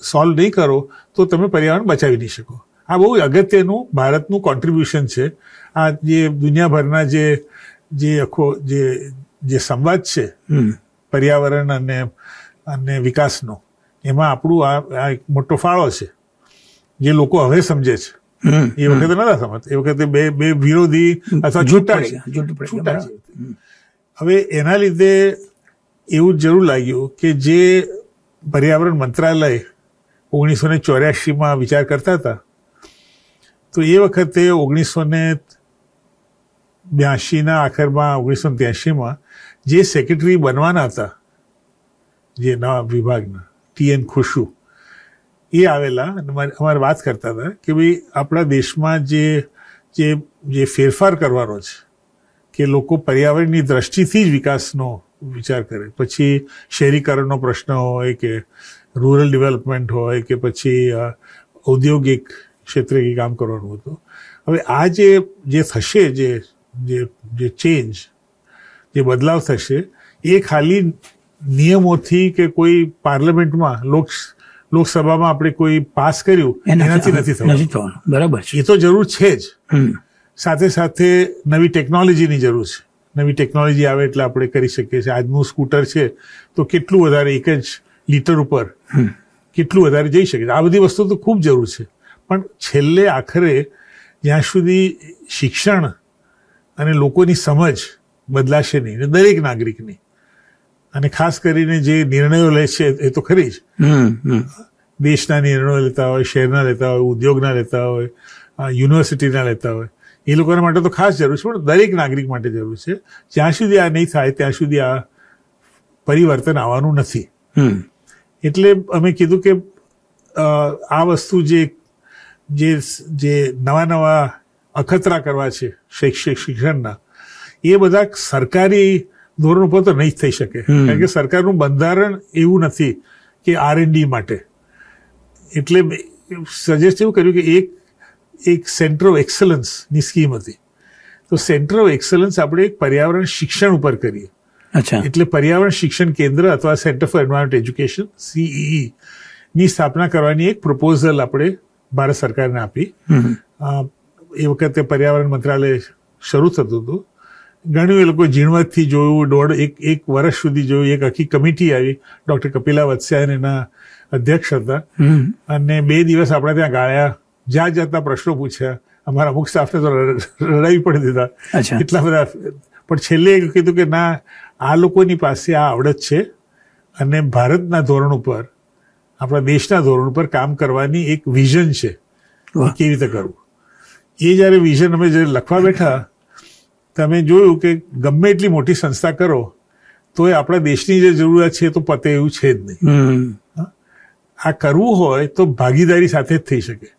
સોલ્વ નહીં કરો તો તમે પર્યાવરણ બચાવી નહીં શકો આ બહુ અગત્યનું ભારતનું કોન્ટ્રીબ્યુશન છે આ જે દુનિયાભરના જે જે આખો જે જે સંવાદ છે પર્યાવરણ અને અને વિકાસનો એમાં આપણું આ આ એક મોટો ફાળો છે જે લોકો હવે સમજે છે એ વખતે નતા સમજતા એ વખતે બે બે વિરોધી અથવા છૂટા છે હવે એના લીધે એવું જરૂર લાગ્યું કે જે પર્યાવરણ મંત્રાલય ઓગણીસો ને ચોર્યાસીમાં વિચાર કરતા હતા તો એ વખતે ઓગણીસો ને બ્યાસીના આખરમાં ઓગણીસો ને ત્યાસીમાં જે સેક્રેટરી બનવાના હતા જે નવા વિભાગના ટીએન ખુશુ એ આવેલા અમારે વાત કરતા હતા કે ભાઈ આપણા દેશમાં જે જે જે ફેરફાર કરવાનો છે કે લોકો પર્યાવરણની દ્રષ્ટિથી જ વિકાસનો વિચાર કરે પછી શહેરીકરણનો પ્રશ્ન હોય કે રૂરલ ડેવલપમેન્ટ હોય કે પછી ઔદ્યોગિક ક્ષેત્રે કામ કરવાનું હતું હવે આ જે જે થશે જે જે ચેન્જ જે બદલાવ થશે એ ખાલી નિયમોથી કે કોઈ પાર્લામેન્ટમાં લોક લોકસભામાં આપણે કોઈ પાસ કર્યું એનાથી નથી થવાનું બરાબર એ તો જરૂર છે જ સાથે સાથે નવી ટેકનોલોજીની જરૂર છે નવી ટેકનોલોજી આવે એટલે આપણે કરી શકીએ છીએ આજનું સ્કૂટર છે તો કેટલું વધારે એક જ લીટર ઉપર કેટલું વધારે જઈ શકે આ બધી વસ્તુ તો ખૂબ જરૂર છે પણ છેલ્લે આખરે જ્યાં સુધી શિક્ષણ અને લોકોની સમજ બદલાશે નહીં દરેક નાગરિકની અને ખાસ કરીને જે નિર્ણયો લે છે એ તો ખરી જ દેશના નિર્ણયો લેતા હોય શહેરના લેતા હોય ઉદ્યોગના લેતા હોય યુનિવર્સિટીના લેતા હોય એ લોકોના માટે તો ખાસ જરૂર છે પણ દરેક નાગરિક માટે જરૂર છે જ્યાં સુધી આ નહીં થાય ત્યાં સુધી આ પરિવર્તન આવવાનું નથી એટલે અમે કીધું કે આ વસ્તુ જે જે જે નવા નવા અખતરા કરવા છે શૈક્ષણિક શિક્ષણના એ બધા સરકારી ધોરણ ઉપર તો નહીં થઈ શકે કારણ કે સરકારનું બંધારણ એવું નથી કે આર એન્ડ ડી માટે એટલે સજેસ્ટ એવું કર્યું કે એક એક સેન્ટર ઓફ એક્સલન્સની સ્કીમ હતી તો સેન્ટર ઓફ એક્સલન્સ આપણે એક પર્યાવરણ શિક્ષણ ઉપર કરીએ અચ્છા એટલે પર્યાવરણ શિક્ષણ કેન્દ્ર અથવા centre for environment education CEE ની સ્થાપના કરવાની એક પ્રપોઝલ આપણે ભારત સરકારને આપી એ વખતે પર્યાવરણ મંત્રાલય શરૂ થતું હતું ઘણું એ લોકો ઝીણવટથી જોયું દોઢ એક એક વર્ષ સુધી જોયું એક આખી કમિટી આવી ડૉક્ટર કપિલા વત્સ્યા એના અધ્યક્ષ હતા અને બે દિવસ આપણે ત્યાં ગાળ્યા જાત જાતના પ્રશ્નો પૂછ્યા અમારા અમુક સ્ટાફને તો રડાવી પણ દીધા એટલા બધા પણ છેલ્લે કીધું કે ના આ લોકોની પાસે આ આવડત છે અને ભારતના ધોરણ ઉપર આપણા દેશના ધોરણ ઉપર કામ કરવાની એક વિઝન છે કેવી રીતે કરવું એ જ્યારે વિઝન અમે જ્યારે લખવા બેઠા તમે જોયું કે ગમે એટલી મોટી સંસ્થા કરો તો એ આપણા દેશની જે જરૂરિયાત છે તો પતે એવું છે જ નહીં આ કરવું હોય તો ભાગીદારી સાથે જ થઈ શકે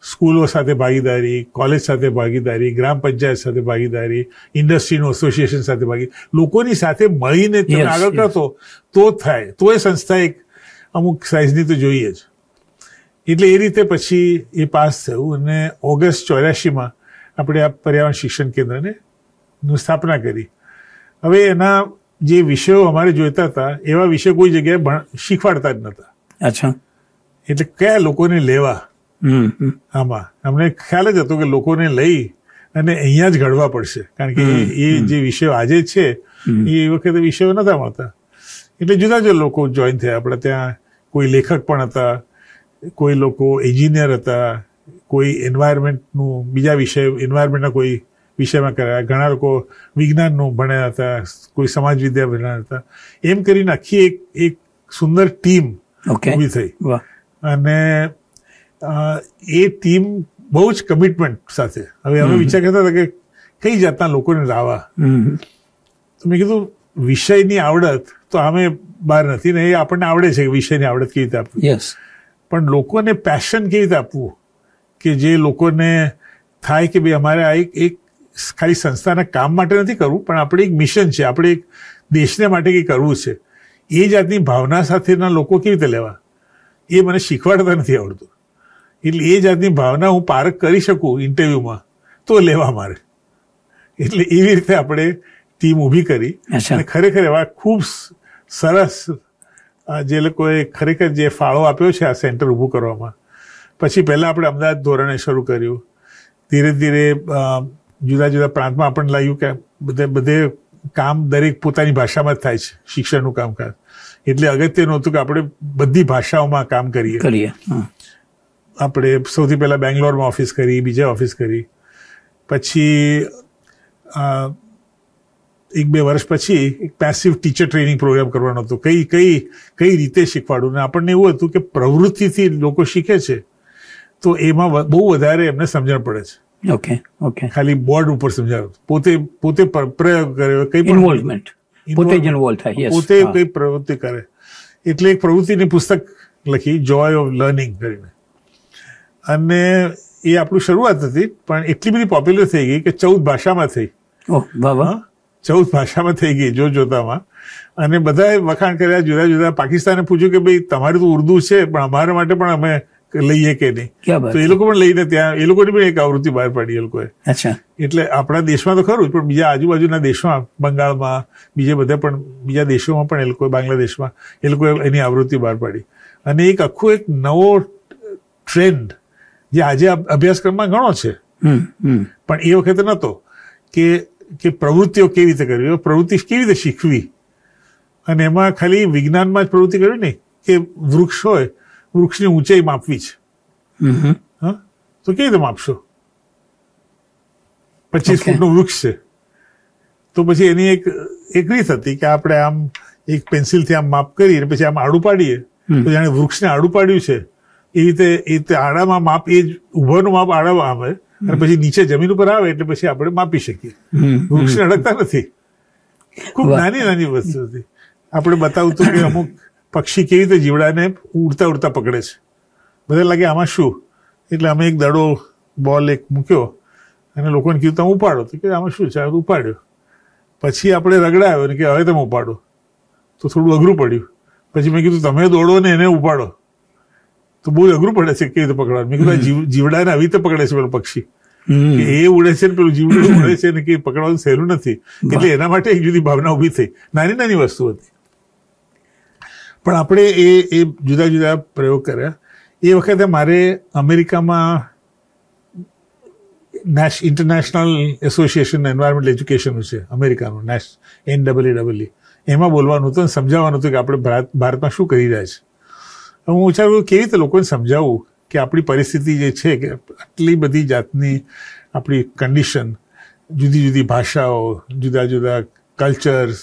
સ્કૂલો સાથે ભાગીદારી કોલેજ સાથે ભાગીદારી ગ્રામ પંચાયત સાથે ભાગીદારી ઇન્ડસ્ટ્રીનું એસોસિએશન સાથે ભાગીદારી લોકોની સાથે મળીને તમે આગળ કરશો તો થાય તો એ સંસ્થા એક અમુક સાઇઝની તો જોઈએ જ એટલે એ રીતે પછી એ પાસ થયું અને ઓગસ્ટ ચોર્યાસીમાં આપણે આ પર્યાવરણ શિક્ષણ કેન્દ્રને સ્થાપના કરી હવે એના જે વિષયો અમારે જોઈતા હતા એવા વિષય કોઈ જગ્યાએ શીખવાડતા જ નહોતા અચ્છા એટલે કયા લોકોને લેવા આમાં અમને ખ્યાલ જ હતો કે લોકોને લઈ અને અહીંયા જ ઘડવા પડશે કારણ કે એ જે વિષયો આજે છે એ વખતે વિષયો નતા મળતા એટલે જુદા જુદા લોકો જોઈન થયા આપણે ત્યાં કોઈ લેખક પણ હતા કોઈ લોકો એન્જિનિયર હતા કોઈ એન્વાયરમેન્ટનું બીજા વિષય એન્વાયરમેન્ટના કોઈ વિષયમાં કર્યા ઘણા લોકો વિજ્ઞાનનું ભણ્યા હતા કોઈ સમાજ વિદ્યા ભણ્યા હતા એમ કરીને આખી એક એક સુંદર ટીમ ઊભી થઈ અને એ ટીમ બહુ જ કમિટમેન્ટ સાથે હવે અમે વિચાર કરતા હતા કે કઈ જાતના લોકોને લાવવા તો મેં કીધું વિષયની આવડત તો અમે બહાર નથી ને એ આપણને આવડે છે કે વિષયની આવડત કેવી રીતે આપવી પણ લોકોને પેશન કેવી રીતે આપવું કે જે લોકોને થાય કે ભાઈ અમારે આ એક ખાલી સંસ્થાના કામ માટે નથી કરવું પણ આપણે એક મિશન છે આપણે એક દેશને માટે કંઈ કરવું છે એ જાતની ભાવના સાથેના લોકો કેવી રીતે લેવા એ મને શીખવાડતા નથી આવડતું એટલે એ જાતની ભાવના હું પારક કરી શકું ઇન્ટરવ્યુમાં તો લેવા મારે એટલે એવી રીતે આપણે ટીમ ઊભી કરી અને ખરેખર એવા ખૂબ સરસ જે લોકોએ ખરેખર જે ફાળો આપ્યો છે આ સેન્ટર ઊભું કરવામાં પછી પહેલાં આપણે અમદાવાદ ધોરણે શરૂ કર્યું ધીરે ધીરે જુદા જુદા પ્રાંતમાં આપણને લાગ્યું કે બધે બધે કામ દરેક પોતાની ભાષામાં જ થાય છે શિક્ષણનું કામકાજ એટલે અગત્ય નહોતું કે આપણે બધી ભાષાઓમાં કામ કરીએ કરીએ આપણે સૌથી પહેલાં બેંગ્લોરમાં ઓફિસ કરી બીજે ઓફિસ કરી પછી એક બે વર્ષ પછી એક પેસિવ ટીચર ટ્રેનિંગ પ્રોગ્રામ કરવાનો હતો કઈ કઈ કઈ રીતે શીખવાડું ને આપણને એવું હતું કે પ્રવૃત્તિથી લોકો શીખે છે તો એમાં બહુ વધારે એમને સમજણ પડે છે ઓકે ઓકે ખાલી બોર્ડ ઉપર સમજાવ્યું પોતે પોતે પ્રયોગ કર્યો કઈ ઇન્વોલ્વમેન્ટ પોતે જ ઇન્વોલ્વ થાય પોતે કઈ પ્રવૃત્તિ કરે એટલે એક પ્રવૃત્તિની પુસ્તક લખી જોય ઓફ લર્નિંગ કરીને અને એ આપણી શરૂઆત હતી પણ એટલી બધી પોપ્યુલર થઈ ગઈ કે 14 ભાષામાં થઈ ઓ વાહ વાહ 14 ભાષામાં થઈ ગઈ જો જોતામાં અને બધાય મખાણ કર્યા જુરા જુરા પાકિસ્તાને પૂછ્યું કે ભાઈ તમારી તો ઉર્દુ છે પણ અમારા માટે પણ અમે લઈ એ કે નહીં તો એ લોકો પણ લઈ દે ત્યાં એ લોકોની પણ એક આવૃત્તિ બહાર પડી એ લોકોએ અચ્છા એટલે આપડા દેશમાં તો ખરું પણ બીજા આજુબાજુના દેશમાં બંગાળમાં બીજા બધે પણ બીજા દેશોમાં પણ એટલે કોઈ બાંગ્લાદેશમાં એટલે કોઈ એની આવૃત્તિ બહાર પડી અને એક આખું એક નવો ટ્રેન્ડ જે આજે અભ્યાસક્રમમાં ઘણો છે પણ એ વખતે નહોતો કે કે પ્રવૃત્તિઓ કેવી રીતે કરવી પ્રવૃત્તિ કેવી રીતે શીખવી અને એમાં ખાલી વિજ્ઞાનમાં જ પ્રવૃત્તિ કરવી ને કે વૃક્ષ હોય વૃક્ષની ઊંચાઈ માપવી છે હા તો કેવી રીતે માપશો પચીસ ફૂટનું વૃક્ષ છે તો પછી એની એક એક રીત હતી કે આપણે આમ એક પેન્સિલથી આમ માપ કરીએ અને પછી આમ આડું પાડીએ તો જાણે વૃક્ષને આડું પાડ્યું છે એ રીતે એ આડામાં માપ એ જ ઉભરનું માપ આડામાં આવે અને પછી નીચે જમીન ઉપર આવે એટલે પછી આપણે માપી શકીએ વૃક્ષ અડકતા નથી ખૂબ નાની નાની વસ્તુ હતી આપણે બતાવતું કે અમુક પક્ષી કેવી રીતે જીવડાને ઉડતા ઉડતા પકડે છે બધા લાગે આમાં શું એટલે અમે એક દડો બોલ એક મૂક્યો અને લોકોને કીધું તમે ઉપાડો તો કે આમાં શું છે ઉપાડ્યો પછી આપણે રગડાયો ને કે હવે તમે ઉપાડો તો થોડું અઘરું પડ્યું પછી મેં કીધું તમે દોડો ને એને ઉપાડો તો બહુ અઘરું પડે છે કેવી રીતે પકડવાનું મેં કીધું જીવડાને આવી રીતે પકડે છે પેલું પક્ષી એ ઉડે છે ને પેલું જીવડું ઉડે છે ને કે પકડવાનું સહેલું નથી એટલે એના માટે એક જુદી ભાવના ઉભી થઈ નાની નાની વસ્તુ હતી પણ આપણે એ એ જુદા જુદા પ્રયોગ કર્યા એ વખતે મારે અમેરિકામાં નેશ ઇન્ટરનેશનલ એસોસિએશન એન્વાયરમેન્ટ એજ્યુકેશનનું છે અમેરિકાનું નેશ એન ડબલ્યુ ડબલ એમાં બોલવાનું હતું અને સમજાવવાનું હતું કે આપણે ભારત ભારતમાં શું કરી રહ્યા છે હું વિચારું કેવી રીતે લોકોને સમજાવું કે આપણી પરિસ્થિતિ જે છે કે આટલી બધી જાતની આપણી કન્ડિશન જુદી જુદી ભાષાઓ જુદા જુદા કલ્ચર્સ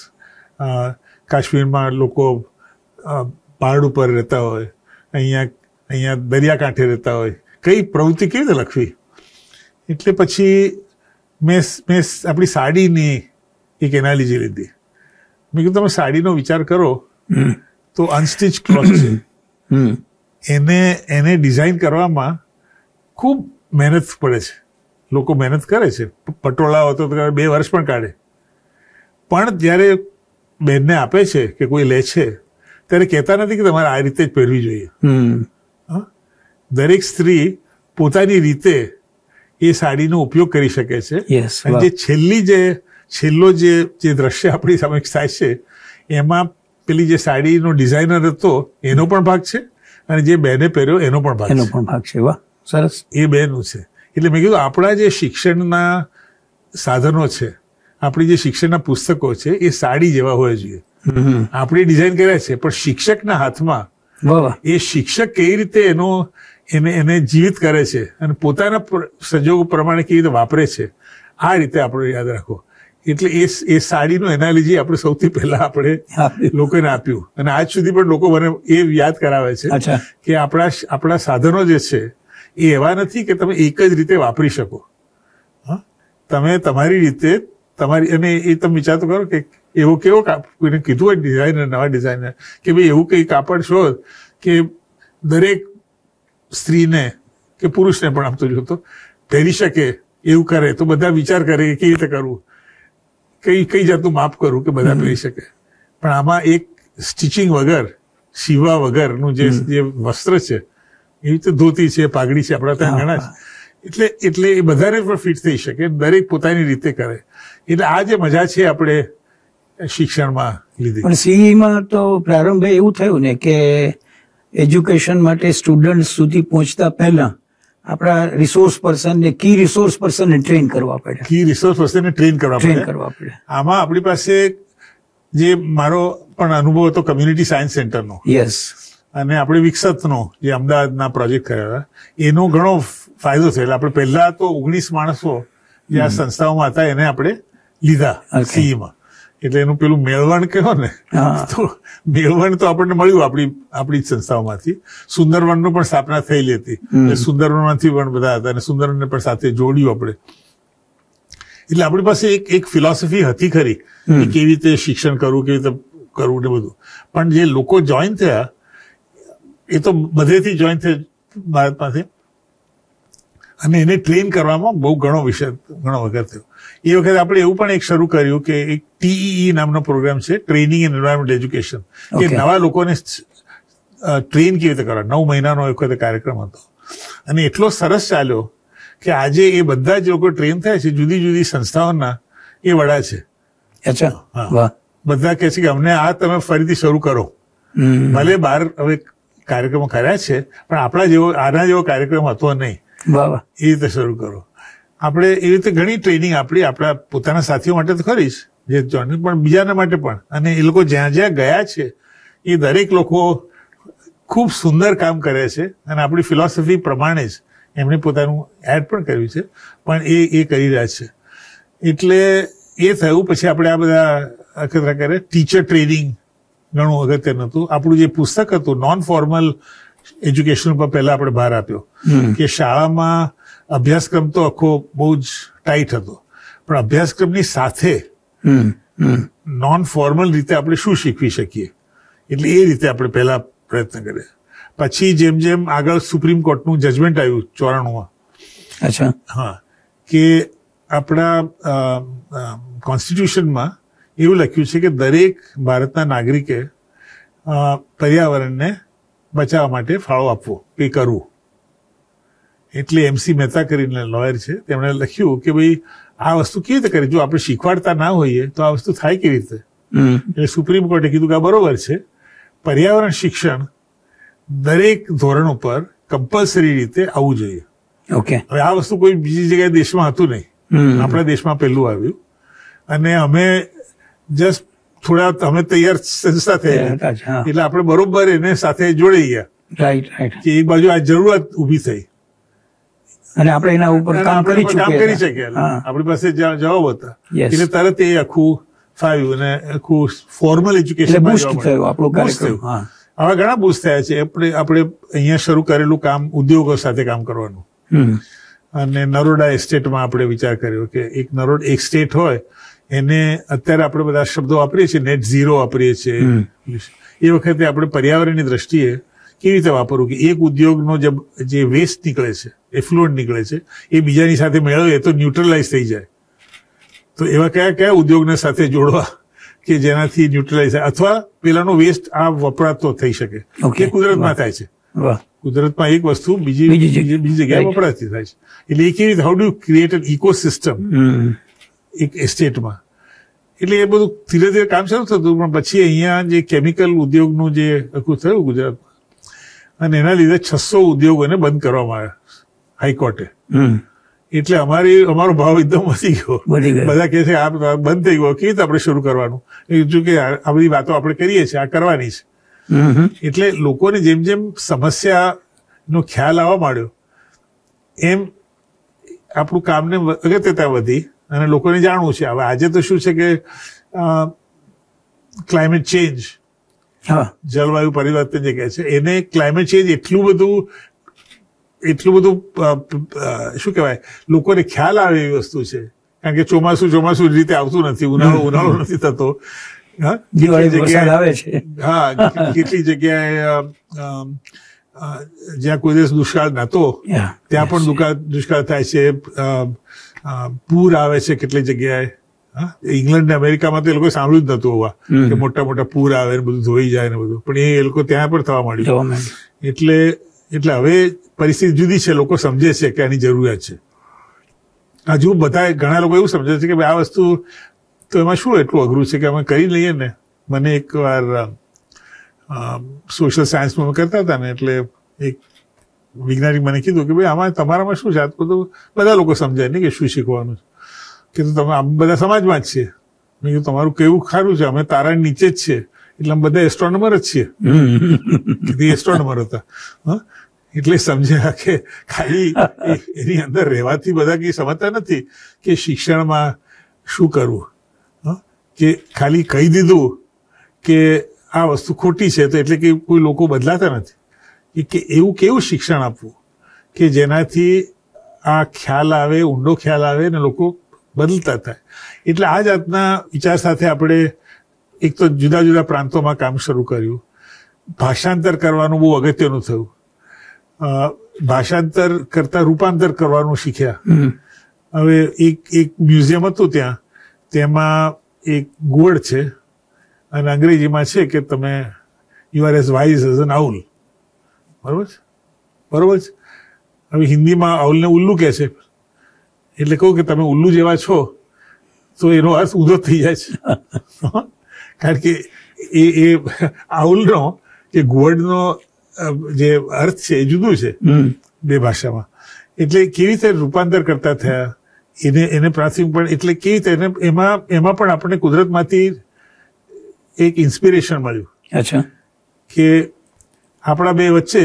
કાશ્મીરમાં લોકો પહાડ ઉપર રહેતા હોય અહીંયા અહીંયા દરિયાકાંઠે રહેતા હોય કઈ પ્રવૃત્તિ કેવી રીતે લખવી એટલે પછી મેં મેં આપણી સાડીની એક એનાલિજી લીધી મેં કીધું તમે સાડીનો વિચાર કરો તો અનસ્ટિચ ક્લોથ છે એને એને ડિઝાઇન કરવામાં ખૂબ મહેનત પડે છે લોકો મહેનત કરે છે પટોળા હતો તો બે વર્ષ પણ કાઢે પણ જ્યારે બેનને આપે છે કે કોઈ લે છે ત્યારે કહેતા નથી કે તમારે આ રીતે જ પહેરવી જોઈએ દરેક સ્ત્રી પોતાની રીતે એ સાડીનો ઉપયોગ કરી શકે છે જે છેલ્લી જે છેલ્લો જે જે દ્રશ્ય આપણી સામે થાય છે એમાં પેલી જે સાડીનો ડિઝાઇનર હતો એનો પણ ભાગ છે અને જે બેને પહેર્યો એનો પણ ભાગ એનો પણ ભાગ છે વાહ સરસ એ બેનું છે એટલે મેં કીધું આપણા જે શિક્ષણના સાધનો છે આપણી જે શિક્ષણના પુસ્તકો છે એ સાડી જેવા હોવા જોઈએ આપણે ડિઝાઇન કર્યા છે પણ શિક્ષકના હાથમાં એ શિક્ષક કેવી રીતે એનો એને એને જીવિત કરે છે અને પોતાના સંજોગો પ્રમાણે કેવી રીતે વાપરે છે આ રીતે આપણે યાદ રાખો એટલે એ એ સાડીનું એનાલિજી આપણે સૌથી પહેલા આપણે લોકોને આપ્યું અને આજ સુધી પણ લોકો મને એ યાદ કરાવે છે કે આપણા આપણા સાધનો જે છે એ એવા નથી કે તમે એક જ રીતે વાપરી શકો તમે તમારી રીતે તમારી અને એ તમે વિચાર તો કરો કે એવો કેવો કોઈને કીધું હોય ડિઝાઇનર નવા ડિઝાઇનર કે ભાઈ એવું કંઈ કાપડ શોધ કે દરેક સ્ત્રીને કે પુરુષને પણ આપતો જોતો પહેરી શકે એવું કરે તો બધા વિચાર કરે કે કેવી રીતે કરવું કઈ કઈ જાતનું માપ કરું કે બધા પહેરી શકે પણ આમાં એક સ્ટિચિંગ વગર સીવા વગરનું જે જે વસ્ત્ર છે એ રીતે ધોતી છે પાઘડી છે આપણા ત્યાં ઘણા છે એટલે એટલે એ વધારે પણ ફિટ થઈ શકે દરેક પોતાની રીતે કરે એટલે આ જે મજા છે આપણે શિક્ષણમાં લીધી પણ સીઈમાં તો પ્રારંભે એવું થયું ને કે એજ્યુકેશન માટે સ્ટુડન્ટ સુધી પહોંચતા પહેલા આપણા રિસોર્સ પર્સન ને કી રિસોર્સ પર્સન ને ટ્રેન કરવા પડે કી રિસોર્સ પર્સન ને ટ્રેન કરવા પડે કરવા પડે આમાં આપણી પાસે જે મારો પણ અનુભવ હતો કમ્યુનિટી સાયન્સ સેન્ટરનો યસ અને આપણે વિકસતનો જે અમદાવાદના પ્રોજેક્ટ કર્યા હતા એનો ઘણો ફાયદો થયો આપણે પહેલા તો ઓગણીસ માણસો જે આ સંસ્થાઓમાં હતા એને આપણે લીધા સીઈમાં એટલે એનું પેલું મેળવણ કહો ને તો મેળવણ તો આપણને મળ્યું આપણી આપણી જ સંસ્થાઓમાંથી સુંદરવનનું પણ સ્થાપના થયેલી હતી સુંદરવનમાંથી પણ બધા હતા અને સુંદરવનને પણ સાથે જોડ્યું આપણે એટલે આપણી પાસે એક એક ફિલોસોફી હતી ખરી કે કેવી રીતે શિક્ષણ કરવું કેવી રીતે કરવું ને બધું પણ જે લોકો જોઈન થયા એ તો બધેથી જોઈન થયા ભારતમાંથી અને એને ટ્રેન કરવામાં બહુ ઘણો વિષય ઘણો વગર થયો એ વખતે આપણે એવું પણ એક શરૂ કર્યું કે એક ટીઈ e e નામનો પ્રોગ્રામ છે ટ્રેનિંગ ઇન એન્વાયરમેન્ટ એજ્યુકેશન કે નવા લોકોને ટ્રેન કેવી રીતે કરવા નવ મહિનાનો એક વખતે કાર્યક્રમ હતો અને એટલો સરસ ચાલ્યો કે આજે એ બધા જ લોકો ટ્રેન થયા છે જુદી જુદી સંસ્થાઓના એ વડા છે અચ્છા બધા કહે છે કે અમને આ તમે ફરીથી શરૂ કરો ભલે બહાર હવે કાર્યક્રમો કર્યા છે પણ આપણા જેવો આના જેવો કાર્યક્રમ હતો નહીં એ રીતે શરૂ કરો આપણે એવી રીતે ઘણી ટ્રેનિંગ આપણી આપણા પોતાના સાથીઓ માટે તો ખરી જ જે જોઈન પણ બીજાના માટે પણ અને એ લોકો જ્યાં જ્યાં ગયા છે એ દરેક લોકો ખૂબ સુંદર કામ કરે છે અને આપણી ફિલોસોફી પ્રમાણે જ એમણે પોતાનું એડ પણ કર્યું છે પણ એ એ કરી રહ્યા છે એટલે એ થયું પછી આપણે આ બધા અખતરા કરે ટીચર ટ્રેનિંગ ઘણું અગત્યનું હતું આપણું જે પુસ્તક હતું નોન ફોર્મલ એજ્યુકેશન પર પહેલા આપણે ભાર આપ્યો કે શાળામાં અભ્યાસક્રમ તો આખો બહુ જ ટાઈટ હતો પણ અભ્યાસક્રમની સાથે નોન ફોર્મલ રીતે આપણે શું શીખવી શકીએ એટલે એ રીતે આપણે પહેલા પ્રયત્ન કરીએ પછી જેમ જેમ આગળ સુપ્રીમ કોર્ટનું જજમેન્ટ આવ્યું ચોરાણુંમાં અચ્છા હા કે આપણા કોન્સ્ટિટ્યુશનમાં એવું લખ્યું છે કે દરેક ભારતના નાગરિકે પર્યાવરણને બચાવવા માટે ફાળો આપવો એ કરવું એટલે એમસી મહેતા કરીને લોયર છે તેમણે લખ્યું કે ભાઈ આ વસ્તુ કેવી રીતે કરી જો આપણે શીખવાડતા ના હોઈએ તો આ વસ્તુ થાય કેવી રીતે એટલે સુપ્રીમ કોર્ટે કીધું કે આ બરોબર છે પર્યાવરણ શિક્ષણ દરેક ધોરણ ઉપર કમ્પલસરી રીતે આવવું જોઈએ ઓકે હવે આ વસ્તુ કોઈ બીજી જગ્યાએ દેશમાં હતું નહીં આપણા દેશમાં પહેલું આવ્યું અને અમે જસ્ટ થોડા અમે તૈયાર સંસ્થા થયા એટલે આપણે બરોબર એને સાથે જોડાઈ ગયા રાઈટ રાઈટ એક બાજુ આ જરૂરત ઊભી થઈ અને આપણે એના ઉપર કામ કરી શકીએ આપણી પાસે જવાબ હતા એટલે તરત એ આખું થયું અને આખું ફોર્મલ એજ્યુકેશન બુસ્ટ થયું આપણો કાર્યક્રમ આવા ઘણા બુસ્ટ થયા છે આપણે આપણે અહીંયા શરૂ કરેલું કામ ઉદ્યોગો સાથે કામ કરવાનું અને નરોડા એસ્ટેટમાં આપણે વિચાર કર્યો કે એક નરોડ એક સ્ટેટ હોય એને અત્યારે આપણે બધા શબ્દો વાપરીએ છીએ નેટ ઝીરો વાપરીએ છીએ એ વખતે આપણે પર્યાવરણની દ્રષ્ટિએ કેવી રીતે વાપરવું કે એક ઉદ્યોગનો જે વેસ્ટ નીકળે છે એફ્લુઅન્ટ નીકળે છે એ બીજાની સાથે મેળવે તો ન્યુટ્રલાઇઝ થઈ જાય તો એવા કયા કયા ઉદ્યોગને સાથે જોડવા કે જેનાથી ન્યુટ્રલાઇઝ થાય અથવા પેલાનો વેસ્ટ આ વપરાતો થઈ શકે એ કુદરતમાં થાય છે કુદરતમાં એક વસ્તુ બીજી બીજી જગ્યાએ વપરાતી થાય છે એટલે એ કેવી રીતે હાઉ ડુ ક્રિએટ ઇકોસિસ્ટમ એક એસ્ટેટમાં એટલે એ બધું ધીરે ધીરે કામ શરૂ થતું પણ પછી અહીંયા જે કેમિકલ ઉદ્યોગનું જે આખું થયું ગુજરાતમાં અને એના લીધે છસો ઉદ્યોગોને બંધ કરવામાં આવ્યા હાઈકોર્ટે એટલે અમારી અમારો ભાવ એકદમ વધી ગયો બધા કહે છે આ બંધ થઈ ગયો કેવી રીતે આપણે શરૂ કરવાનું જો કે આ બધી વાતો આપણે કરીએ છીએ આ કરવાની છે એટલે લોકોને જેમ જેમ સમસ્યાનો ખ્યાલ આવવા માંડ્યો એમ આપણું કામને અગત્યતા વધી અને લોકોને જાણવું છે હવે આજે તો શું છે કે ક્લાઇમેટ ચેન્જ જળવાયુ પરિવર્તન જે કહે છે એને ક્લાઇમેટ ચેન્જ એટલું બધું એટલું બધું શું કહેવાય લોકોને ખ્યાલ આવે એવી વસ્તુ છે કારણ કે ચોમાસું ચોમાસું રીતે આવતું નથી ઉનાળો ઉનાળો નથી થતો હા કેટલી જગ્યાએ જ્યાં કોઈ દિવસ દુષ્કાળ નહોતો ત્યાં પણ દુષ્કાળ થાય છે પૂર આવે છે કેટલી જગ્યાએ ઇંગ્લેન્ડ ને અમેરિકામાં તો એ લોકો સાંભળ્યું જ નતું હોવા કે મોટા મોટા પૂર આવે ને બધું ધોઈ જાય ને બધું પણ એ લોકો ત્યાં પણ થવા માંડ્યું એટલે એટલે હવે પરિસ્થિતિ જુદી છે લોકો સમજે છે કે આની જરૂરિયાત છે હજુ બધા ઘણા લોકો એવું સમજે છે કે આ વસ્તુ તો એમાં શું એટલું અઘરું છે કે અમે કરી લઈએ ને મને એકવાર સોશિયલ સાયન્સમાં કરતા હતા ને એટલે એક વિજ્ઞાનિક મને કીધું કે ભાઈ આમાં તમારામાં શું છે આ બધું બધા લોકો સમજાય ને કે શું શીખવાનું કે તો તમે આમ બધા સમાજમાં જ છીએ મેં કીધું તમારું કેવું ખારું છે અમે તારા નીચે જ છીએ એટલે અમે બધા એસ્ટ્રોનોમર જ છીએ એસ્ટ્રોનોમર હતા હા એટલે સમજ્યા કે ખાલી એની અંદર રહેવાથી બધા કંઈ સમજતા નથી કે શિક્ષણમાં શું કરવું કે ખાલી કહી દીધું કે આ વસ્તુ ખોટી છે તો એટલે કે કોઈ લોકો બદલાતા નથી કે એવું કેવું શિક્ષણ આપવું કે જેનાથી આ ખ્યાલ આવે ઊંડો ખ્યાલ આવે ને લોકો બદલતા થાય એટલે આ જાતના વિચાર સાથે આપણે એક તો જુદા જુદા પ્રાંતોમાં કામ શરૂ કર્યું ભાષાંતર કરવાનું બહુ અગત્યનું થયું ભાષાંતર કરતા રૂપાંતર કરવાનું શીખ્યા હવે એક એક મ્યુઝિયમ હતું ત્યાં તેમાં એક ગોળ છે અને અંગ્રેજીમાં છે કે તમે you are as wise as an owl બરોબર છે બરોબર છે હવે હિન્દીમાં આઉલને ઉલ્લુ કહે છે એટલે કહું કે તમે ઉલ્લુ જેવા છો તો એનો અર્થ ઊંધો થઈ જાય છે કારણ કે એ એ આઉલનો કે ગોળનો જે અર્થ છે એ જુદું છે બે ભાષામાં એટલે કેવી રીતે રૂપાંતર કરતા થયા એને એને પ્રાથમિક પણ એટલે કેવી રીતે એને એમાં એમાં પણ આપણને કુદરતમાંથી એક ઇન્સ્પિરેશન મળ્યું અચ્છા કે આપણા બે વચ્ચે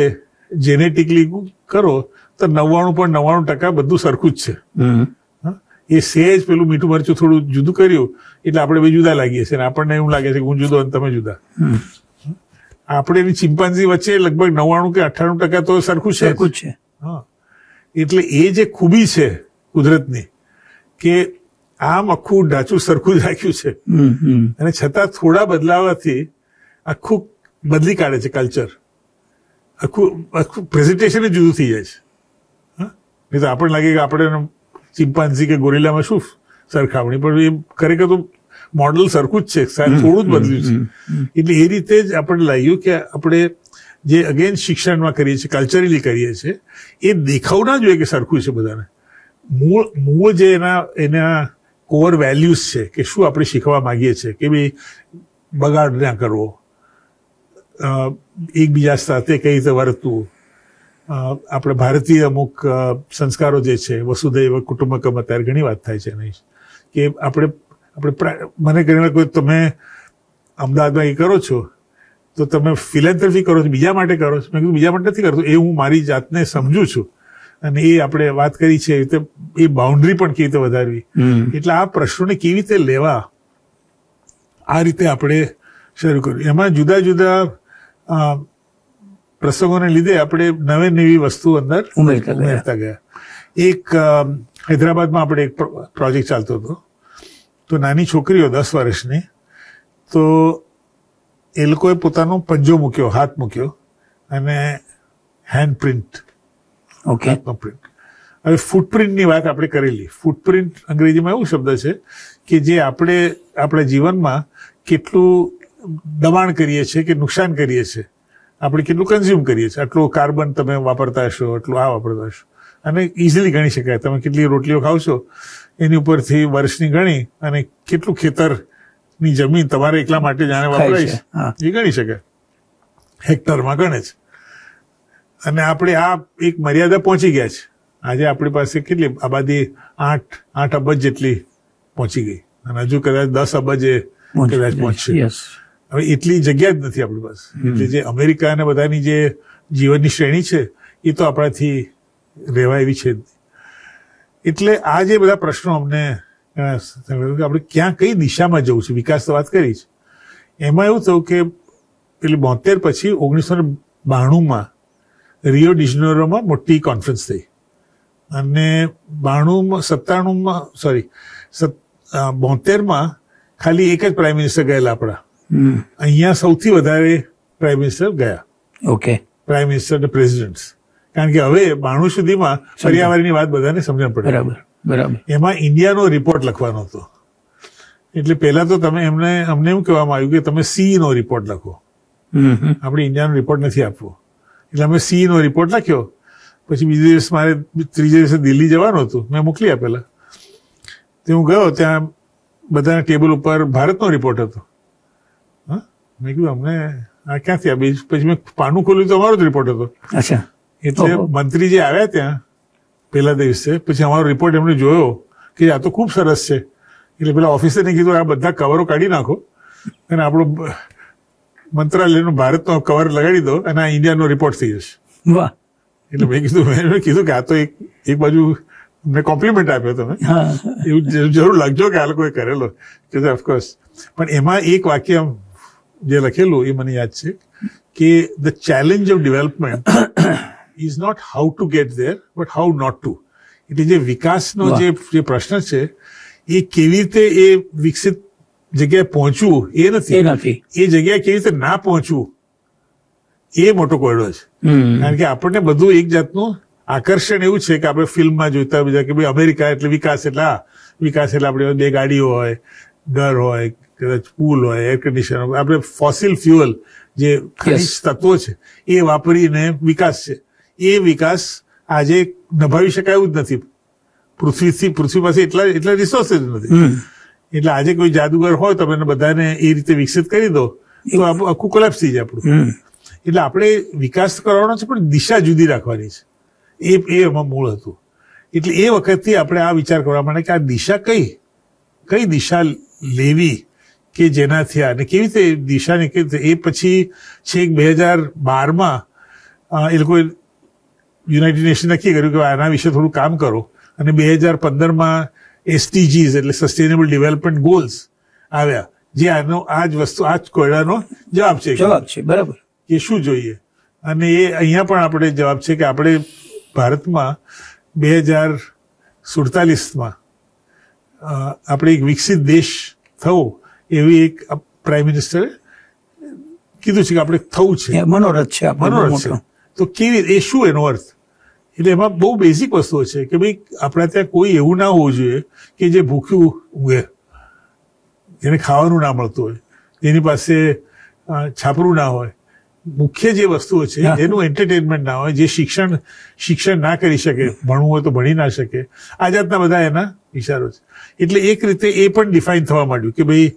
જેનેટિકલી કરો તો નવ્વાણું પણ નવ્વાણું ટકા બધું સરખું જ છે એ સેજ પેલું મીઠું મરચું થોડું જુદું કર્યું એટલે આપણે બે જુદા લાગીએ છીએ આપણને એવું લાગે છે કે હું જુદો અને તમે જુદા આપણે એની ચિંપાંઝી વચ્ચે લગભગ નવ્વાણું કે અઠ્ઠાણું ટકા તો સરખું છે સરખું છે હા એટલે એ જે ખૂબી છે કુદરતની કે આમ આખું ઢાંચું સરખું જ રાખ્યું છે અને છતાં થોડા બદલાવાથી આખું બદલી કાઢે છે કલ્ચર આખું આખું પ્રેઝન્ટેશન જુદું થઈ જાય છે નહીં તો આપણને લાગે કે આપણે ચિમ્પાન્ઝી કે ગોરીલામાં શું સરખામણી પણ એ ખરેખર તો મોડલ સરખું જ છે સાહેબ થોડું જ બદલ્યું છે એટલે એ રીતે જ આપણે લાગ્યું કે આપણે જે અગેન શિક્ષણમાં કરીએ છીએ કલ્ચરલી કરીએ છીએ એ દેખાવ ના જોઈએ કે સરખું છે બધાને મૂળ મૂળ જે એના એના કોર વેલ્યુઝ છે કે શું આપણે શીખવા માગીએ છીએ કે ભાઈ બગાડ ના કરવો એકબીજા સાથે કઈ રીતે વર્તવું આપણે ભારતીય અમુક સંસ્કારો જે છે વસુધૈવ કુટુંબકમ અત્યારે ઘણી વાત થાય છે નહીં કે આપણે આપણે મને કરીને કોઈ તમે અમદાવાદમાં એ કરો છો તો તમે ફિલેન્થ્રફી કરો છો બીજા માટે કરો છો મેં કીધું બીજા માટે નથી કરતો એ હું મારી જાતને સમજુ છું અને એ આપણે વાત કરી છે તે એ બાઉન્ડ્રી પણ કેવી રીતે વધારવી એટલે આ પ્રશ્નોને કેવી રીતે લેવા આ રીતે આપણે શરૂ કર્યું એમાં જુદા જુદા પ્રસંગોને લીધે આપણે નવે નવી વસ્તુ અંદર ઉમેરતા ગયા એક હૈદરાબાદમાં આપણે એક પ્રોજેક્ટ ચાલતો હતો તો નાની છોકરીઓ દસ વર્ષની તો એ લોકોએ પોતાનો પંજો મૂક્યો હાથ મૂક્યો અને હેન્ડ પ્રિન્ટ ઓકે પ્રિન્ટ હવે ફૂટપ્રિન્ટની વાત આપણે કરેલી ફૂટપ્રિન્ટ અંગ્રેજીમાં એવું શબ્દ છે કે જે આપણે આપણા જીવનમાં કેટલું દબાણ કરીએ છીએ કે નુકસાન કરીએ છીએ આપણે કેટલું કન્ઝ્યુમ કરીએ છીએ આટલું કાર્બન તમે વાપરતા હશો આટલું આ વાપરતા હશો અને ઇઝીલી ગણી શકાય તમે કેટલી રોટલીઓ ખાવ છો એની ઉપરથી વર્ષની ગણી અને કેટલું ખેતરની જમીન તમારે એકલા માટે જાણે વાપરાય એ ગણી શકાય હેક્ટરમાં ગણે છે અને આપણે આ એક મર્યાદા પહોંચી ગયા છે આજે આપણી પાસે કેટલી આબાદી આઠ આઠ અબજ જેટલી પહોંચી ગઈ અને હજુ કદાચ દસ અબજે કદાચ પહોંચશે હવે એટલી જગ્યા જ નથી આપણી પાસે એટલે જે અમેરિકા અને બધાની જે જીવનની શ્રેણી છે એ તો આપણાથી રહેવાય એવી છે એટલે આ જે બધા પ્રશ્નો અમને આપણે ક્યાં કઈ દિશામાં જવું છે વિકાસ વાત કરી છે એમાં એવું થયું કે પેલી બોતેર પછી ઓગણીસો ને બાણુંમાં રિયો ડિજનોરોમાં મોટી કોન્ફરન્સ થઈ અને બાણુંમાં સત્તાણુંમાં સોરી બોતેરમાં ખાલી એક જ પ્રાઇમ મિનિસ્ટર ગયેલા આપણા અહીંયા સૌથી વધારે પ્રાઇમ મિનિસ્ટર ગયા ઓકે પ્રાઇમ મિનિસ્ટર અને પ્રેસિડેન્ટ કારણ કે હવે બાણું સુધીમાં પર્યાવરણની વાત બધાને સમજણ પડે બરાબર બરાબર એમાં ઇન્ડિયાનો રિપોર્ટ લખવાનો હતો એટલે પહેલા તો તમે એમને અમને એમ કહેવામાં આવ્યું કે તમે સી નો રિપોર્ટ લખો આપણે ઇન્ડિયાનો રિપોર્ટ નથી આપવો એટલે અમે સી નો રિપોર્ટ લખ્યો પછી બીજે દિવસ મારે ત્રીજે દિવસે દિલ્હી જવાનું હતું મેં મોકલી આપેલા તે હું ગયો ત્યાં બધાના ટેબલ ઉપર ભારતનો રિપોર્ટ હતો હા મેં કીધું અમને આ ક્યાંથી આ પછી મેં પાનું ખોલ્યું તો અમારો જ રિપોર્ટ હતો અચ્છા એટલે મંત્રી જે આવ્યા ત્યાં પહેલા દિવસે પછી અમારો રિપોર્ટ એમણે જોયો કે આ તો ખૂબ સરસ છે એટલે પેલા ઓફિસરને કીધું આ બધા કવરો કાઢી નાખો અને આપણો મંત્રાલયનો ભારતનો કવર લગાડી દો અને આ ઇન્ડિયાનો રિપોર્ટ થઈ જશે વાહ એટલે મેં કીધું મેં કીધું કે આ તો એક એક બાજુ મેં કોમ્પ્લિમેન્ટ આપ્યો તમે એવું જરૂર લખજો કે આ લોકોએ કરેલો કે ઓફકોર્સ પણ એમાં એક વાક્ય જે લખેલું એ મને યાદ છે કે the challenge of development is not how to get there but how not to એટલે જે વિકાસનો જે પ્રશ્ન છે એ કેવી રીતે એ વિકસિત જગ્યાએ પહોંચવું એ નથી એ જગ્યાએ કેવી રીતે ના પહોંચવું એ મોટો કોયડો છે કારણ કે આપણને બધું એક જાતનું આકર્ષણ એવું છે કે આપણે ફિલ્મમાં જોઈતા બીજા કે ભાઈ અમેરિકા એટલે વિકાસ એટલે આ વિકાસ એટલે આપણે બે ગાડીઓ હોય ઘર હોય કદાચ પુલ હોય એર કન્ડિશન આપણે ફોસિલ ફ્યુઅલ જે ખનિજ તત્વો છે એ વાપરીને વિકાસ છે એ વિકાસ આજે નભાવી શકાય એવું જ નથી પૃથ્વીથી પૃથ્વી પાસે એટલા એટલા રિસોર્સિસ નથી એટલે આજે કોઈ જાદુગર હોય તમે બધાને એ રીતે વિકસિત કરી દો તો આખું કોલેપ્સ થઈ જાય આપણું એટલે આપણે વિકાસ કરવાનો છે પણ દિશા જુદી રાખવાની છે એ એ એમાં મૂળ હતું એટલે એ વખતથી આપણે આ વિચાર કરવા માંડે કે આ દિશા કઈ કઈ દિશા લેવી કે જેનાથી આને કેવી રીતે દિશાની કેવી રીતે એ પછી છેક બે હજાર બારમાં એ લોકોએ યુનાઇટેડ નેશન નક્કી કર્યું કે આના વિશે થોડું કામ કરો અને બે હજાર પંદરમાં એસટીજીઝ એટલે સસ્ટેનેબલ ડિવેલપમેન્ટ ગોલ્સ આવ્યા જે આનો આ જ વસ્તુ આ જ કોયડાનો જવાબ છે જવાબ છે બરાબર કે શું જોઈએ અને એ અહીંયા પણ આપણે જવાબ છે કે આપણે ભારતમાં બે હજાર સુડતાલીસમાં આપણે એક વિકસિત દેશ થવું એવી એક પ્રાઇમ મિનિસ્ટર કીધું છે કે આપણે થવું છે મનોરથ છે મનોરથ છે તો કેવી એ શું એનો અર્થ એટલે એમાં બહુ બેઝિક વસ્તુઓ છે કે ભાઈ આપણે ત્યાં કોઈ એવું ના હોવું જોઈએ કે જે ભૂખ્યું ઊંઘે જેને ખાવાનું ના મળતું હોય જેની પાસે છાપરું ના હોય મુખ્ય જે વસ્તુઓ છે એનું એન્ટરટેનમેન્ટ ના હોય જે શિક્ષણ શિક્ષણ ના કરી શકે ભણવું હોય તો ભણી ના શકે આ જાતના બધા એના વિચારો છે એટલે એક રીતે એ પણ ડિફાઇન થવા માંડ્યું કે ભાઈ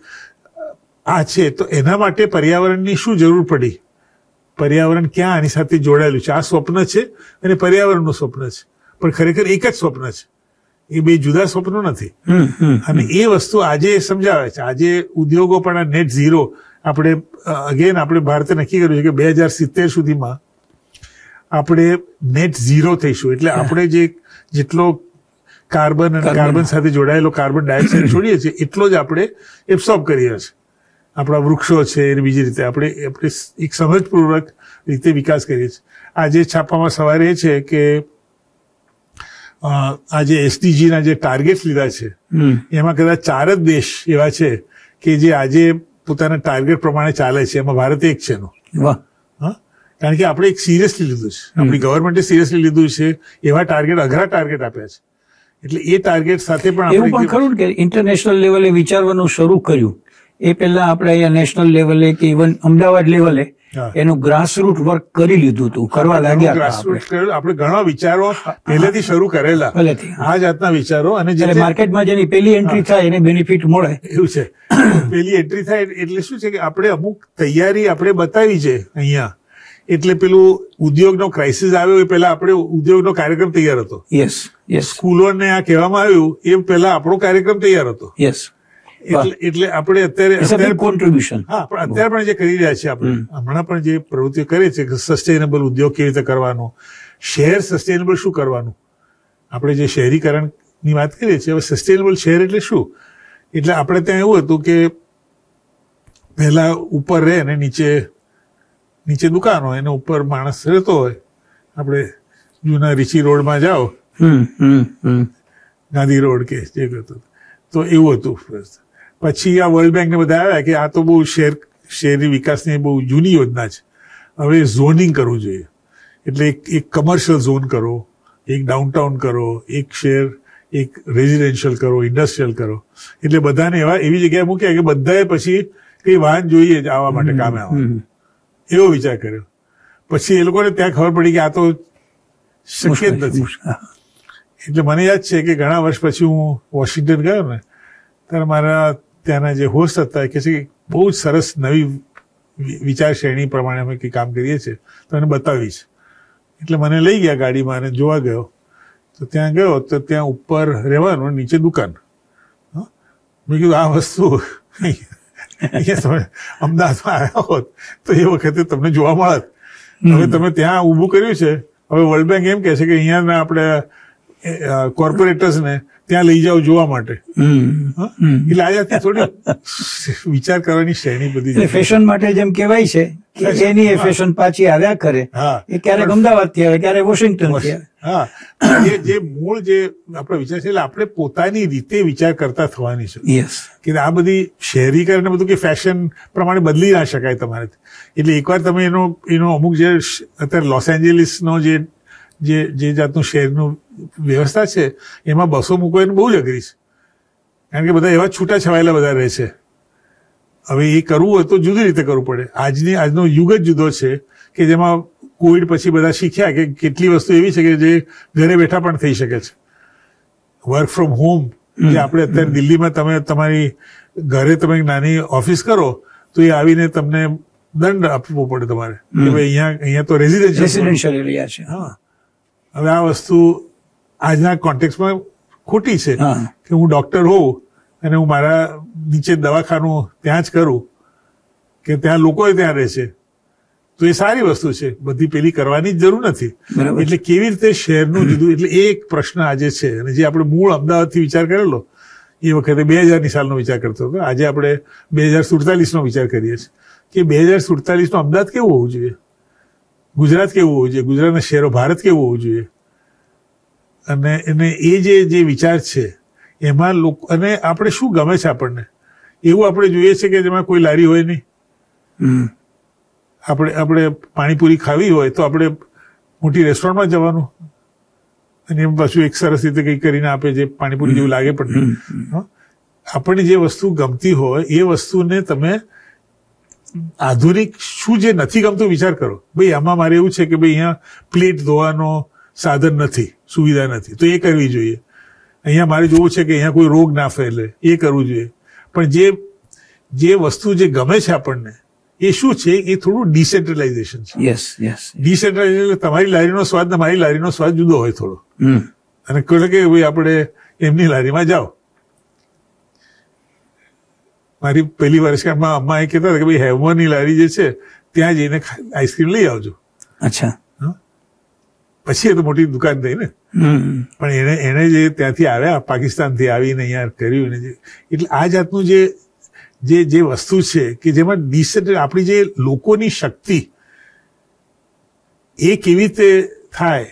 આ છે તો એના માટે પર્યાવરણની શું જરૂર પડી પર્યાવરણ ક્યાં આની સાથે જોડાયેલું છે આ સ્વપ્ન છે અને પર્યાવરણનું સ્વપ્ન છે પણ ખરેખર એક જ સ્વપ્ન છે એ બે જુદા સ્વપ્નો નથી અને એ વસ્તુ આજે સમજાવે છે આજે ઉદ્યોગો પણ આ નેટ ઝીરો આપણે અગેન આપણે ભારતે નક્કી કર્યું છે કે બે હજાર સિત્તેર સુધીમાં આપણે નેટ ઝીરો થઈશું એટલે આપણે જે જેટલો કાર્બન અને કાર્બન સાથે જોડાયેલો કાર્બન ડાયોક્સાઇડ છોડીએ છીએ એટલો જ આપણે એબ્સોર્બ કરીએ છીએ આપણા વૃક્ષો છે એને બીજી રીતે આપણે આપણે એક સમજપૂર્વક રીતે વિકાસ કરીએ છીએ આજે છાપામાં સવારે એ છે કે આજે એસડીજીના જે ટાર્ગેટ લીધા છે એમાં કદાચ ચાર જ દેશ એવા છે કે જે આજે પોતાના ટાર્ગેટ પ્રમાણે ચાલે છે એમાં ભારત એક છે એનો કારણ કે આપણે એક સિરિયસલી લીધું છે આપણી ગવર્મેન્ટે સિરિયસલી લીધું છે એવા ટાર્ગેટ અઘરા ટાર્ગેટ આપ્યા છે એટલે એ ટાર્ગેટ સાથે પણ એવું પણ ખરું કે ઇન્ટરનેશનલ લેવલે વિચારવાનું શરૂ કર્યું એ પહેલા આપણે અહીંયા નેશનલ લેવલે કે ઇવન અમદાવાદ લેવલે એનું ગ્રાસરૂટ વર્ક કરી લીધું હતું કરવા લાગ્યા આપણે ઘણા વિચારો પહેલેથી શરૂ કરેલા પહેલેથી આ જાતના વિચારો અને જે માર્કેટમાં જેની પહેલી એન્ટ્રી થાય એને બેનિફિટ મળે એવું છે પહેલી એન્ટ્રી થાય એટલે શું છે કે આપણે અમુક તૈયારી આપણે બતાવી છે અહીંયા એટલે પેલું ઉદ્યોગનો ક્રાઇસિસ આવ્યો એ પહેલા આપણે ઉદ્યોગનો કાર્યક્રમ તૈયાર હતો યસ યસ સ્કૂલોને આ કહેવામાં આવ્યું એ પહેલા આપણો કાર્યક્રમ તૈયાર હતો યસ એટલે એટલે આપણે અત્યારે કોન્ટ્રીબ્યુશન હા પણ અત્યારે પણ જે કરી રહ્યા છે આપણે હમણાં પણ જે પ્રવૃત્તિઓ કરે છે કે સસ્ટેનેબલ ઉદ્યોગ કેવી રીતે કરવાનો શહેર સસ્ટેનેબલ શું કરવાનું આપણે જે શહેરીકરણની વાત કરીએ છીએ હવે સસ્ટેનેબલ શહેર એટલે શું એટલે આપણે ત્યાં એવું હતું કે પહેલા ઉપર રહે અને નીચે નીચે દુકાન હોય અને ઉપર માણસ રહેતો હોય આપણે જૂના રીચી રોડમાં જાઓ ગાંધી રોડ કે જે કરતો તો એવું હતું પછી આ વર્લ્ડ બેંકને બધા આવ્યા કે આ તો બહુ શહેર શહેરી વિકાસની બહુ જૂની યોજના છે હવે ઝોનિંગ કરવું જોઈએ એટલે એક એક કમર્શિયલ ઝોન કરો એક ડાઉનટાઉન કરો એક શહેર એક રેઝિડેન્શિયલ કરો ઇન્ડસ્ટ્રીયલ કરો એટલે બધાને એવા એવી જગ્યાએ મૂક્યા કે બધાએ પછી કઈ વાહન જોઈએ જ આવવા માટે કામે આવે એવો વિચાર કર્યો પછી એ લોકોને ત્યાં ખબર પડી કે આ તો શક્ય જ નથી એટલે મને યાદ છે કે ઘણા વર્ષ પછી હું વોશિંગ્ટન ગયો ને ત્યારે મારા ત્યાંના જે હોસ્ટ હતા કે કહે છે કે બહુ જ સરસ નવી વિચાર શ્રેણી પ્રમાણે અમે કંઈ કામ કરીએ છીએ તો એને બતાવીશ એટલે મને લઈ ગયા ગાડીમાં અને જોવા ગયો તો ત્યાં ગયો તો ત્યાં ઉપર રહેવાનું નીચે દુકાન મેં કીધું આ વસ્તુ તમે અમદાવાદમાં આવ્યા હોત તો એ વખતે તમને જોવા મળત હવે તમે ત્યાં ઊભું કર્યું છે હવે વર્લ્ડ બેંક એમ કહે છે કે અહીંયાના આપણે કોર્પોરેટર્સને ત્યાં લઈ જાઓ જોવા માટે એટલે આજે થોડી વિચાર કરવાની શ્રેણી બધી ફેશન માટે જેમ કેવાય છે કે એની એ ફેશન પાછી આવ્યા કરે એ ક્યારેક અમદાવાદ થી આવે ક્યારેક વોશિંગ્ટન હા એ જે મૂળ જે આપણો વિચાર છે એટલે આપણે પોતાની રીતે વિચાર કરતા થવાની છે યસ કે આ બધી શહેરીકરણ બધું કે ફેશન પ્રમાણે બદલી ના શકાય તમારે એટલે એકવાર તમે એનો એનો અમુક જે અત્યારે લોસ એન્જલિસનો જે જે જે જાતનું શેરનું વ્યવસ્થા છે એમાં બસો મૂકવાની બહુ જ અઘરી છે કારણ કે બધા એવા છૂટા છવાયેલા બધા રહે છે હવે એ કરવું હોય તો જુદી રીતે કરવું પડે આજની આજનો યુગ જ જુદો છે કે જેમાં કોવિડ પછી બધા શીખ્યા કે કેટલી વસ્તુ એવી છે કે જે ઘરે બેઠા પણ થઈ શકે છે વર્ક ફ્રોમ હોમ જે આપણે અત્યારે દિલ્હીમાં તમે તમારી ઘરે તમે નાની ઓફિસ કરો તો એ આવીને તમને દંડ આપવો પડે તમારે કે ભાઈ અહીંયા અહીંયા તો રેઝિડેન્શિયલ એરિયા છે હા હવે આ વસ્તુ આજના કોન્ટેક્સમાં ખોટી છે કે હું ડોક્ટર હોઉં અને હું મારા નીચે દવાખાનું ત્યાં જ કરું કે ત્યાં લોકોએ ત્યાં રહે છે તો એ સારી વસ્તુ છે બધી પેલી કરવાની જ જરૂર નથી એટલે કેવી રીતે શહેરનું જુદું એટલે એક પ્રશ્ન આજે છે અને જે આપણે મૂળ અમદાવાદથી વિચાર કરેલો એ વખતે બે હજારની સાલનો વિચાર કરતો હતો આજે આપણે બે હજાર સુડતાલીસનો વિચાર કરીએ છીએ કે બે હજાર સુડતાલીસનો અમદાવાદ કેવું હોવું જોઈએ ગુજરાત કેવું હોવું જોઈએ ગુજરાતના શહેરો ભારત કેવું હોવું જોઈએ અને એને એ જે જે વિચાર છે એમાં લોકો અને આપણે શું ગમે છે આપણને એવું આપણે જોઈએ છે કે જેમાં કોઈ લારી હોય નહીં આપણે આપણે પાણીપુરી ખાવી હોય તો આપણે મોટી રેસ્ટોરન્ટમાં જવાનું અને એમ પાછું એક સરસ રીતે કંઈક કરીને આપે જે પાણીપુરી જેવું લાગે પણ આપણને જે વસ્તુ ગમતી હોય એ વસ્તુને તમે આધુનિક શું જે નથી ગમતું વિચાર કરો ભાઈ આમાં મારે એવું છે કે ભાઈ અહીંયા પ્લેટ ધોવાનો સાધન નથી સુવિધા નથી તો એ કરવી જોઈએ અહીંયા મારે જોવું છે કે અહીંયા કોઈ રોગ ના ફેલે એ કરવું જોઈએ પણ જે જે વસ્તુ જે ગમે છે આપણને એ શું છે એ થોડું ડિસેન્ટ્રલાઇઝેશન છે યસ યસ ડિસેન્ટ્રલાઇઝેશન તમારી લારીનો સ્વાદ ને મારી લારીનો સ્વાદ જુદો હોય થોડો અને કહે કે ભાઈ આપણે એમની લારીમાં જાઓ મારી પહેલી વર્ષગાંઠમાં અમ્માએ કહેતા હતા કે ભાઈ હેવનની લારી જે છે ત્યાં જઈને આઈસ્ક્રીમ લઈ આવજો અચ્છા પછી એ તો મોટી દુકાન થઈ ને પણ એને એને જે ત્યાંથી આવ્યા પાકિસ્તાનથી આવીને અહીંયા કર્યું ને એટલે આ જાતનું જે જે જે વસ્તુ છે કે જેમાં ડિસેટ આપણી જે લોકોની શક્તિ એ કેવી રીતે થાય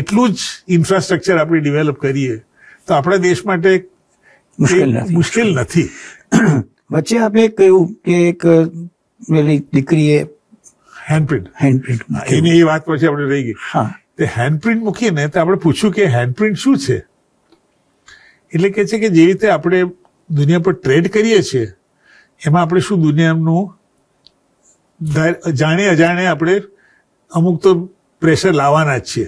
એટલું જ ઇન્ફ્રાસ્ટ્રક્ચર આપણે ડિવેલપ કરીએ તો આપણા દેશ માટે મુશ્કેલ નથી વચ્ચે આપે કહ્યું કે એક પેલી દીકરીએ હેન્ડપ્રિન્ટ હેન્ડપ્રિન્ટ એની એ વાત પછી આપણે રહી ગઈ હા તે હેન્ડપ્રિન્ટ મૂકીને તો આપણે પૂછ્યું કે હેન્ડપ્રિન્ટ શું છે એટલે કે છે કે જે રીતે આપણે દુનિયા પર ટ્રેડ કરીએ છીએ એમાં આપણે શું દુનિયાનું જાણે અજાણે આપણે અમુક તો પ્રેશર લાવવાના જ છીએ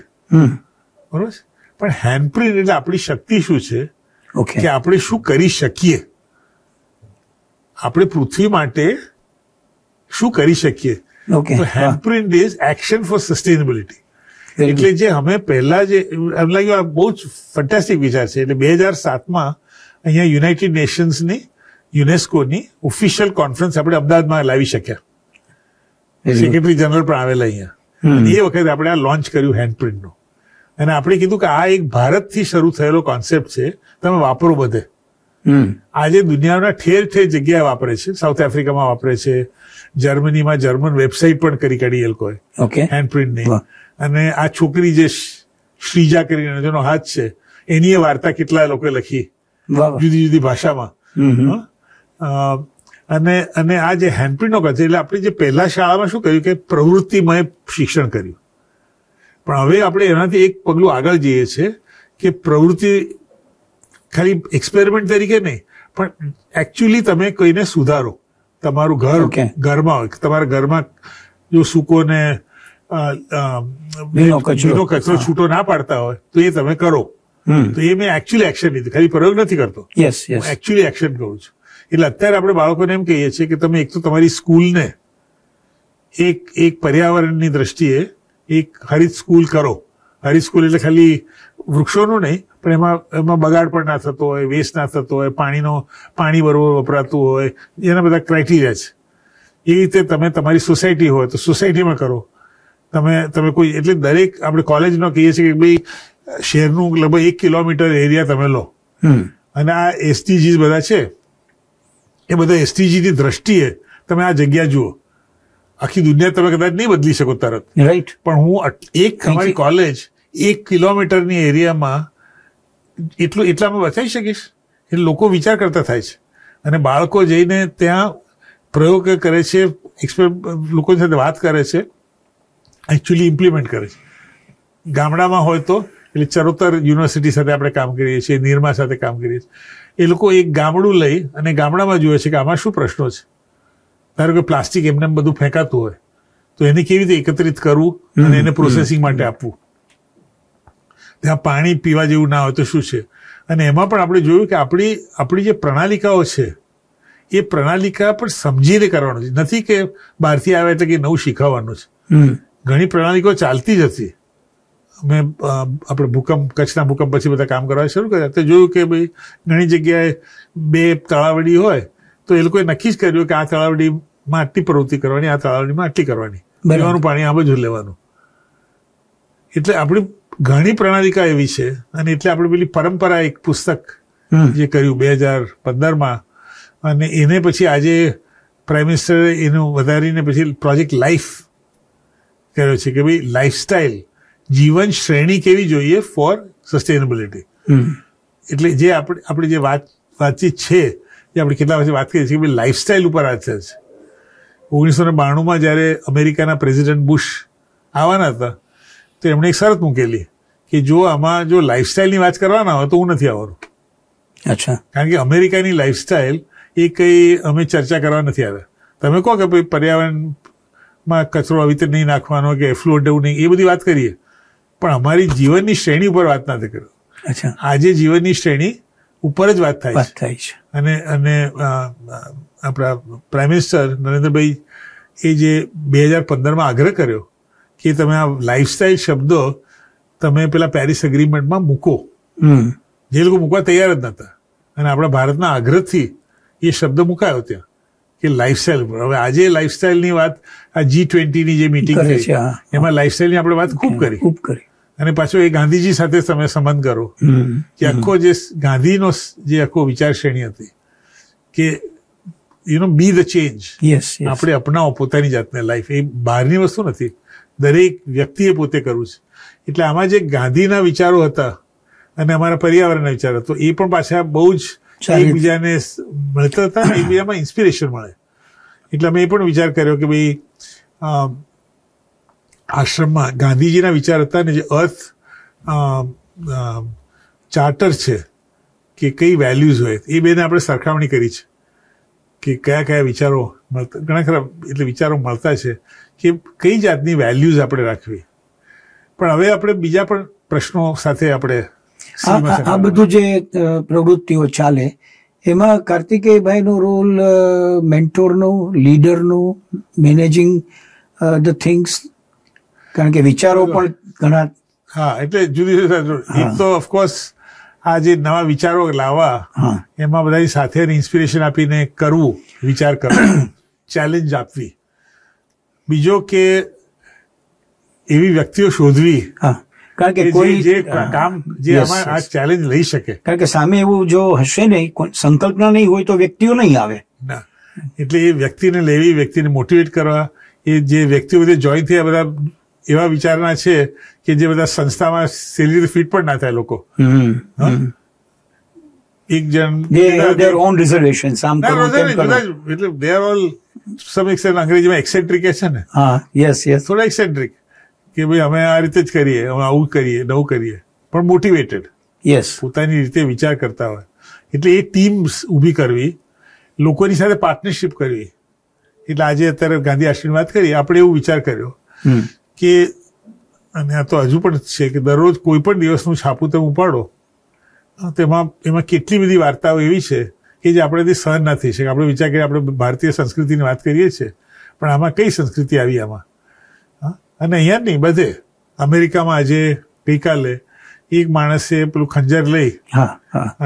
બરોબર પણ હેન્ડપ્રિન્ટ એટલે આપણી શક્તિ શું છે કે આપણે શું કરી શકીએ આપણે પૃથ્વી માટે શું કરી શકીએ handprint is action for sustainability એટલે જે અમે પહેલા જે એમ લાગ્યું આ બહુ જ ફેન્ટાસ્ટિક વિચાર છે એટલે બે હજાર સાતમાં અહીંયા યુનાઇટેડ નેશન્સની યુનેસ્કોની ઓફિશિયલ કોન્ફરન્સ આપણે અમદાવાદમાં લાવી શક્યા સેક્રેટરી જનરલ પણ આવેલા અહીંયા એ વખતે આપણે આ લોન્ચ કર્યું હેન્ડપ્રિન્ટનું અને આપણે કીધું કે આ એક ભારતથી શરૂ થયેલો કોન્સેપ્ટ છે તમે વાપરો બધે આજે દુનિયાના ઠેર ઠેર જગ્યાએ વાપરે છે સાઉથ આફ્રિકામાં વાપરે છે જર્મનીમાં જર્મન વેબસાઇટ પણ કરી કાઢી એ લોકોએ હેન્ડપ્રિન્ટની અને આ છોકરી જે શ્રીજા કરીને જેનો હાથ છે એની એ વાર્તા કેટલા લોકોએ લખી જુદી જુદી ભાષામાં અને અને આ જે હેન્ડપ્રિન્ટનો છે એટલે આપણે જે પહેલા શાળામાં શું કર્યું કે પ્રવૃત્તિમય શિક્ષણ કર્યું પણ હવે આપણે એનાથી એક પગલું આગળ જઈએ છીએ કે પ્રવૃત્તિ ખાલી એક્સપેરિમેન્ટ તરીકે નહીં પણ એકચ્યુઅલી તમે કોઈને સુધારો તમારું ઘર ઘરમાં તમારા ઘરમાં જો સૂકો ભીનો કચરો છૂટો ના પાડતા હોય તો એ તમે કરો તો એ મેં એકચ્યુઅલી એક્શન લીધું ખાલી પ્રયોગ નથી કરતો એકચ્યુઅલી એક્શન કરું છું એટલે અત્યારે આપણે બાળકોને એમ કહીએ છીએ કે તમે એક તો તમારી સ્કૂલને એક એક પર્યાવરણની દ્રષ્ટિએ એક હરિત સ્કૂલ કરો હરિત સ્કૂલ એટલે ખાલી વૃક્ષોનું નહીં પણ એમાં એમાં બગાડ પણ ના થતો હોય વેસ્ટ ના થતો હોય પાણીનો પાણી બરોબર વપરાતું હોય એના બધા ક્રાઇટેરિયા છે એ રીતે તમે તમારી સોસાયટી હોય તો સોસાયટીમાં કરો તમે તમે કોઈ એટલે દરેક આપણે કોલેજનો કહીએ છીએ કે ભાઈ શહેરનું લગભગ એક કિલોમીટર એરિયા તમે લો અને આ એસટીજી બધા છે એ બધા એસટીજીની દ્રષ્ટિએ તમે આ જગ્યા જુઓ આખી દુનિયા તમે કદાચ નહીં બદલી શકો તરત રાઈટ પણ હું એક અમારી કોલેજ એક કિલોમીટરની એરિયામાં એટલું એટલામાં બચાવી શકીશ એ લોકો વિચાર કરતા થાય છે અને બાળકો જઈને ત્યાં પ્રયોગ કરે છે એક્સપેર લોકોની સાથે વાત કરે છે એકચ્યુઅલી ઇમ્પ્લિમેન્ટ કરે છે ગામડામાં હોય તો એટલે ચરોતર યુનિવર્સિટી સાથે આપણે કામ કરીએ છીએ નિર્મા સાથે કામ કરીએ છીએ એ લોકો એક ગામડું લઈ અને ગામડામાં જુએ છે કે આમાં શું પ્રશ્નો છે ધારો કે પ્લાસ્ટિક એમને બધું ફેંકાતું હોય તો એને કેવી રીતે એકત્રિત કરવું અને એને પ્રોસેસિંગ માટે આપવું ત્યાં પાણી પીવા જેવું ના હોય તો શું છે અને એમાં પણ આપણે જોયું કે આપણી આપણી જે પ્રણાલિકાઓ છે એ પ્રણાલિકા પણ સમજીને કરવાનું છે નથી કે બહારથી આવે એટલે કે નવું શીખવવાનું છે ઘણી પ્રણાલિકાઓ ચાલતી જ હતી અમે આપણે ભૂકંપ કચ્છના ભૂકંપ પછી બધા કામ કરવા શરૂ કર્યા તો જોયું કે ભાઈ ઘણી જગ્યાએ બે તળાવડી હોય તો એ લોકોએ નક્કી જ કર્યું કે આ તળાવડીમાં આટલી પ્રવૃત્તિ કરવાની આ તળાવડીમાં આટલી કરવાની પીવાનું પાણી આ બધું લેવાનું એટલે આપણી ઘણી પ્રણાલિકા એવી છે અને એટલે આપણે પેલી પરંપરા એક પુસ્તક જે કર્યું બે હજાર પંદરમાં અને એને પછી આજે પ્રાઇમ મિનિસ્ટરે એનું વધારીને પછી પ્રોજેક્ટ લાઈફ કર્યો છે કે ભાઈ લાઈફસ્ટાઈલ જીવન શ્રેણી કેવી જોઈએ ફોર સસ્ટેનેબિલિટી એટલે જે આપણે આપણી જે વાત વાતચીત છે જે આપણે કેટલા વર્ષે વાત કરીએ છીએ કે ભાઈ લાઈફસ્ટાઈલ ઉપર આધાર છે ઓગણીસો ને બાણુંમાં જ્યારે અમેરિકાના પ્રેસિડેન્ટ બુશ આવવાના હતા તો એમણે એક શરત મૂકેલી કે જો આમાં જો લાઇફસ્ટાઇલની વાત કરવાના હોય તો હું નથી આવવાનું અચ્છા કારણ કે અમેરિકાની લાઇફસ્ટાઇલ એ કંઈ અમે ચર્ચા કરવા નથી આવ્યા તમે કહો કે ભાઈ પર્યાવરણમાં કચરો આવી રીતે નહીં નાખવાનો કે ફ્લોટ એવું નહીં એ બધી વાત કરીએ પણ અમારી જીવનની શ્રેણી ઉપર વાત નથી કરી અચ્છા આજે જીવનની શ્રેણી ઉપર જ વાત થાય છે અને અને આપણા પ્રાઇમ મિનિસ્ટર નરેન્દ્રભાઈ એ જે બે હજાર પંદરમાં આગ્રહ કર્યો કે તમે આ લાઈફસ્ટાઈલ શબ્દ તમે પેલા પેરિસ એગ્રીમેન્ટમાં મૂકો જે લોકો મૂકવા તૈયાર જ નહોતા અને આપણા ભારતના આગ્રહથી એ શબ્દ મુકાયો ત્યાં કે લાઈફસ્ટાઈલ પર હવે આજે લાઈફસ્ટાઈલની વાત આ જી ટ્વેન્ટીની જે મિટિંગ થઈ એમાં લાઈફસ્ટાઈલની આપણે વાત ખૂબ કરી ખૂબ કરી અને પાછો એ ગાંધીજી સાથે તમે સંબંધ કરો કે આખો જે ગાંધીનો જે આખો વિચાર શ્રેણી હતી કે you know be the change આપણે અપનાવો પોતાની જાતને લાઈફ એ બહારની વસ્તુ નથી દરેક વ્યક્તિએ પોતે કરવું છે એટલે આમાં જે ગાંધીના વિચારો હતા અને અમારા પર્યાવરણના વિચારો તો એ પણ પાછા બહુ જ એકબીજાને મળતા હતા એકબીજામાં ઇન્સ્પિરેશન મળે એટલે અમે એ પણ વિચાર કર્યો કે ભાઈ આશ્રમમાં ગાંધીજીના વિચાર હતા ને જે અર્થ ચાર્ટર છે કે કઈ વેલ્યુઝ હોય એ બેને આપણે સરખામણી કરી છે કે કયા કયા વિચારો મળતા ઘણા ખરા એટલે વિચારો મળતા છે કે કઈ જાતની વેલ્યુઝ આપણે રાખવી પણ હવે આપણે બીજા પણ પ્રશ્નો સાથે આપણે આ બધું જે પ્રવૃત્તિઓ ચાલે એમાં કાર્તિકેયભાઈનો રોલ મેન્ટોરનો લીડરનો મેનેજિંગ ધ થિંગ્સ કારણ કે વિચારો પણ ઘણા હા એટલે જુદી જુદી તો ઓફકોર્સ આ જે નવા વિચારો લાવવા એમાં બધાની સાથે ઇન્સ્પિરેશન આપીને કરવું વિચાર કરવો ચેલેન્જ આપવી બીજો કે એવી વ્યક્તિઓ શોધવી હા કારણ કે કોઈ જે કામ જે આ ચેલેન્જ લઈ શકે કારણ કે સામે એવું જો હશે નહીં કોઈ સંકલ્પના નહીં હોય તો વ્યક્તિઓ નહીં આવે ના એટલે એ વ્યક્તિને લેવી વ્યક્તિને મોટિવેટ કરવા એ જે વ્યક્તિઓ જે જોઈન થયા બધા એવા વિચારના છે કે જે બધા સંસ્થામાં સેલી ફિટ પણ ના થાય લોકો એક જણ they have their own reservations એટલે they are all some extent અંગ્રેજીમાં એક્સેન્ટ્રિક છે ને હા યસ યસ થોડા એક્સેન્ટ્રિક કે ભાઈ અમે આ રીતે જ કરીએ અમે આવું કરીએ નવું કરીએ પણ મોટિવેટેડ યસ પોતાની રીતે વિચાર કરતા હોય એટલે એ ટીમ ઊભી કરવી લોકોની સાથે પાર્ટનરશિપ કરવી એટલે આજે અત્યારે ગાંધી આશ્રમની વાત કરી આપણે એવું વિચાર કર્યો કે અને આ તો હજુ પણ છે કે દરરોજ કોઈ પણ દિવસનું છાપું તમે ઉપાડો તેમાં એમાં કેટલી બધી વાર્તાઓ એવી છે કે જે આપણેથી સહન ના થઈ શકે આપણે વિચાર કરીએ આપણે ભારતીય સંસ્કૃતિની વાત કરીએ છીએ પણ આમાં કઈ સંસ્કૃતિ આવી આમાં અને અહીંયા નહીં બધે અમેરિકામાં આજે ગઈકાલે એક માણસે પેલું ખંજર લઈ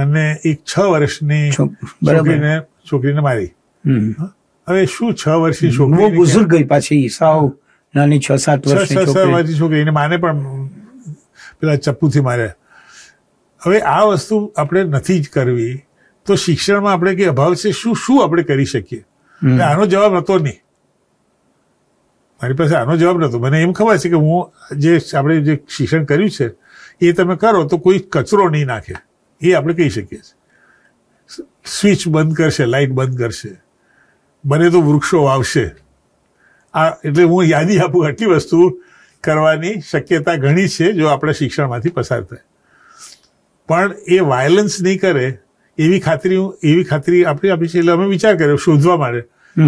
અને એક છ વર્ષની છોકરીને છોકરીને મારી હવે શું છ વર્ષની છોકરી બુઝુર્ગ પાછી સાવ નાની છ સાત વર્ષની છ વર્ષની છોકરી એને માને પણ પેલા ચપ્પુથી માર્યા હવે આ વસ્તુ આપણે નથી જ કરવી તો શિક્ષણમાં આપણે કે અભાવ છે શું શું આપણે કરી શકીએ આનો જવાબ હતો નહીં મારી પાસે આનો જવાબ નહોતો મને એમ ખબર છે કે હું જે આપણે જે શિક્ષણ કર્યું છે એ તમે કરો તો કોઈ કચરો નહીં નાખે એ આપણે કહી શકીએ છીએ સ્વિચ બંધ કરશે લાઇટ બંધ કરશે બને તો વૃક્ષો વાવશે આ એટલે હું યાદી આપું આટલી વસ્તુ કરવાની શક્યતા ઘણી છે જો આપણે શિક્ષણમાંથી પસાર થાય પણ એ વાયલન્સ નહીં કરે એવી ખાતરી એવી ખાતરી આપણે આપી છે એટલે અમે વિચાર કર્યો શોધવા માટે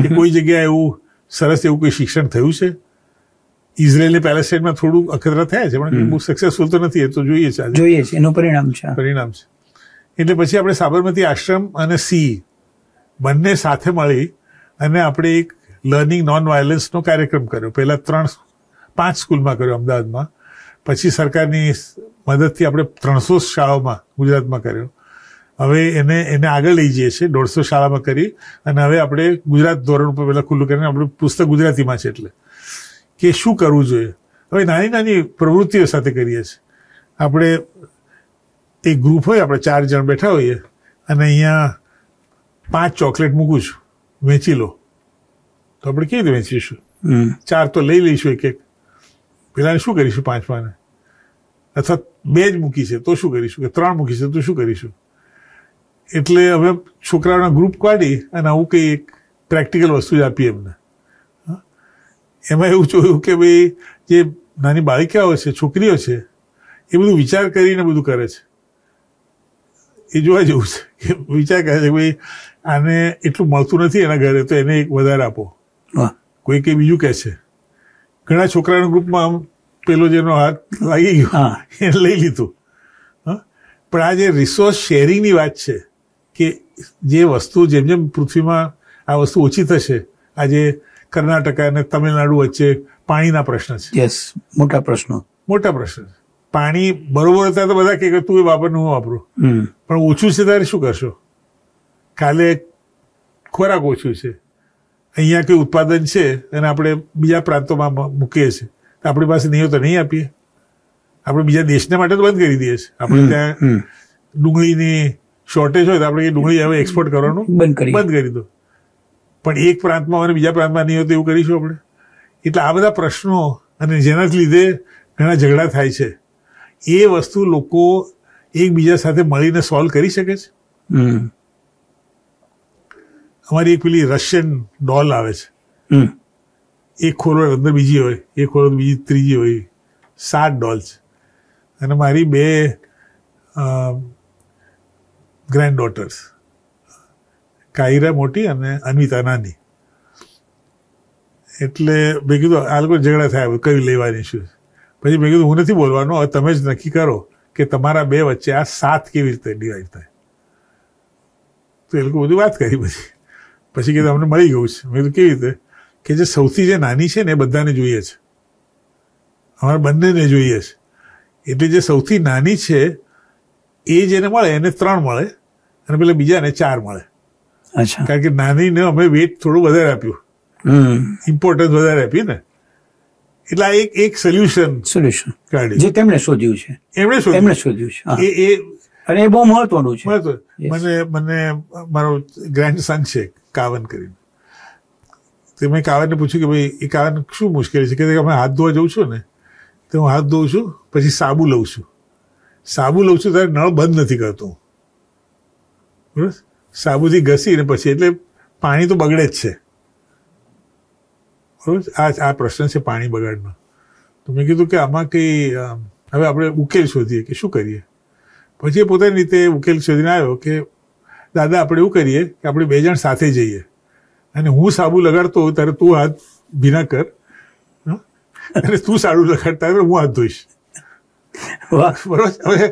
કે કોઈ જગ્યાએ એવું સરસ એવું કોઈ શિક્ષણ થયું છે ઇઝરાયલની પેલેસ્ટાઇનમાં થોડું અખતરા થયા છે પણ બહુ સક્સેસફુલ તો નથી એ તો જોઈએ છે જોઈએ છે એનું પરિણામ છે પરિણામ છે એટલે પછી આપણે સાબરમતી આશ્રમ અને સી બંને સાથે મળી અને આપણે એક લર્નિંગ નોન વાયલન્સનો કાર્યક્રમ કર્યો પહેલાં ત્રણ પાંચ સ્કૂલમાં કર્યો અમદાવાદમાં પછી સરકારની મદદથી આપણે ત્રણસો શાળાઓમાં ગુજરાતમાં કર્યું હવે એને એને આગળ લઈ જઈએ છીએ દોઢસો શાળામાં કરી અને હવે આપણે ગુજરાત ધોરણ ઉપર પહેલાં ખુલ્લું કરીને આપણું પુસ્તક ગુજરાતીમાં છે એટલે કે શું કરવું જોઈએ હવે નાની નાની પ્રવૃત્તિઓ સાથે કરીએ છીએ આપણે એક ગ્રુપ હોય આપણે ચાર જણ બેઠા હોઈએ અને અહીંયા પાંચ ચોકલેટ મૂકું છું વેચી લો તો આપણે કેવી રીતે વેચીશું ચાર તો લઈ લઈશું એક એક પેલાને શું કરીશું પાંચમાને અથવા બે જ મૂકી છે તો શું કરીશું કે ત્રણ મૂકી છે તો શું કરીશું એટલે હવે છોકરાઓના ગ્રુપ કાઢી અને આવું કંઈ એક પ્રેક્ટિકલ વસ્તુ જ આપીએ એમને એમાં એવું જોયું કે ભાઈ જે નાની બાળકીઓ છે છોકરીઓ છે એ બધું વિચાર કરીને બધું કરે છે એ જોવા જેવું છે કે વિચાર કરે છે ભાઈ આને એટલું મળતું નથી એના ઘરે તો એને એક વધારે આપો કોઈ કંઈ બીજું કહે છે ઘણા છોકરાના ગ્રુપમાં આમ પેલો જેનો હાથ લાગી ગયો એ લઈ લીધું હા પણ આ જે રિસોર્સ શેરિંગની વાત છે કે જે વસ્તુ જેમ જેમ પૃથ્વીમાં આ વસ્તુ ઓછી થશે આજે કર્ણાટક અને તમિલનાડુ વચ્ચે પાણીના પ્રશ્ન છે યસ મોટા પ્રશ્નો મોટા પ્રશ્ન પાણી બરોબર હતા તો બધા કે તું એ બાબતનું હું વાપરું પણ ઓછું છે ત્યારે શું કરશો કાલે ખોરાક ઓછું છે અહીંયા કોઈ ઉત્પાદન છે એને આપણે બીજા પ્રાંતોમાં મૂકીએ છીએ તો આપણી પાસે નહીં તો નહીં આપીએ આપણે બીજા દેશને માટે તો બંધ કરી દઈએ છીએ આપણે ત્યાં ડુંગળીની શોર્ટેજ હોય તો આપણે એ ડુંગળી હવે એક્સપોર્ટ કરવાનું બંધ કરી બંધ કરી દો પણ એક પ્રાંતમાં અને બીજા પ્રાંતમાં નહીં હોય તો એવું કરીશું આપણે એટલે આ બધા પ્રશ્નો અને જેનાથી લીધે ઘણા ઝઘડા થાય છે એ વસ્તુ લોકો એકબીજા સાથે મળીને સોલ્વ કરી શકે છે હમ અમારી એક પેલી રશિયન ડોલ આવે છે એક ખોરવડ અંદર બીજી હોય એક ખોરવડ બીજી ત્રીજી હોય સાત ડોલ છે અને મારી બે ગ્રેન્ડ ડોટર્સ કાયરા મોટી અને અન્વિતા નાની એટલે મેં કીધું આ લોકો ઝઘડા થયા કયું લેવાની શું પછી મેં કીધું હું નથી બોલવાનું હવે તમે જ નક્કી કરો કે તમારા બે વચ્ચે આ સાત કેવી રીતે ડિવાઈડ થાય તો એ લોકો બધું વાત કરી પછી પછી કે તમને મળી ગયું છે મેં કેવી રીતે કે જે સૌથી જે નાની છે ને એ બધાને જોઈએ છે અમારે બંનેને જોઈએ છે એટલે જે સૌથી નાની છે એ જેને મળે એને ત્રણ મળે અને પેલા બીજાને ચાર મળે કારણ કે નાનીને અમે વેટ થોડું વધારે આપ્યું ઇમ્પોર્ટન્સ વધારે આપ્યું ને એટલે આ એક એક સોલ્યુશન સોલ્યુશન કાઢ્યું જે તેમણે શોધ્યું છે એમણે એમણે શોધ્યું છે એ એ અને એ બહુ મહત્વનું છે મને મને મારો ગ્રેન્ડ સન છે કાવન કરીને તો મેં કાવનને પૂછ્યું કે ભાઈ એ કાવન શું મુશ્કેલી છે કે અમે હાથ ધોવા જઉં છું ને તો હું હાથ ધોઉં છું પછી સાબુ લઉં છું સાબુ લઉં છું ત્યારે નળ બંધ નથી કરતો બરાબર સાબુથી ઘસીને પછી એટલે પાણી તો બગડે જ છે બરાબર આ આ પ્રશ્ન છે પાણી બગાડનો તો મેં કીધું કે આમાં કંઈ હવે આપણે ઉકેલ શોધીએ કે શું કરીએ પછી પોતાની રીતે ઉકેલ શોધીને આવ્યો કે દાદા આપણે એવું કરીએ કે આપણે બે જણ સાથે જઈએ અને હું સાબુ લગાડતો હોઉં ત્યારે તું હાથ ભીના કર અને તું સારું લગાડતા ત્યારે હું હાથ ધોઈશ બરોબર હવે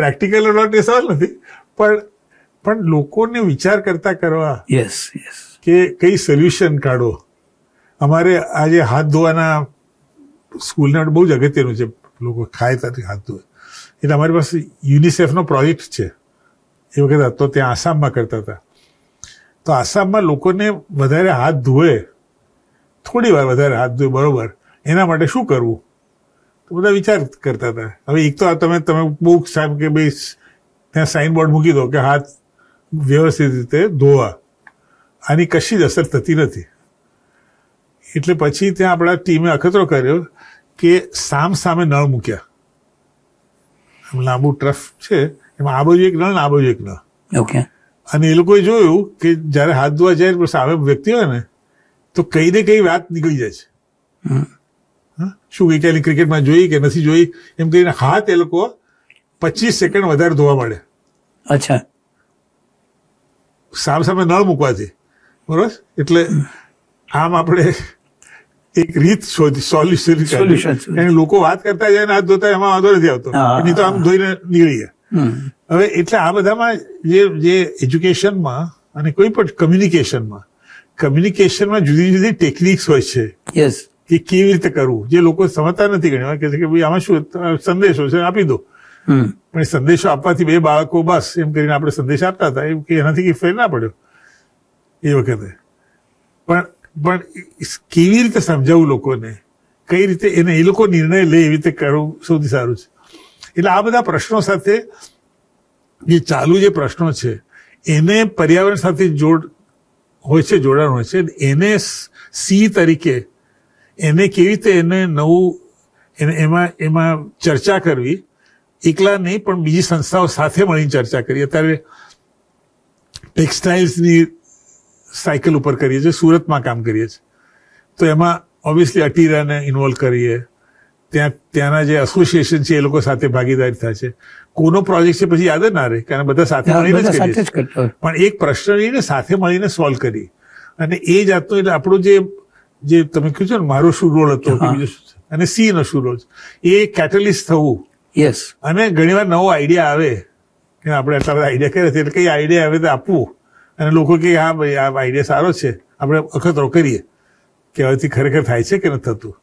પ્રેક્ટિકલ નોટ એ સવાલ નથી પણ પણ લોકોને વિચાર કરતા કરવા યસ યસ કે કઈ સોલ્યુશન કાઢો અમારે આજે હાથ ધોવાના સ્કૂલના બહુ જ અગત્યનું છે લોકો ખાય ત્યાંથી હાથ ધોવે એટલે અમારી પાસે યુનિસેફનો પ્રોજેક્ટ છે એ વખત હતો ત્યાં આસામમાં કરતા હતા તો આસામમાં લોકોને વધારે હાથ ધોવે થોડી વાર વધારે હાથ ધોવે બરોબર એના માટે શું કરવું તો બધા વિચાર કરતા હતા હવે એક તો આ તમે તમે બુક સાહેબ કે ભાઈ ત્યાં સાઇનબોર્ડ મૂકી દો કે હાથ વ્યવસ્થિત રીતે ધોવા આની કશી જ અસર થતી નથી એટલે પછી ત્યાં આપણા ટીમે અખતરો કર્યો કે સામ સામે નળ મૂક્યા લાંબુ ટ્રફ છે એમાં આ બાજુ એક નળ ને આ બાજુ એક નળ ઓકે અને એ લોકોએ જોયું કે જ્યારે હાથ ધોવા જાય સામે વ્યક્તિ હોય ને તો કઈ ને કઈ વાત નીકળી જાય છે શું ગઈકાલે ક્રિકેટમાં જોઈ કે નથી જોઈ એમ કરીને હાથ એ લોકો પચીસ સેકન્ડ વધારે ધોવા મળે અચ્છા સામ સામે નળ મૂકવાથી બરોબર એટલે આમ આપણે એક રીત શોધી સોલ્યુશન એને લોકો વાત કરતા જાય ને હાથ ધોતા એમાં વાંધો નથી આવતો નહીં તો આમ ધોઈને નીકળી ગયા હવે એટલે આ બધામાં જે જે એજ્યુકેશનમાં અને કોઈ પણ કમ્યુનિકેશનમાં કમ્યુનિકેશનમાં જુદી જુદી ટેકનિક્સ હોય છે યસ કે કેવી રીતે કરવું જે લોકો સમજતા નથી ઘણી કે ભાઈ આમાં શું સંદેશો છે આપી દો પણ સંદેશો આપવાથી બે બાળકો બસ એમ કરીને આપણે સંદેશ આપતા હતા એમ કે એનાથી કંઈ ફેર ના પડ્યો એ વખતે પણ પણ કેવી રીતે સમજાવું લોકોને કઈ રીતે એને એ લોકો નિર્ણય લે એવી રીતે કરવું સૌથી સારું છે એટલે આ બધા પ્રશ્નો સાથે જે ચાલુ જે પ્રશ્નો છે એને પર્યાવરણ સાથે જોડ હોય છે જોડાણ હોય છે એને સી તરીકે એને કેવી રીતે એને નવું એને એમાં એમાં ચર્ચા કરવી એકલા નહીં પણ બીજી સંસ્થાઓ સાથે મળીને ચર્ચા કરીએ અત્યારે ટેક્સટાઇલ્સની સાયકલ ઉપર કરીએ છીએ સુરતમાં કામ કરીએ છીએ તો એમાં ઓબ્વિયસલી અટીરાને ઇન્વોલ્વ કરીએ ત્યાં ત્યાંના જે એસોસિએશન છે એ લોકો સાથે ભાગીદારી છે કોનો પ્રોજેક્ટ છે પછી યાદ જ ના રહે કારણ બધા સાથે મળીને જ કરીએ પણ એક પ્રશ્ન લઈને સાથે મળીને સોલ્વ કરી અને એ જાતનું એટલે આપણું જે જે તમે કહ્યું છે ને મારો શું રોલ હતો અને સી નો શું રોલ એ કેટલિસ્ટ થવું યસ અને ઘણીવાર નવો આઈડિયા આવે કે આપણે આટલા આઈડિયા કર્યા છે એટલે કઈ આઈડિયા આવે તો આપવું અને લોકો કે હા ભાઈ આ આઈડિયા સારો છે આપણે અખતરો કરીએ કે હવેથી ખરેખર થાય છે કે નથી થતું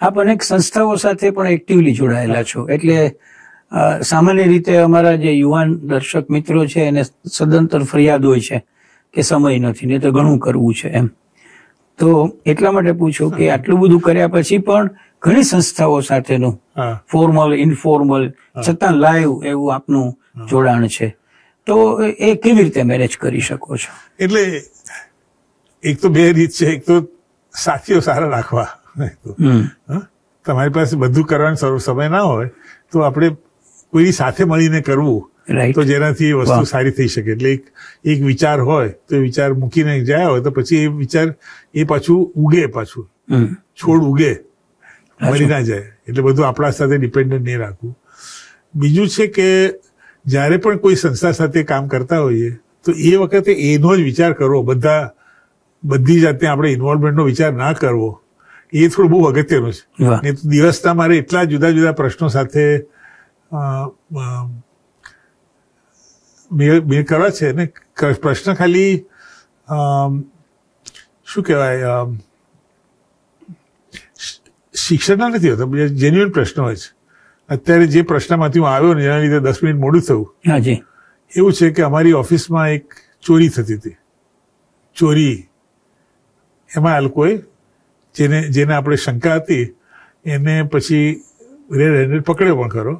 આપ અનેક સંસ્થાઓ સાથે પણ એક્ટિવલી જોડાયેલા છો એટલે સામાન્ય રીતે અમારા જે યુવાન દર્શક મિત્રો છે એને સદંતર ફરિયાદ હોય છે કે સમય નથી ને તો ઘણું કરવું છે એમ તો એટલા માટે પૂછો કે આટલું બધું કર્યા પછી પણ ઘણી સંસ્થાઓ સાથેનું ફોર્મલ ઇન્ફોર્મલ છતાં લાઈવ એવું આપનું જોડાણ છે તો એ કેવી રીતે મેનેજ કરી શકો છો એટલે એક તો બે રીત છે એક તો સાથીઓ સારા રાખવા તમારી પાસે બધું કરવાનો સર્વ સમય ના હોય તો આપણે કોઈની સાથે મળીને કરવું તો જેનાથી વસ્તુ સારી થઈ શકે એટલે એક એક વિચાર હોય તો એ વિચાર મૂકીને જાય હોય તો પછી એ વિચાર એ પાછું ઉગે પાછું છોડ ઉગે મળી ના જાય એટલે બધું આપણા સાથે ડિપેન્ડન્ટ નહીં રાખવું બીજું છે કે જ્યારે પણ કોઈ સંસ્થા સાથે કામ કરતા હોઈએ તો એ વખતે એનો જ વિચાર કરવો બધા બધી જાતે આપણે ઇન્વોલ્વમેન્ટનો વિચાર ના કરવો એ થોડું બહુ અગત્યનું છે ને દિવસના મારે એટલા જુદા જુદા પ્રશ્નો સાથે મેળ કરવા છે ને પ્રશ્ન ખાલી શું કહેવાય શિક્ષણના નથી હોતા જેન્યુઅન પ્રશ્ન હોય છે અત્યારે જે પ્રશ્નમાંથી હું આવ્યો ને જેના લીધે દસ મિનિટ મોડું થયું એવું છે કે અમારી ઓફિસમાં એક ચોરી થતી હતી ચોરી એમાં આ લોકોએ જેને જેને આપણે શંકા હતી એને પછી રેડ હેન્ડેડ પકડ્યો પણ ખરો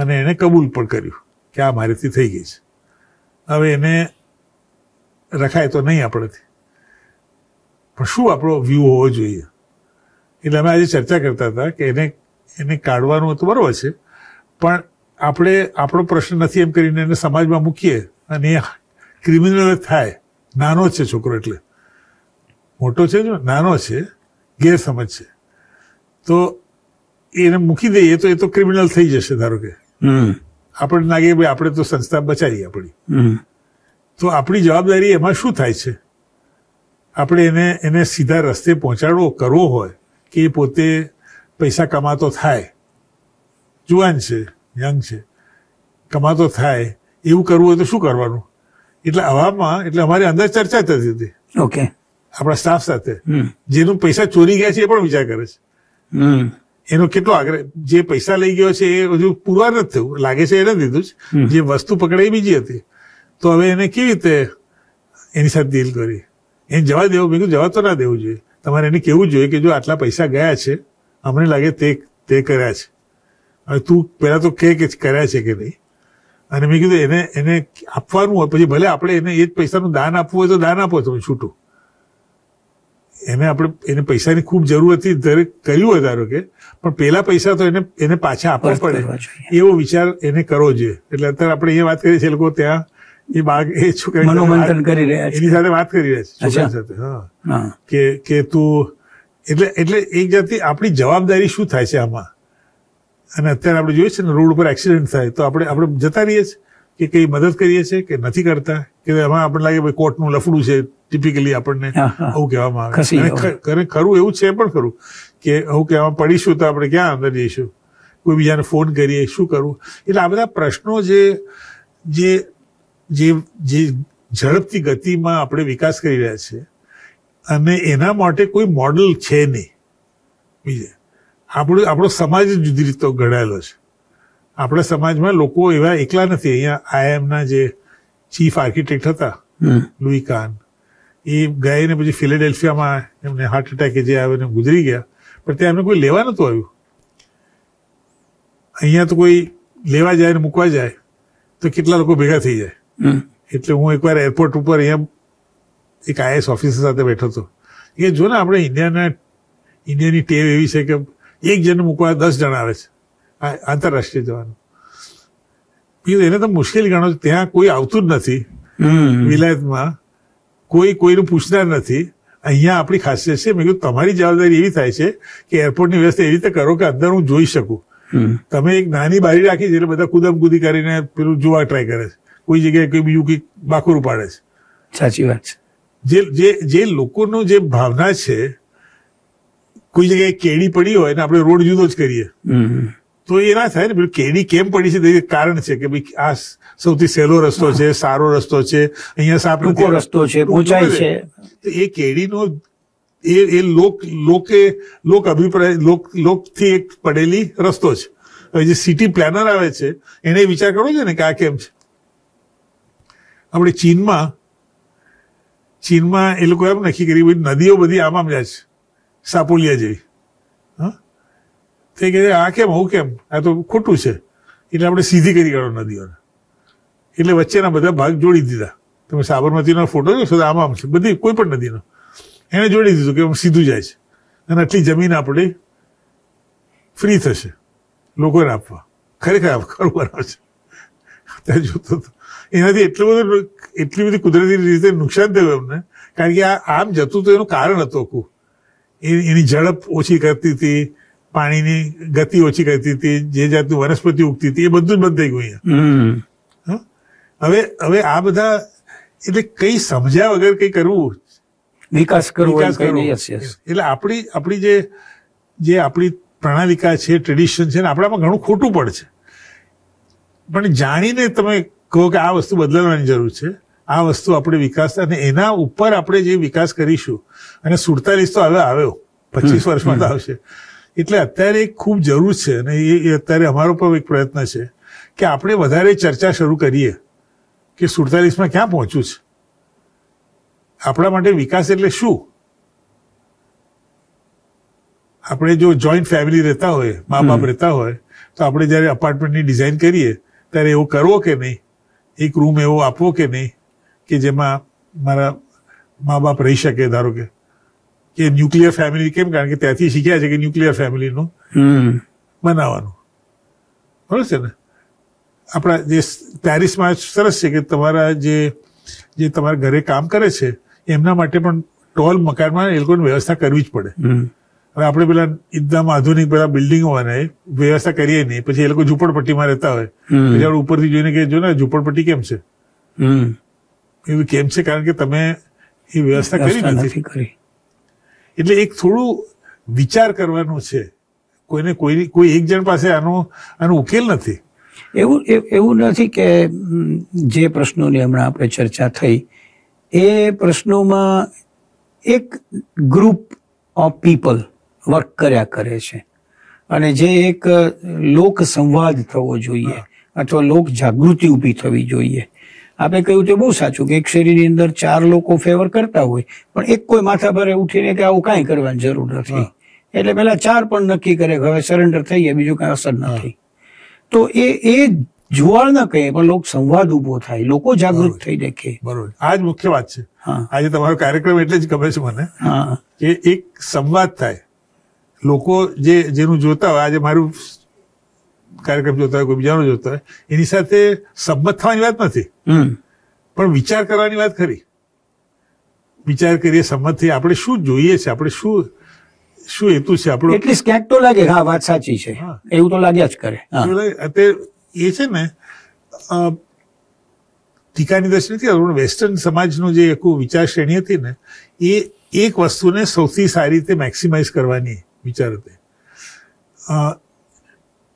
અને એને કબૂલ પણ કર્યું કે આ મારીથી થઈ ગઈ છે હવે એને રખાય તો નહીં આપણેથી પણ શું આપણો વ્યૂ હોવો જોઈએ એટલે અમે આજે ચર્ચા કરતા હતા કે એને એને કાઢવાનું તો બરાબર છે પણ આપણે આપણો પ્રશ્ન નથી એમ કરીને એને સમાજમાં મૂકીએ અને એ ક્રિમિનલ થાય નાનો છે છોકરો એટલે મોટો છે જો નાનો છે ગેરસમજ છે તો એને મૂકી દઈએ તો એ તો ક્રિમિનલ થઈ જશે ધારો કે આપણે લાગે ભાઈ આપણે તો સંસ્થા બચાવી આપણી તો આપણી જવાબદારી એમાં શું થાય છે આપણે એને એને સીધા રસ્તે પહોંચાડવો કરવો હોય કે એ પોતે પૈસા કમાતો થાય જુવાન છે યંગ છે કમાતો થાય એવું કરવું હોય તો શું કરવાનું એટલે આવામાં એટલે અમારી અંદર ચર્ચા થતી હતી ઓકે આપણા સ્ટાફ સાથે જેનું પૈસા ચોરી ગયા છે એ પણ વિચાર કરે છે એનો કેટલો આગ્રહ જે પૈસા લઈ ગયો છે એ હજુ પુરવાર નથી થયું લાગે છે એને દીધું જ જે વસ્તુ પકડાઈ બીજી હતી તો હવે એને કેવી રીતે એની સાથે ડીલ કરી એને જવા દેવું મેં જવા તો ના દેવું જોઈએ તમારે એને કેવું જોઈએ કે જો આટલા પૈસા ગયા છે અમને લાગે તે તે કર્યા છે હવે તું પહેલાં તો કે કર્યા છે કે નહીં અને મેં કીધું એને એને આપવાનું હોય પછી ભલે આપણે એને એ જ પૈસાનું દાન આપવું હોય તો દાન આપો તમે છૂટું એને આપણે એને પૈસાની ખૂબ જરૂર હતી ત્યારે કર્યું હોય ધારો કે પણ પેલા પૈસા તો એને એને પાછા આપવા પડે એવો વિચાર એને કરવો જોઈએ એટલે અત્યારે આપણે અહીંયા વાત કરીએ છીએ લોકો ત્યાં એ બાગ એ છોકરી મનોમંથન એની સાથે વાત કરી રહ્યા છે છોકરા સાથે હા કે કે તું એટલે એટલે એક જાતની આપણી જવાબદારી શું થાય છે આમાં અને અત્યારે આપણે જોઈએ છે ને રોડ ઉપર એક્સિડન્ટ થાય તો આપણે આપણે જતા રહીએ છીએ કે કઈ મદદ કરીએ છીએ કે નથી કરતા કે એમાં આપણને લાગે ભાઈ કોર્ટનું લફડું છે ટિપિકલી આપણને આવું કહેવામાં આવે ખરું એવું છે પણ ખરું કે આવું કહેવામાં પડીશું તો આપણે ક્યાં અંદર જઈશું કોઈ બીજાને ફોન કરીએ શું કરવું એટલે આ બધા પ્રશ્નો જે જે જે જે ઝડપથી ગતિમાં આપણે વિકાસ કરી રહ્યા છે અને એના માટે કોઈ મોડલ છે નહીં બીજે આપણું આપણો સમાજ જ જુદી રીતનો ઘડાયેલો છે આપણે સમાજમાં લોકો એવા એકલા નથી અહીંયા આઈએમના જે ચીફ આર્કિટેક્ટ હતા લુઈ કાન એ ગયા પછી ફિલેડેલ્ફિયામાં એમને હાર્ટ એટેક જે આવ્યો ને ગુજરી ગયા પણ ત્યાં એમને કોઈ લેવા નહોતું આવ્યું અહીંયા તો કોઈ લેવા જાય ને મૂકવા જાય તો કેટલા લોકો ભેગા થઈ જાય એટલે હું એકવાર એરપોર્ટ ઉપર અહીંયા એક આઈએસ ઓફિસર સાથે બેઠો હતો એ જો ને આપણે ઇન્ડિયાના ઇન્ડિયાની ટેવ એવી છે કે એક જણ મૂકવા દસ જણા આવે છે આંતરરાષ્ટ્રીય જવાનું બીજું એને તો મુશ્કેલ ગણો ત્યાં કોઈ આવતું જ નથી વિલાયતમાં કોઈ કોઈનું પૂછનાર નથી અહીંયા આપણી ખાસિયત છે મેં કીધું તમારી જવાબદારી એવી થાય છે કે એરપોર્ટની વ્યવસ્થા એવી રીતે કરો કે અંદર હું જોઈ શકું તમે એક નાની બારી રાખી છે એટલે બધા કુદમકુદી કરીને પેલું જોવા ટ્રાય કરે છે કોઈ જગ્યાએ કોઈ બીજું કંઈક બાકુરું પાડે છે સાચી વાત છે જે જે જે લોકોનું જે ભાવના છે કોઈ જગ્યાએ કેડી પડી હોય ને આપણે રોડ જુદો જ કરીએ તો એ ના થાય ને પેલું કેરી કેમ પડી છે તે કારણ છે કે ભાઈ આ સૌથી સહેલો રસ્તો છે સારો રસ્તો છે અહીંયા સાપ રસ્તો છે ઊંચાઈ છે તો એ કેડીનો એ એ લોક લોકે લોક અભિપ્રાય લોક લોકથી એક પડેલી રસ્તો છે હવે જે સિટી પ્લાનર આવે છે એને વિચાર કરવો છે ને કે આ કેમ છે આપણે ચીનમાં ચીનમાં એ લોકો એમ નક્કી કરી નદીઓ બધી આમ આમ જાય છે સાપોલિયા જેવી તે કહે આ કેમ હું કેમ આ તો ખોટું છે એટલે આપણે સીધી કરી કાઢો નદીઓને એટલે વચ્ચેના બધા ભાગ જોડી દીધા તમે સાબરમતીનો ફોટો જોશો તો આમ આમ છે બધી કોઈ પણ નદીનો એને જોડી દીધું કે આમ સીધું જાય છે અને આટલી જમીન આપણી ફ્રી થશે લોકોને આપવા ખરેખર ખરું બરાબર છે અત્યારે જોતો હતો એનાથી એટલું બધું એટલી બધી કુદરતી રીતે નુકસાન થયું એમને કારણ કે આ આમ જતું તો એનું કારણ હતું આખું એની ઝડપ ઓછી કરતી હતી પાણીની ગતિ ઓછી કરતી હતી જે જાતનું વનસ્પતિ ઉગતી હતી એ બધું જ બંધ થઈ ગયું હવે હવે આ બધા એટલે કઈ સમજ્યા વગર કઈ કરવું વિકાસ કરવો એટલે આપણી આપણી જે જે આપણી પ્રણાલિકા છે ટ્રેડિશન છે ને આપણામાં ઘણું ખોટું પણ છે પણ જાણીને તમે કહો કે આ વસ્તુ બદલવાની જરૂર છે આ વસ્તુ આપણે વિકાસ અને એના ઉપર આપણે જે વિકાસ કરીશું અને સુડતાલીસ તો હવે આવ્યો પચીસ વર્ષમાં તો આવશે એટલે અત્યારે એક ખૂબ જરૂર છે અને એ અત્યારે અમારો પણ એક પ્રયત્ન છે કે આપણે વધારે ચર્ચા શરૂ કરીએ કે સુડતાલીસમાં ક્યાં પહોંચ્યું છે આપણા માટે વિકાસ એટલે શું આપણે જો જોઈન્ટ ફેમિલી રહેતા હોય મા બાપ રહેતા હોય તો આપણે જ્યારે અપાર્ટમેન્ટની ડિઝાઇન કરીએ ત્યારે એવો કરવો કે નહીં એક રૂમ એવો આપવો કે નહીં કે જેમાં મારા મા બાપ રહી શકે ધારો કે કે ન્યુક્લિયર ફેમિલી કેમ કારણ કે ત્યાંથી શીખ્યા છે કે ન્યુક્લિયર ફેમિલીનું બનાવવાનું બરોબર છે ને આપણા જે પેરિસમાં સરસ છે કે તમારા જે જે તમારા ઘરે કામ કરે છે એમના માટે પણ ટોલ મકાનમાં એ લોકોને વ્યવસ્થા કરવી જ પડે હવે આપણે પેલા એકદમ આધુનિક પેલા બિલ્ડિંગો બનાવી વ્યવસ્થા કરીએ નહીં પછી એ લોકો ઝૂંપડપટ્ટીમાં રહેતા હોય પછી આપણે ઉપરથી જોઈને કે જો ને ઝૂંપડપટ્ટી કેમ છે એવી કેમ છે કારણ કે તમે એ વ્યવસ્થા કરી નથી કરી એટલે એક થોડું વિચાર કરવાનું છે કોઈને કોઈ કોઈ એક જણ પાસે આનો આનો ઉકેલ નથી એવું એવું નથી કે જે પ્રશ્નોની હમણાં આપણે ચર્ચા થઈ એ પ્રશ્નોમાં એક ગ્રુપ ઓફ પીપલ વર્ક કર્યા કરે છે અને જે એક લોક સંવાદ થવો જોઈએ અથવા લોક જાગૃતિ ઊભી થવી જોઈએ આપે કહ્યું તે બહુ સાચું કે એક શેરીની અંદર ચાર લોકો ફેવર કરતા હોય પણ એક કોઈ માથા પર ઉઠીને કે આવું કાંઈ કરવાની જરૂર નથી એટલે પેલા ચાર પણ નક્કી કરે હવે સરેન્ડર થઈ ગયા બીજું કાંઈ અસર નથી તો એ એ જુવાળ ના કહે પણ લોક સંવાદ ઉભો થાય લોકો જાગૃત થઈ દેખે બરોબર આ જ મુખ્ય વાત છે આજે તમારો કાર્યક્રમ એટલે જ ગમે છે મને કે એક સંવાદ થાય લોકો જે જેનું જોતા હોય આજે મારું કાર્યક્રમ જોતા હોય કોઈ બીજાનો જોતા હોય એની સાથે સંમત થવાની વાત નથી પણ વિચાર કરવાની વાત ખરી વિચાર કરીએ સંમત થઈ આપણે શું જોઈએ છે આપણે શું શું હેતુ છે આપણો એટલીસ્ટ ક્યાંક તો લાગે હા વાત સાચી છે એવું તો લાગ્યા જ કરે અત્યારે એ છે ને ટીકાની દર્શન નથી પણ વેસ્ટર્ન સમાજનું જે એક વિચાર શ્રેણી હતી ને એ એક વસ્તુને સૌથી સારી રીતે મેક્સિમાઇઝ કરવાની વિચાર હતી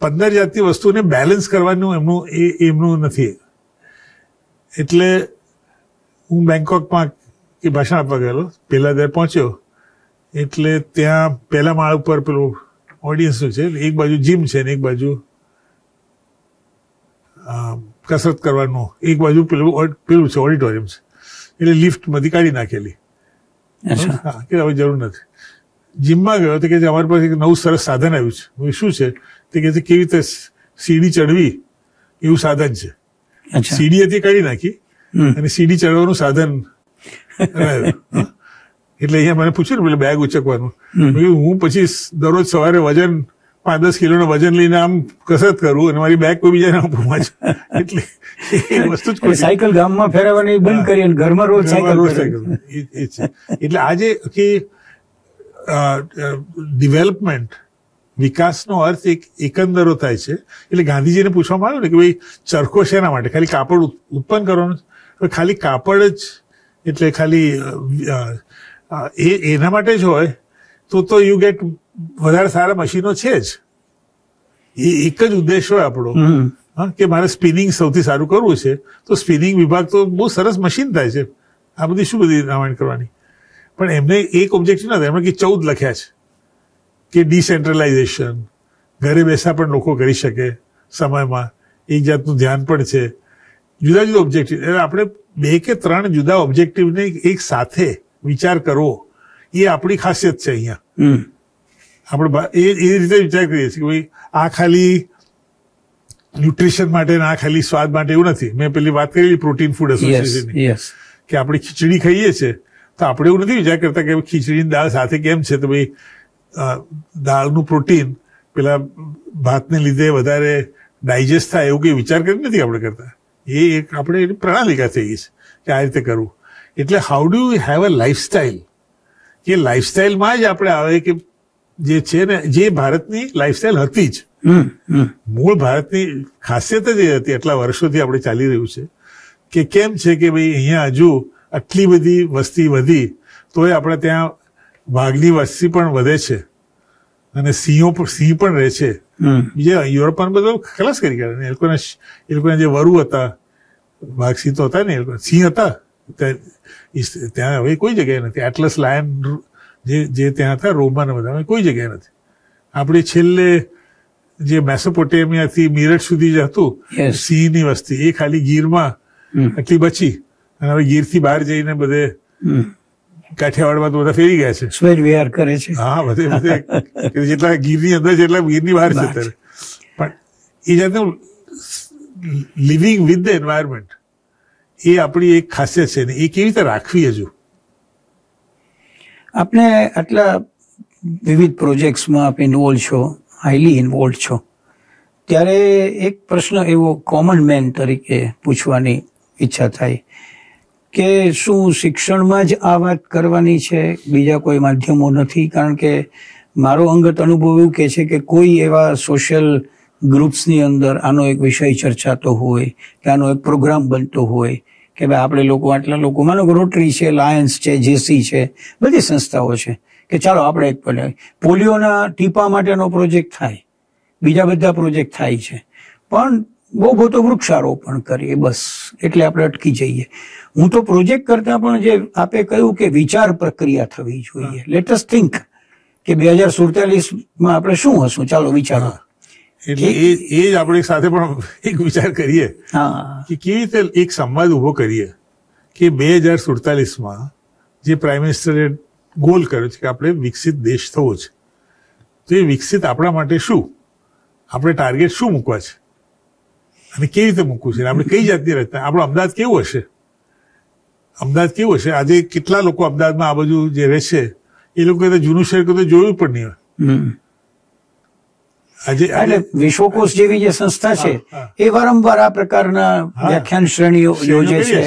પંદર જાતની વસ્તુને બેલેન્સ કરવાનું એમનું એ એમનું નથી એટલે હું બેંકોકમાં એ ભાષણ આપવા ગયેલો પહેલા દર પહોંચ્યો એટલે ત્યાં પહેલા માળ ઉપર પેલું ઓડિયન્સનું છે એક બાજુ જીમ છે ને એક બાજુ કસરત કરવાનું એક બાજુ પેલું પેલું છે ઓડિટોરિયમ છે એટલે લિફ્ટમાંથી કાઢી નાખેલી હા કે હવે જરૂર નથી જીમમાં ગયો તો કે અમારી પાસે એક નવું સરસ સાધન આવ્યું છે શું છે કે કેવી રીતે સીડી ચડવી એવું સાધન છે સીડી હતી કાઢી નાખી અને સીડી ચડવાનું સાધન એટલે અહીંયા મને પૂછ્યું ને બેગ ઉચકવાનું હું પછી દરરોજ સવારે વજન પાંચ દસ કિલોનું વજન લઈને આમ કસરત કરું અને મારી બેગ કોઈ બીજાને આપું એટલે વસ્તુ જ સાયકલ ગામમાં ફેરવવાની બંધ કરી અને ઘરમાં રોજ સાયકલ રોજ સાયકલ એટલે આજે કે ડિવેલપમેન્ટ વિકાસનો અર્થ એક એકંદરો થાય છે એટલે ગાંધીજીને પૂછવામાં આવ્યું ને કે ભાઈ ચરખો શેના માટે ખાલી કાપડ ઉત્પન્ન કરવાનું ખાલી કાપડ જ એટલે ખાલી એ એના માટે જ હોય તો તો યુ ગેટ વધારે સારા મશીનો છે જ એ એક જ ઉદ્દેશ હોય આપણો કે મારે સ્પિનિંગ સૌથી સારું કરવું છે તો સ્પિનિંગ વિભાગ તો બહુ સરસ મશીન થાય છે આ બધી શું બધી રામાયણ કરવાની પણ એમને એક ઓબ્જેક્ટિવ નથી એમણે કે ચૌદ લખ્યા છે કે ડિસેન્ટ્રલાઇઝેશન ઘરે બેસા પણ લોકો કરી શકે સમયમાં એક જાતનું ધ્યાન પણ છે જુદા જુદા ઓબ્જેક્ટિવ આપણે બે કે ત્રણ જુદા ઓબ્જેક્ટિવને એક સાથે વિચાર કરવો એ આપણી ખાસિયત છે અહીંયા આપણે એ એ રીતે વિચાર કરીએ છીએ કે ભાઈ આ ખાલી ન્યુટ્રિશન માટે આ ખાલી સ્વાદ માટે એવું નથી મેં પેલી વાત કરી પ્રોટીન ફૂડ એસોસિએશનની કે આપણે ખીચડી ખાઈએ છીએ તો આપણે એવું નથી વિચાર કરતા કે ખીચડીની દાળ સાથે કેમ છે તો ભાઈ દાળનું પ્રોટીન પેલા ભાતને લીધે વધારે ડાયજેસ્ટ થાય એવું કંઈ વિચાર કરી નથી આપણે કરતા એ એક આપણે એની પ્રણાલિકા થઈ ગઈ છે કે આ રીતે કરવું એટલે how do you have a lifestyle કે લાઈફસ્ટાઈલમાં જ આપણે આવે કે જે છે ને જે ભારતની લાઈફસ્ટાઈલ હતી જ મૂળ ભારતની ખાસિયત જ એ હતી એટલા વર્ષોથી આપણે ચાલી રહ્યું છે કે કેમ છે કે ભાઈ અહીંયા હજુ આટલી બધી વસ્તી વધી તોય આપણે ત્યાં વાઘની વસ્તી પણ વધે છે અને સિંહો સિંહ પણ રહે છે બીજા યુરોપમાં બધું ખલાસ કરી ગયા એ લોકોને એ લોકોના જે વરુ હતા વાઘ સિંહ તો હતા ને એ લોકો સિંહ હતા ત્યાં હવે કોઈ જગ્યાએ નથી એટલસ લાયન જે જે ત્યાં હતા રોમાના બધા કોઈ જગ્યાએ નથી આપણે છેલ્લે જે મેસોપોટેમિયાથી મીરઠ સુધી જ હતું સિંહની વસ્તી એ ખાલી ગીરમાં એટલી બચી અને હવે ગીરથી બહાર જઈને બધે કાઠિયાવાડમાં તો બધા ફેરી ગયા છે સ્વેજ વિહાર કરે છે હા બધે બધે જેટલા ગીરની અંદર જેટલા ગીરની બહાર છે અત્યારે પણ એ જાતનું લિવિંગ વિથ ધ એન્વાયરમેન્ટ એ આપણી એક ખાસિયત છે ને એ કેવી રીતે રાખવી હજુ આપણે આટલા વિવિધ પ્રોજેક્ટ્સમાં આપ ઇન્વોલ્વ છો હાઈલી ઇન્વોલ્વ છો ત્યારે એક પ્રશ્ન એવો કોમન મેન તરીકે પૂછવાની ઈચ્છા થાય કે સુ શિક્ષણ માં જ આ વાત કરવાની છે બીજો કોઈ માધ્યમો નથી કારણ કે મારો અંગત અનુભવ એ છે કે કોઈ એવા સોશિયલ ગ્રુપ્સ ની અંદર આનો એક વિષય ચર્ચાતો હોય કે આનો એક પ્રોગ્રામ બનતો હોય કે આપણે લોકો આટલા લોકો માનો કે રોટરી છે લાયન્સ છે જેસી છે બધી સંસ્થાઓ છે કે ચાલો આપણે એક પોલિયો ના ટીપા માટેનો પ્રોજેક્ટ થાય બીજો બધા પ્રોજેક્ટ થાય છે પણ બહુ બોતો વૃક્ષારોપણ કરીએ બસ એટલે આપણે અટકી જઈએ હું તો પ્રોજેક્ટ કરતા પણ જે આપે કહ્યું કે વિચાર પ્રક્રિયા થવી જોઈએ લેટસ થિંક કે બે હજાર સુડતાલીસમાં આપણે શું હશું ચાલો વિચારો એટલે એ એ જ આપણે સાથે પણ એક વિચાર કરીએ કે કેવી રીતે એક સંવાદ ઉભો કરીએ કે બે હજાર સુડતાલીસમાં જે પ્રાઇમ મિનિસ્ટરે ગોલ કર્યો છે કે આપણે વિકસિત દેશ થવો છે તો એ વિકસિત આપણા માટે શું આપણે ટાર્ગેટ શું મૂકવા છે અને કેવી રીતે મૂકવું છે આપણે કઈ જાતની રચના આપણો અમદાવાદ કેવું હશે અમદાવાદ કેવું હશે આજે કેટલા લોકો અમદાવાદમાં આ બાજુ જે રહેશે એ લોકો જૂનું શહેર કરતા જોયું પણ નહીં હોય આજે એટલે વિશ્વકોશ જેવી જે સંસ્થા છે એ વારંવાર આ પ્રકારના વ્યાખ્યાન શ્રેણીઓ યોજે છે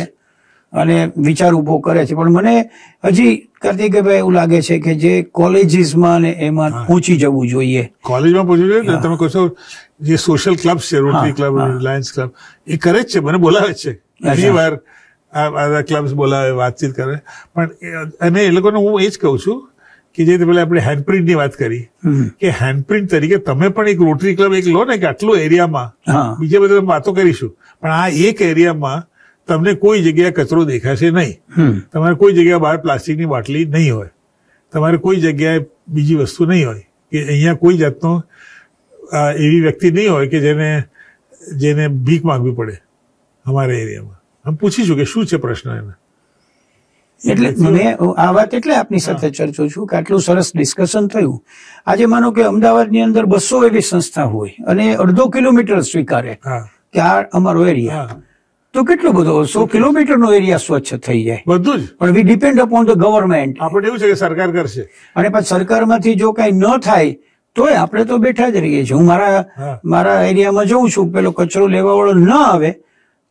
અને વિચાર ઉભો કરે છે પણ મને હજી ભાઈ એવું લાગે છે કે જે કોલેજીસમાં ને એમાં પહોંચી જવું જોઈએ કોલેજમાં પહોંચવું જોઈએ ને તમે કહો જે સોશિયલ ક્લબ છે રોટરી ક્લબ રિલાયન્સ ક્લબ એ કરે જ છે મને બોલાવે છે ઘણી વાર બધા ક્લબ્સ બોલાવે વાતચીત કરે પણ અને એ લોકોને હું એ જ કહું છું કે જે રીતે પેલા આપણે હેન્ડપ્રિન્ટની વાત કરી કે હેન્ડપ્રિન્ટ તરીકે તમે પણ એક રોટરી ક્લબ એક લો ને કે આટલું એરિયામાં બીજા બધા વાતો કરીશું પણ આ એક એરિયામાં તમને કોઈ જગ્યાએ કચરો દેખાશે નહીં તમારે કોઈ જગ્યાએ બહાર પ્લાસ્ટિકની બાટલી નહીં હોય તમારે કોઈ જગ્યાએ બીજી વસ્તુ નહીં હોય કે અહીંયા કોઈ જાતનો એવી વ્યક્તિ નહીં હોય કે જેને જેને ભીખ માંગવી પડે અમારા એરિયામાં આમ પૂછી છું કે શું છે પ્રશ્ન એને એટલે મેં આ વાત એટલે આપની સાથે ચર્ચો છું કે આટલું સરસ ડિસ્કશન થયું આજે માનો કે અમદાવાદની અંદર બસો એવી સંસ્થા હોય અને અડધો કિલોમીટર સ્વીકારે કે આ અમારો એરિયા તો કેટલો બધો સો કિલોમીટર નો એરિયા સ્વચ્છ થઈ જાય બધું જ પણ we depend upon the government આપણે એવું છે કે સરકાર કરશે અને પણ સરકારમાંથી જો કઈ ન થાય તોય આપણે તો બેઠા જ રહીએ છીએ હું મારા મારા એરિયામાં જઉં છું પેલો કચરો લેવા વાળો ન આવે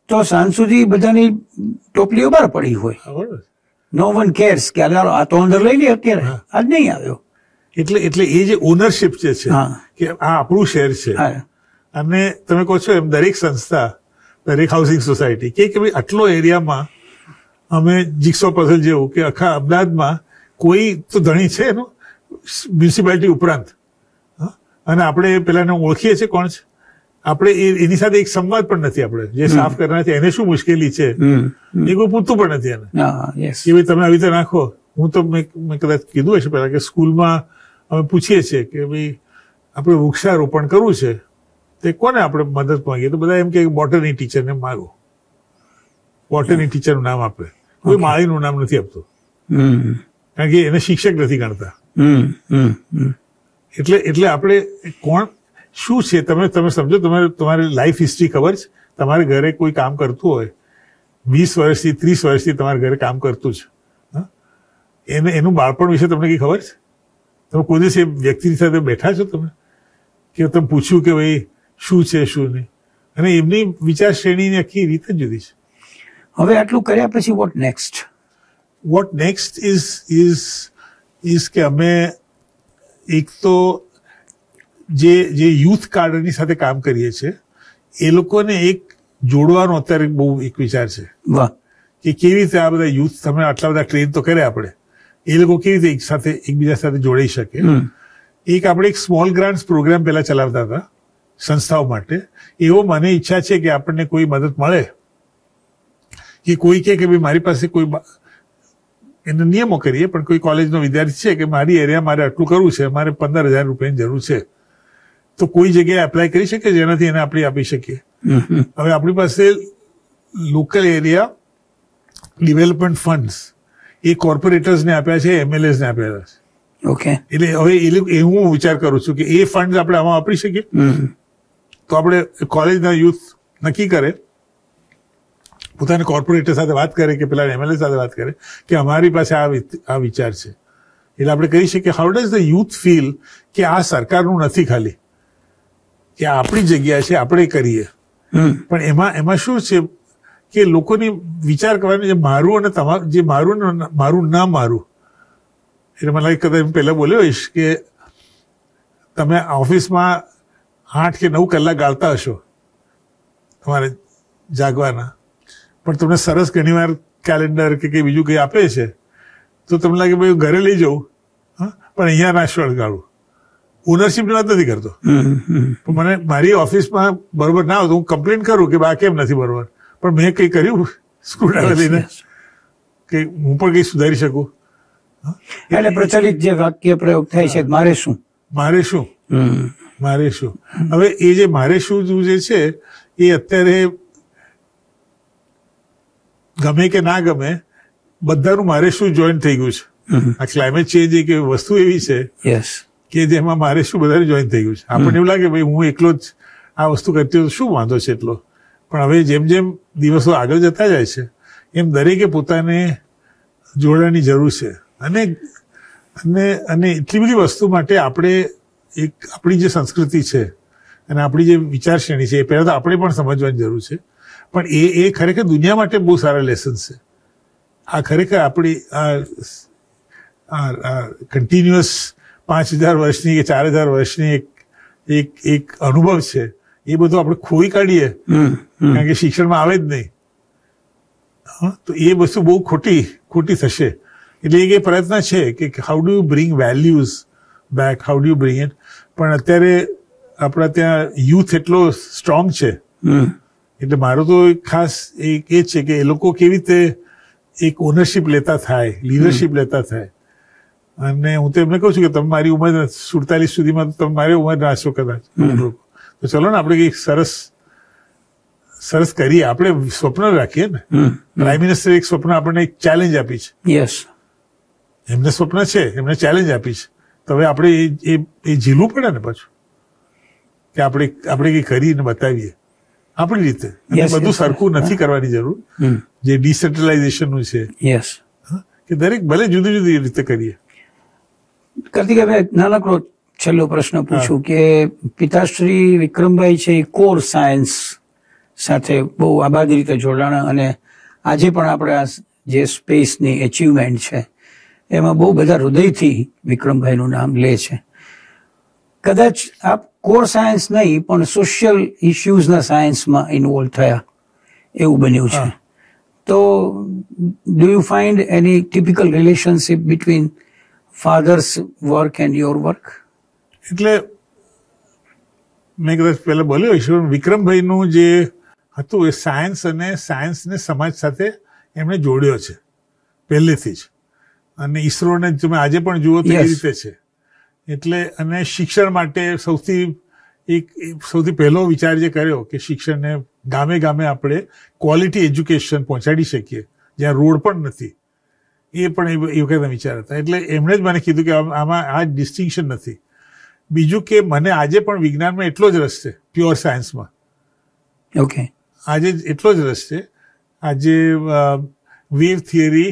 તો સાંજ સુધી બધાની ટોપલીઓ બહાર પડી હોય નો વન કેર્સ કે આ તો અંદર લઈ લે અત્યારે આજ નહીં આવ્યો એટલે એટલે એ જે ઓનરશિપ જે છે કે આ આપણું શહેર છે અને તમે કહો છો એમ દરેક સંસ્થા દરેક હાઉસિંગ સોસાયટી કે ભાઈ આટલો એરિયામાં અમે જીક્સો પઝલ જેવું કે આખા અમદાવાદમાં કોઈ તો ધણી છે એનું મ્યુનિસિપાલિટી ઉપરાંત અને આપણે પેલાને ઓળખીએ છીએ કોણ છે આપણે એની સાથે એક સંવાદ પણ નથી આપણે જે સાફ કરનાર છે એને શું મુશ્કેલી છે એ કોઈ પૂછતું પણ નથી એને કે ભાઈ તમે આવી રીતે નાખો હું તો મેં કદાચ કીધું હશે પહેલા કે સ્કૂલમાં અમે પૂછીએ છીએ કે ભાઈ આપણે વૃક્ષારોપણ કરવું છે તે કોને આપણે મદદ માંગીએ તો બધા એમ કે બોટની ટીચરને માગો બોટની ટીચરનું નામ આપે કોઈ માળીનું નામ નથી આપતું કારણ કે એને શિક્ષક નથી ગણતા એટલે એટલે આપણે કોણ શું છે તમે તમે સમજો તમારે તમારી લાઈફ હિસ્ટ્રી ખબર છે તમારે ઘરે કોઈ કામ કરતું હોય વીસ વર્ષથી ત્રીસ વર્ષથી તમારે ઘરે કામ કરતું છે એને એનું બાળપણ વિશે તમને કંઈ ખબર છે તમે કોઈ દિવસ એ વ્યક્તિની સાથે બેઠા છો તમે કે તમે પૂછ્યું કે ભાઈ શું છે શું નહીં અને એમની વિચાર શ્રેણીની આખી રીત જ જુદી છે હવે આટલું કર્યા પછી what next what next is is is કે અમે એક તો જે જે યુથ કાર્ડની સાથે કામ કરીએ છીએ એ લોકોને એક જોડવાનો અત્યારે બહુ એક વિચાર છે કે કેવી રીતે આ બધા યુથ તમે આટલા બધા ટ્રેન તો કર્યા આપણે એ લોકો કેવી રીતે એક સાથે એકબીજા સાથે જોડાઈ શકે એક આપણે એક સ્મોલ ગ્રાન્ટ પ્રોગ્રામ પહેલા ચલાવતા હતા સંસ્થાઓ માટે એવો મને ઈચ્છા છે કે આપણને કોઈ મદદ મળે કે કોઈ કે ભાઈ મારી પાસે કોઈ એના નિયમો કરીએ પણ કોઈ કોલેજનો વિદ્યાર્થી છે કે મારી એરિયા મારે આટલું કરવું છે મારે પંદર હજાર રૂપિયાની જરૂર છે તો કોઈ જગ્યાએ એપ્લાય કરી શકે જેનાથી એને આપણે આપી શકીએ હવે આપણી પાસે લોકલ એરિયા ડેવલપમેન્ટ ફંડ્સ એ કોર્પોરેટર્સને આપ્યા છે એમએલએસને આપ્યા છે ઓકે એટલે હવે એ લોકો હું વિચાર કરું છું કે એ ફંડ આપણે આમાં વાપરી શકીએ તો આપણે કોલેજના યુથ નક્કી કરે પોતાના કોર્પોરેટર સાથે વાત કરે કે પેલા એમએલએ સાથે વાત કરે કે અમારી પાસે આ આ વિચાર છે એટલે આપણે કહી શકીએ how does the youth feel કે આ સરકારનું નથી ખાલી એ આપણી જગ્યા છે આપણે કરીએ પણ એમાં એમાં શું છે કે લોકોની વિચાર કરવાની જે મારું અને તમારું જે મારું મારું ના મારું એટલે મને કદાચ એમ પહેલાં બોલ્યો હોઈશ કે તમે ઓફિસમાં આઠ કે નવ કલાક ગાળતા હશો તમારે જાગવાના પણ તમને સરસ ઘણીવાર કેલેન્ડર કે કંઈ બીજું કંઈ આપે છે તો તમને લાગે ભાઈ ઘરે લઈ જાઉં હા પણ અહીંયા નાશવળ ગાળું ઓનરશિપ વાત નથી કરતો મને મારી ઓફિસમાં બરોબર ના આવતું હું કમ્પ્લેન કરું કે બા કેમ નથી બરોબર પણ મેં કંઈ કર્યું સ્ક્રુડ્રાઈવર લઈને કે હું પણ કંઈ સુધારી શકું એટલે પ્રચલિત જે વાક્ય પ્રયોગ થાય છે મારે શું મારે શું મારે શું હવે એ જે મારે શું જે છે એ અત્યારે ગમે કે ના ગમે બધાનું મારે શું જોઈન થઈ ગયું છે આ ક્લાઇમેટ ચેન્જ એક વસ્તુ એવી છે યસ કે જેમાં મારે શું બધાને જોઈન થઈ ગયું છે આપણને એવું લાગે ભાઈ હું એકલો જ આ વસ્તુ કરતી હોય શું વાંધો છે એટલો પણ હવે જેમ જેમ દિવસો આગળ જતા જાય છે એમ દરેકે પોતાને જોડવાની જરૂર છે અને અને અને એટલી બધી વસ્તુ માટે આપણે એક આપણી જે સંસ્કૃતિ છે અને આપણી જે વિચાર શ્રેણી છે એ પહેલાં તો આપણે પણ સમજવાની જરૂર છે પણ એ એ ખરેખર દુનિયા માટે બહુ સારા લેસન છે આ ખરેખર આપણી આ કન્ટિન્યુઅસ પાંચ હજાર વર્ષની કે ચાર હજાર વર્ષની એક એક એક અનુભવ છે એ બધું આપણે ખોઈ કાઢીએ કારણ કે શિક્ષણમાં આવે જ નહીં તો એ વસ્તુ બહુ ખોટી ખોટી થશે એટલે એક એ પ્રયત્ન છે કે how do you bring values back how do you bring it પણ અત્યારે આપણા ત્યાં યુથ એટલો સ્ટ્રોંગ છે એટલે મારો તો ખાસ એ છે કે એ લોકો કેવી રીતે એક ઓનરશીપ લેતા થાય લીડરશીપ લેતા થાય અને હું તો એમને કહું છું કે તમે મારી ઉંમર સુડતાલીસ સુધીમાં તમે મારી ઉંમર નાશો કદાચ તો ચલો ને આપણે કંઈક સરસ સરસ કરીએ આપણે સ્વપ્ન રાખીએ ને પ્રાઇમ મિનિસ્ટર એક સ્વપ્ન આપણને એક ચેલેન્જ આપી છે યસ એમને સ્વપ્ન છે એમને ચેલેન્જ આપી છે તો હવે આપણે એ એ ઝીલવું પડે ને પાછું કે આપણે આપણે કંઈ કરીને બતાવીએ આપણી રીતે બધું સરખું નથી કરવાની જરૂર જે ડિસેન્ટ્રલાઇઝેશનનું છે યસ કે દરેક ભલે જુદી જુદી રીતે કરીએ કાર્તિક અમે નાનકડો છેલ્લો પ્રશ્ન પૂછું કે પિતાશ્રી વિક્રમભાઈ છે એ કોર સાયન્સ સાથે બહુ આબાદી રીતે જોડાણ અને આજે પણ આપણે આ જે સ્પેસની એચિવમેન્ટ છે એમાં બહુ બધા હૃદયથી વિક્રમભાઈનું નામ લે છે કદાચ આપ કોર સાયન્સ નહીં પણ સોશિયલ ઇસ્યુઝના સાયન્સમાં ઇન્વોલ્વ થયા એવું બન્યું છે તો do you find any typical relationship between fathers work and your work એટલે મેં કદાચ પહેલાં બોલ્યો ઈશ્વર વિક્રમભાઈનું જે હતું એ સાયન્સ અને સાયન્સને સમાજ સાથે એમણે જોડ્યો છે પહેલેથી જ અને ઈસરોને તમે આજે પણ જુઓ તો એ રીતે છે એટલે અને શિક્ષણ માટે સૌથી એક સૌથી પહેલો વિચાર જે કર્યો કે શિક્ષણને ગામે ગામે આપણે ક્વોલિટી એજ્યુકેશન પહોંચાડી શકીએ જ્યાં રોડ પણ નથી એ પણ એવું કહેતા વિચાર હતા એટલે એમણે જ મને કીધું કે આમાં આ ડિસ્ટિંક્શન નથી બીજું કે મને આજે પણ વિજ્ઞાનમાં એટલો જ રસ છે પ્યોર સાયન્સમાં ઓકે આજે એટલો જ રસ છે આજે વેવ થિયરી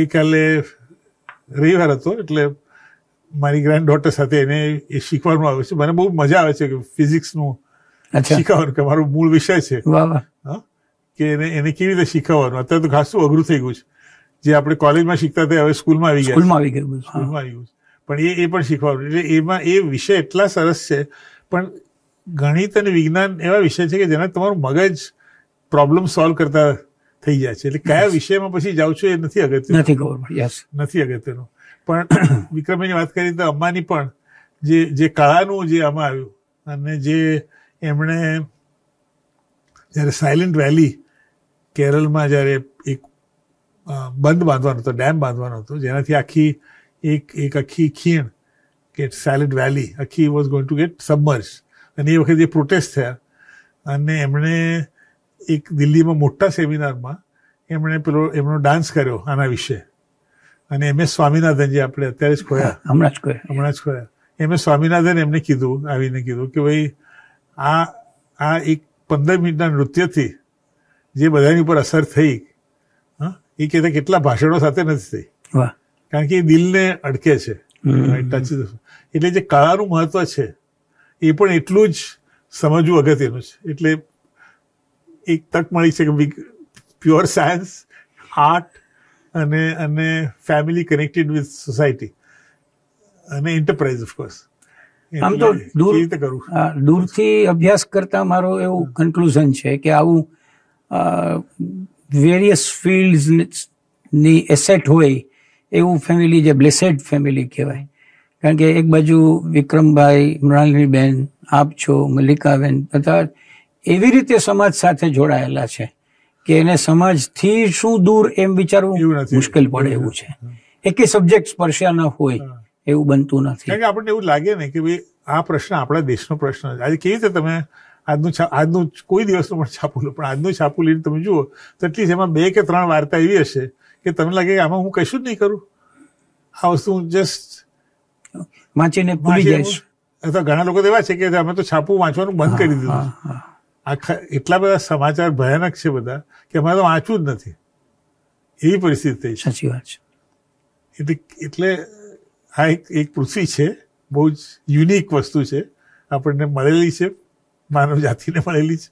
ગઈકાલે રવિવાર હતો એટલે મારી ગ્રાન્ડ ડોટર સાથે એને એ શીખવાનું આવે છે મને બહુ મજા આવે છે કે ફિઝિક્સનું શીખવાનું કે મારો મૂળ વિષય છે કે એને એને કેવી રીતે શીખવવાનું અત્યારે તો ઘાસું અઘરું થઈ ગયું છે જે આપણે કોલેજમાં શીખતા હતા હવે સ્કૂલમાં આવી ગયા સ્કૂલમાં આવી ગયું સ્કૂલમાં આવી ગયું પણ એ એ પણ શીખવાનું એટલે એમાં એ વિષય એટલા સરસ છે પણ ગણિત અને વિજ્ઞાન એવા વિષય છે કે જેના તમારું મગજ પ્રોબ્લેમ સોલ્વ કરતા થઈ જાય છે એટલે કયા વિષયમાં પછી જાઉં છું એ નથી અગત્ય નથી ખબર યસ નથી અગત્યનું પણ વિક્રમભાઈની વાત કરી તો અમ્માની પણ જે જે કળાનું જે આમાં આવ્યું અને જે એમણે જ્યારે સાયલેન્ટ વેલી કેરલમાં જ્યારે બંધ બાંધવાનો હતો ડેમ બાંધવાનો હતો જેનાથી આખી એક એક આખી ખીણ કે સાયલેન્ટ વેલી આખી was going to get submerge અને એ વખતે જે પ્રોટેસ્ટ થયા અને એમણે એક દિલ્હીમાં મોટા સેમિનારમાં એમણે પેલો એમનો ડાન્સ કર્યો આના વિશે અને એમ એસ સ્વામિનાથન જે આપણે અત્યારે જ ખોયા હમણાં જ ખોયા હમણાં જ ખોયા એમ એસ સ્વામિનાથન એમને કીધું આવીને કીધું કે ભાઈ આ આ એક પંદર મિનિટના નૃત્યથી જે બધાની ઉપર અસર થઈ એ કહેતા કેટલા ભાષણો સાથે નથી થઈ કારણ કે એ દિલને અડકે છે એટલે જે કળાનું મહત્વ છે એ પણ એટલું જ સમજવું અગત્યનું છે એટલે એક તક મળી છે કે પ્યોર સાયન્સ આર્ટ અને અને ફેમિલી કનેક્ટેડ વિથ સોસાયટી અને એન્ટરપ્રાઇઝ ઓફકોર્સ આમ તો દૂર કરું દૂરથી અભ્યાસ કરતા મારો એવું કન્ક્લુઝન છે કે આવું વેરિયસ ફિલ્ડ્સની એસેટ હોય એવું ફેમિલી જે બ્લેસેડ ફેમિલી કહેવાય કારણ કે એક બાજુ વિક્રમભાઈ મૃણાલિનીબેન આપ છો મલ્લિકાબેન બધા એવી રીતે સમાજ સાથે જોડાયેલા છે કે એને સમાજથી શું દૂર એમ વિચારવું મુશ્કેલ પડે એવું છે એકે સબ્જેક્ટ સ્પર્શ્યા ન હોય એવું બનતું નથી કારણ કે આપણને એવું લાગે ને કે ભાઈ આ પ્રશ્ન આપણા દેશનો પ્રશ્ન છે આજે કેવી રીતે તમે આજનું આજનું કોઈ દિવસનું પણ છાપુલું પણ આજનું છાપું લઈને તમે જુઓ તો એટલીસ્ટ એમાં બે કે ત્રણ વાર્તા એવી હશે કે તમને લાગે કે આમાં હું કશું જ નહીં કરું આ વસ્તુ હું જસ્ટ વાંચીને ભૂલી જઈશ અથવા ઘણા લોકો એવા છે કે અમે તો છાપું વાંચવાનું બંધ કરી દીધું આખા એટલા બધા સમાચાર ભયાનક છે બધા કે અમારે તો વાંચવું જ નથી એવી પરિસ્થિતિ થઈ સાચી વાત છે એટલે એટલે આ એક એક પૃથ્વી છે બહુ જ યુનિક વસ્તુ છે આપણને મળેલી છે માનવ જાતિને મળેલી છે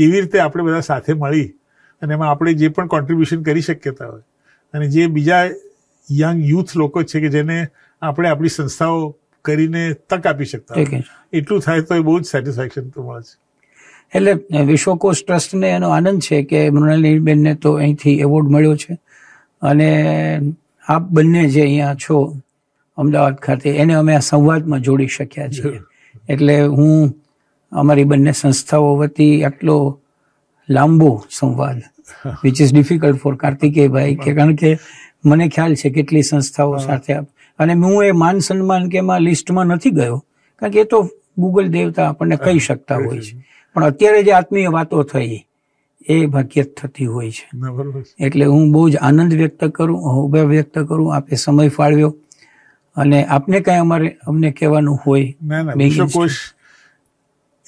કેવી રીતે આપણે બધા સાથે મળી અને એમાં આપણે જે પણ કોન્ટ્રીબ્યુશન કરી શકતા હોય અને જે બીજા યંગ યુથ લોકો છે કે જેને આપણે આપણી સંસ્થાઓ કરીને તક આપી શકતા એટલું થાય તો એ બહુ જ સેટિસ્ફેક્શન તો મળે છે એટલે વિશ્વકોશ ટ્રસ્ટને એનો આનંદ છે કે મૃણાલીબેનને તો અહીંથી એવોર્ડ મળ્યો છે અને આપ બંને જે અહીંયા છો અમદાવાદ ખાતે એને અમે આ સંવાદમાં જોડી શક્યા છીએ એટલે હું અમારી બંને સંસ્થાઓ વતી આટલો લાંબો સંવાદ વિચ ઇઝ ડિફિકલ્ટ ફોર કાર્તિકેયભાઈ કે કારણ કે મને ખ્યાલ છે કેટલી સંસ્થાઓ સાથે અને હું એ માન સન્માન કે એમાં લિસ્ટમાં નથી ગયો કારણ કે એ તો ગૂગલ દેવતા આપણને કહી શકતા હોય છે પણ અત્યારે જે આત્મીય વાતો થઈ એ ભાગ્યત થતી હોય છે એટલે હું બહુ જ આનંદ વ્યક્ત કરું હોબા વ્યક્ત કરું આપે સમય ફાળવ્યો અને આપને કાંઈ અમારે અમને કહેવાનું હોય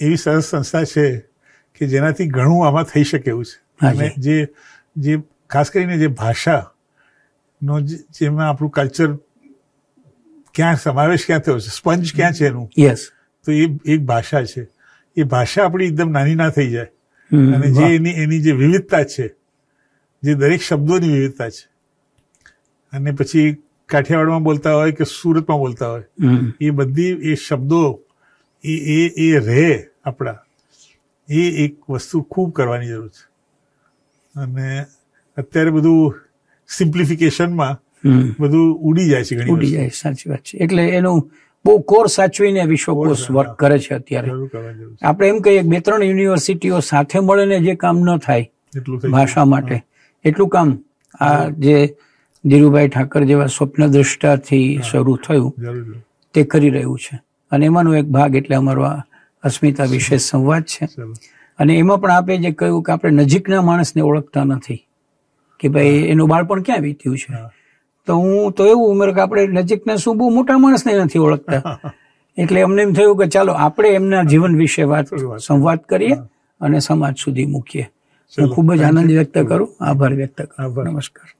એવી સરસ સંસ્થા છે કે જેનાથી ઘણું આમાં થઈ શકે એવું છે અને જે જે ખાસ કરીને જે ભાષા નો જેમાં આપણું કલ્ચર ક્યાં સમાવેશ ક્યાં થયો છે સ્પંજ ક્યાં છે એનું યસ તો એ એક ભાષા છે એ ભાષા આપણી એકદમ નાની ના થઈ જાય અને જે એની એની જે વિવિધતા છે જે દરેક શબ્દોની વિવિધતા છે અને પછી કાઠિયાવાડમાં બોલતા હોય કે સુરતમાં બોલતા હોય એ બધી એ શબ્દો એ એ એ રહે આપણા એ એક વસ્તુ ખૂબ કરવાની જરૂર છે અને અત્યારે બધું સિમ્પ્લિફિકેશનમાં બધું ઉડી જાય છે ઉડી જાય સાચી વાત છે એટલે એનું બહુ કોર સાચવીને વિશ્વકોશ વર્ક કરે છે અત્યારે આપણે એમ કહીએ બે ત્રણ યુનિવર્સિટીઓ સાથે મળીને જે કામ ન થાય ભાષા માટે એટલું કામ આ જે ધીરુભાઈ ઠાકર જેવા સ્વપ્નદ્રષ્ટાથી શરૂ થયું તે કરી રહ્યું છે અને એમાંનો એક ભાગ એટલે અમારો આ અસ્મિતા વિશે સંવાદ છે અને એમાં પણ આપે જે કહ્યું કે આપણે નજીકના માણસને ઓળખતા નથી કે ભાઈ એનું બાળપણ ક્યાં વીત્યું છે તો હું તો એવું ઉમેર કે આપણે નજીકના શું બહુ મોટા માણસને નથી ઓળખતા એટલે અમને એમ થયું કે ચાલો આપણે એમના જીવન વિશે વાત સંવાદ કરીએ અને સમાજ સુધી મૂકીએ હું ખૂબ જ આનંદ વ્યક્ત કરું આભાર વ્યક્ત કરું નમસ્કાર